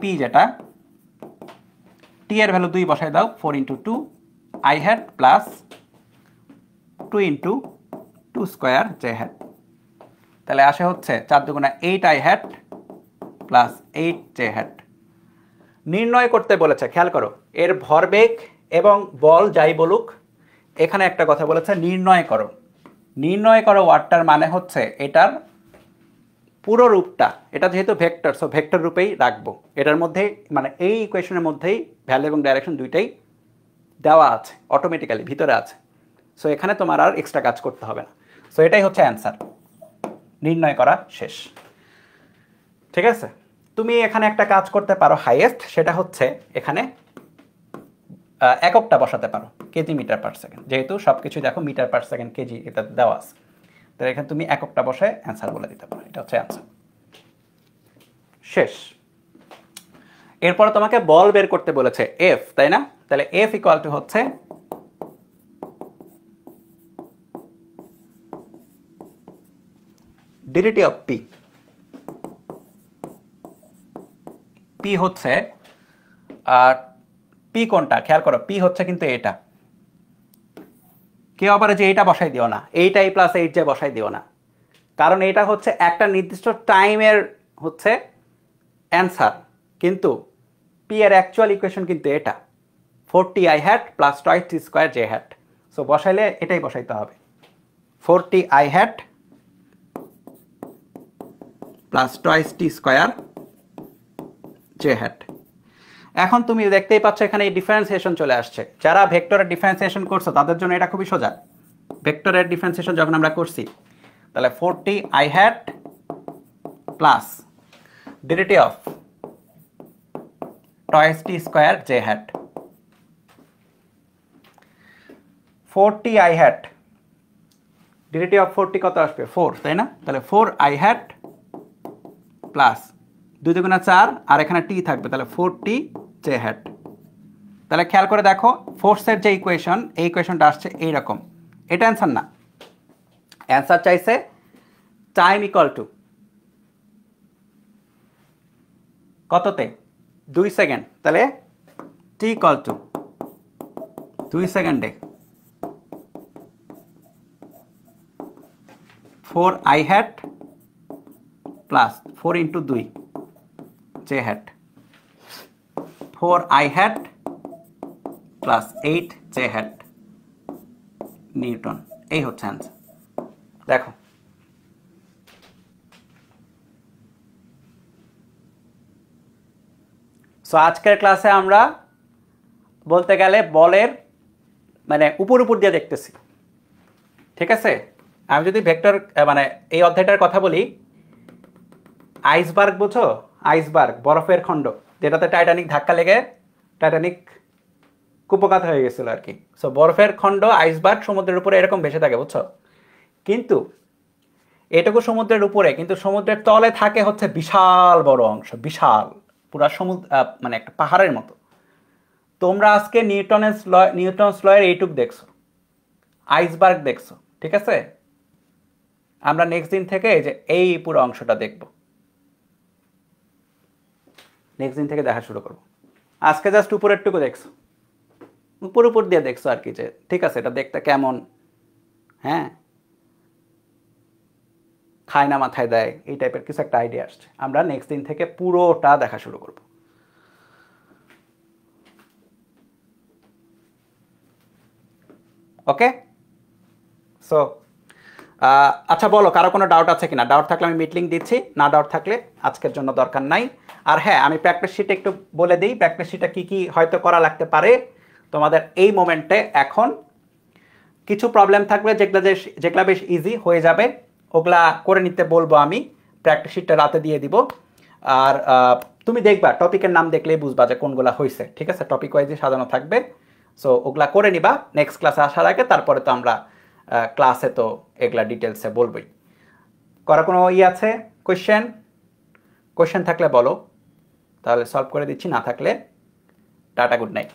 পি যেটা টি এর ভ্যালু দুই বসায় দাও four into two I hat plus two into two square J hat তাহলে আসে হচ্ছে চার দুগুণা eight I hat plus eight J hat নির্ণয় করতে বলেছে খেয়াল করো এর ভরবেগ এবং বল যাই বলুক এখানে একটা কথা বলেছে নির্ণয় করো নির্ণয় করো ওয়ার্ডটার মানে হচ্ছে এটার পুরো রূপটা এটা যেহেতু ভেক্টর সো ভেক্টর রূপেই রাখবো এটার মধ্যে মানে এই ইকুয়েশনের মধ্যেই ভ্যালু এবং ডাইরেকশন দুইটাই দেওয়া আছে অটোমেটিক্যালি ভিতরে আছে সো এখানে তোমার আর এক্সট্রা কাজ করতে হবে না সো এটাই হচ্ছে অ্যান্সার নির্ণয় করা শেষ ঠিক আছে তুমি এখানে একটা কাজ করতে পারো হাইয়েস্ট সেটা হচ্ছে এখানে এককটা বসাতে পারো কেজি মিটার পার সেকেন্ড যেহেতু সব কিছু দেখো মিটার পার সেকেন্ড কেজি এটা দেওয়া আছে তাহলে এখানে তুমি এককটা বসে অ্যান্সার বলে দিতে পারো এটা হচ্ছে অ্যান্সার শেষ এরপর তোমাকে বল বের করতে বলেছে এফ তাই না তাহলে এফ ইকুয়াল টু হচ্ছে ডিলিটি অফ পি পি হচ্ছে আর পি কোনটা খেয়াল করো পি হচ্ছে কিন্তু এটা কেউ আবার যে এইটা বসাই দিও না এইটা এই প্লাস এইট যে বসাই দিও না কারণ এটা হচ্ছে একটা নির্দিষ্ট টাইমের হচ্ছে অ্যান্সার কিন্তু পি এর অ্যাকচুয়াল ইকুয়েশন কিন্তু এটা four T I hat plus twice T square J hat so বসাইলে এটাই বসাইতে হবে four T I hat plus twice T square J hat এখন তুমি দেখতেই পাচ্ছ এখানে এই ডিফারেন্সিয়েশন চলে আসছে যারা ভেক্টরের ডিফারেন্সিয়েশন করছো তাদের জন্য এটা খুবই সোজা ভেক্টরের ডিফারেন্সিয়েশন যখন আমরা করছি তাহলে four T I hat plus DDT of twice T square J hat four T I hat DDT of four T কত আসবে ফোর তাই না তাহলে ফোর আই হ্যাট প্লাস দুই দুগুণা চার আর এখানে টি থাকবে তাহলে ফোর টি জে হ্যাট তাহলে খেয়াল করে দেখো ফোর্সের যে ইকুয়েশন এই ইকুয়েশনটা আসছে এইরকম এটা অ্যান্সার না অ্যান্সার চাইছে টাইম ইকুয়াল টু কততে দুই সেকেন্ড তাহলে টি ইকুয়াল টু দুই সেকেন্ডে four I hat plus four into দুই j hat 4 i hat plus 8 j hat newton এই হচ্ছে অ্যান্সার দেখো সো আজকের ক্লাসে আমরা বলতে গেলে বলের মানে উপর উপর দিয়ে দেখতেছি ঠিক আছে আমি যদি ভেক্টর মানে এই অধ্যায়টার কথা বলি আইসবার্গ বুঝো আইসবার্গ বরফের খণ্ড যেটাতে টাইটানিক ধাক্কা লেগে টাইটানিক কুপকাত হয়ে গেছিলো আর কি সো বরফের খণ্ড আইসবার্গ সমুদ্রের উপরে এরকম ভেসে থাকে বুঝছো কিন্তু এটুকু সমুদ্রের উপরে কিন্তু সমুদ্রের তলে থাকে হচ্ছে বিশাল বড় অংশ বিশাল পুরো সমুদ্র মানে একটা পাহাড়ের মতো তোমরা আজকে নিউটনের ল নিউটনস লয়ের এইটুক দেখছো আইসবার্গ দেখছো ঠিক আছে আমরা নেক্সট দিন থেকে যে এই পুরো অংশটা দেখবো নেক্সট দিন থেকে দেখা শুরু করবো আজকে জাস্ট উপরেরটুকু দেখছো উপর উপর দিয়ে দেখছো আর কি যে ঠিক আছে এটা দেখতে কেমন হ্যাঁ খায় না মাথায় দেয় এই টাইপের কিছু একটা আইডিয়া আসছে আমরা নেক্সট দিন থেকে পুরোটা দেখা শুরু করব ওকে সো আচ্ছা বলো কারো কোনো ডাউট আছে কিনা ডাউট থাকলে আমি মিটলিং দিচ্ছি না ডাউট থাকলে আজকের জন্য দরকার নাই আর হ্যাঁ আমি প্র্যাকটিস শিটে একটু বলে দিই প্র্যাকটিস শিটটা কী কী হয়তো করা লাগতে পারে তোমাদের এই মোমেন্টে এখন কিছু প্রবলেম থাকবে যেগুলা যে যেগুলা বেশ ইজি হয়ে যাবে ওগুলা করে নিতে বলবো আমি প্র্যাকটিস শিটটা রাতে দিয়ে দিব আর তুমি দেখবা টপিকের নাম দেখলেই বুঝবা যে কোনগুলো হয়েছে ঠিক আছে টপিক ওয়াইজে সাজানো থাকবে সো ওগুলা করে নিবা নেক্সট ক্লাসে আসার আগে তারপরে তো আমরা ক্লাসে তো এগুলা ডিটেলসে বলবই করা কোনো ই আছে কোয়েশ্চেন কোয়েশ্চেন থাকলে বলো তাহলে সলভ করে দিচ্ছি না থাকলে টাটা গুড নাইট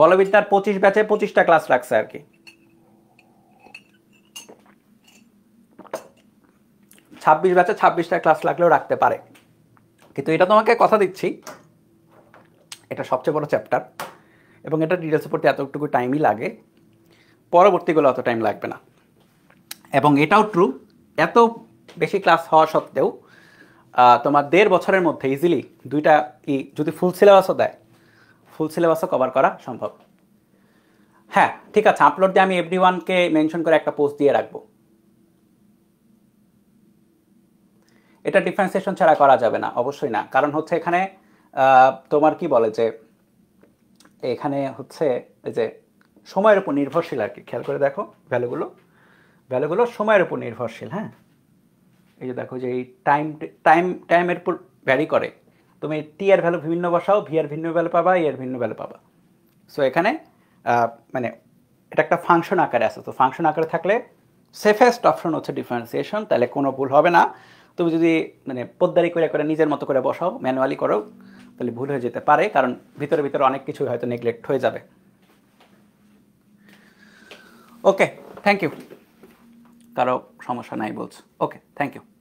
বলবিদ্যার পঁচিশ ব্যাচে পঁচিশটা ক্লাস রাখছে আর কি ছাব্বিশ ব্যাচে ছাব্বিশটা ক্লাস লাগলেও রাখতে পারে কিন্তু এটা তোমাকে কথা দিচ্ছি এটা সবচেয়ে বড় চ্যাপ্টার এবং এটা ডিটেলসে পড়তে এতটুকু টাইমই লাগে পরবর্তীগুলো অত টাইম লাগবে না এবং এটাও ট্রু এত বেশি ক্লাস হওয়া সত্ত্বেও তোমার দেড় বছরের মধ্যে ইজিলি দুইটা কি যদি ফুল সিলেবাসও দেয় ফুল সিলেবাসও কভার করা সম্ভব হ্যাঁ ঠিক আছে আপলোড দিয়ে আমি এভরি ওয়ানকে মেনশন করে একটা পোস্ট দিয়ে রাখবো এটা ডিফারেন্সিয়েশন ছাড়া করা যাবে না অবশ্যই না কারণ হচ্ছে এখানে তোমার কি বলে যে এখানে হচ্ছে এই যে সময়ের উপর নির্ভরশীল আর কি খেয়াল করে দেখো ভ্যালুগুলো ভ্যালুগুলো সময়ের উপর নির্ভরশীল হ্যাঁ এই যে দেখো যে এই টাইম টাইম টাইমের উপর ভ্যারি করে তুমি টি আর ভ্যালু ভিন্ন বসাও ভি আর ভিন্ন ভ্যালু পাবা এর ভিন্ন ভ্যালু পাবা সো এখানে মানে এটা একটা ফাংশন আকারে আছে তো ফাংশন আকারে থাকলে সেফেস্ট অপশন হচ্ছে ডিফারেন্সিয়েশন তাহলে কোনো ভুল হবে না তুমি যদি মানে পোদ্দারি করে করে নিজের মতো করে বসাও ম্যানুয়ালি করো তাহলে ভুল হয়ে যেতে পারে কারণ ভিতরে ভিতরে অনেক কিছু হয়তো নেগলেক্ট হয়ে যাবে ওকে থ্যাংক ইউ কারো সমস্যা নাই বলছো ওকে থ্যাংক ইউ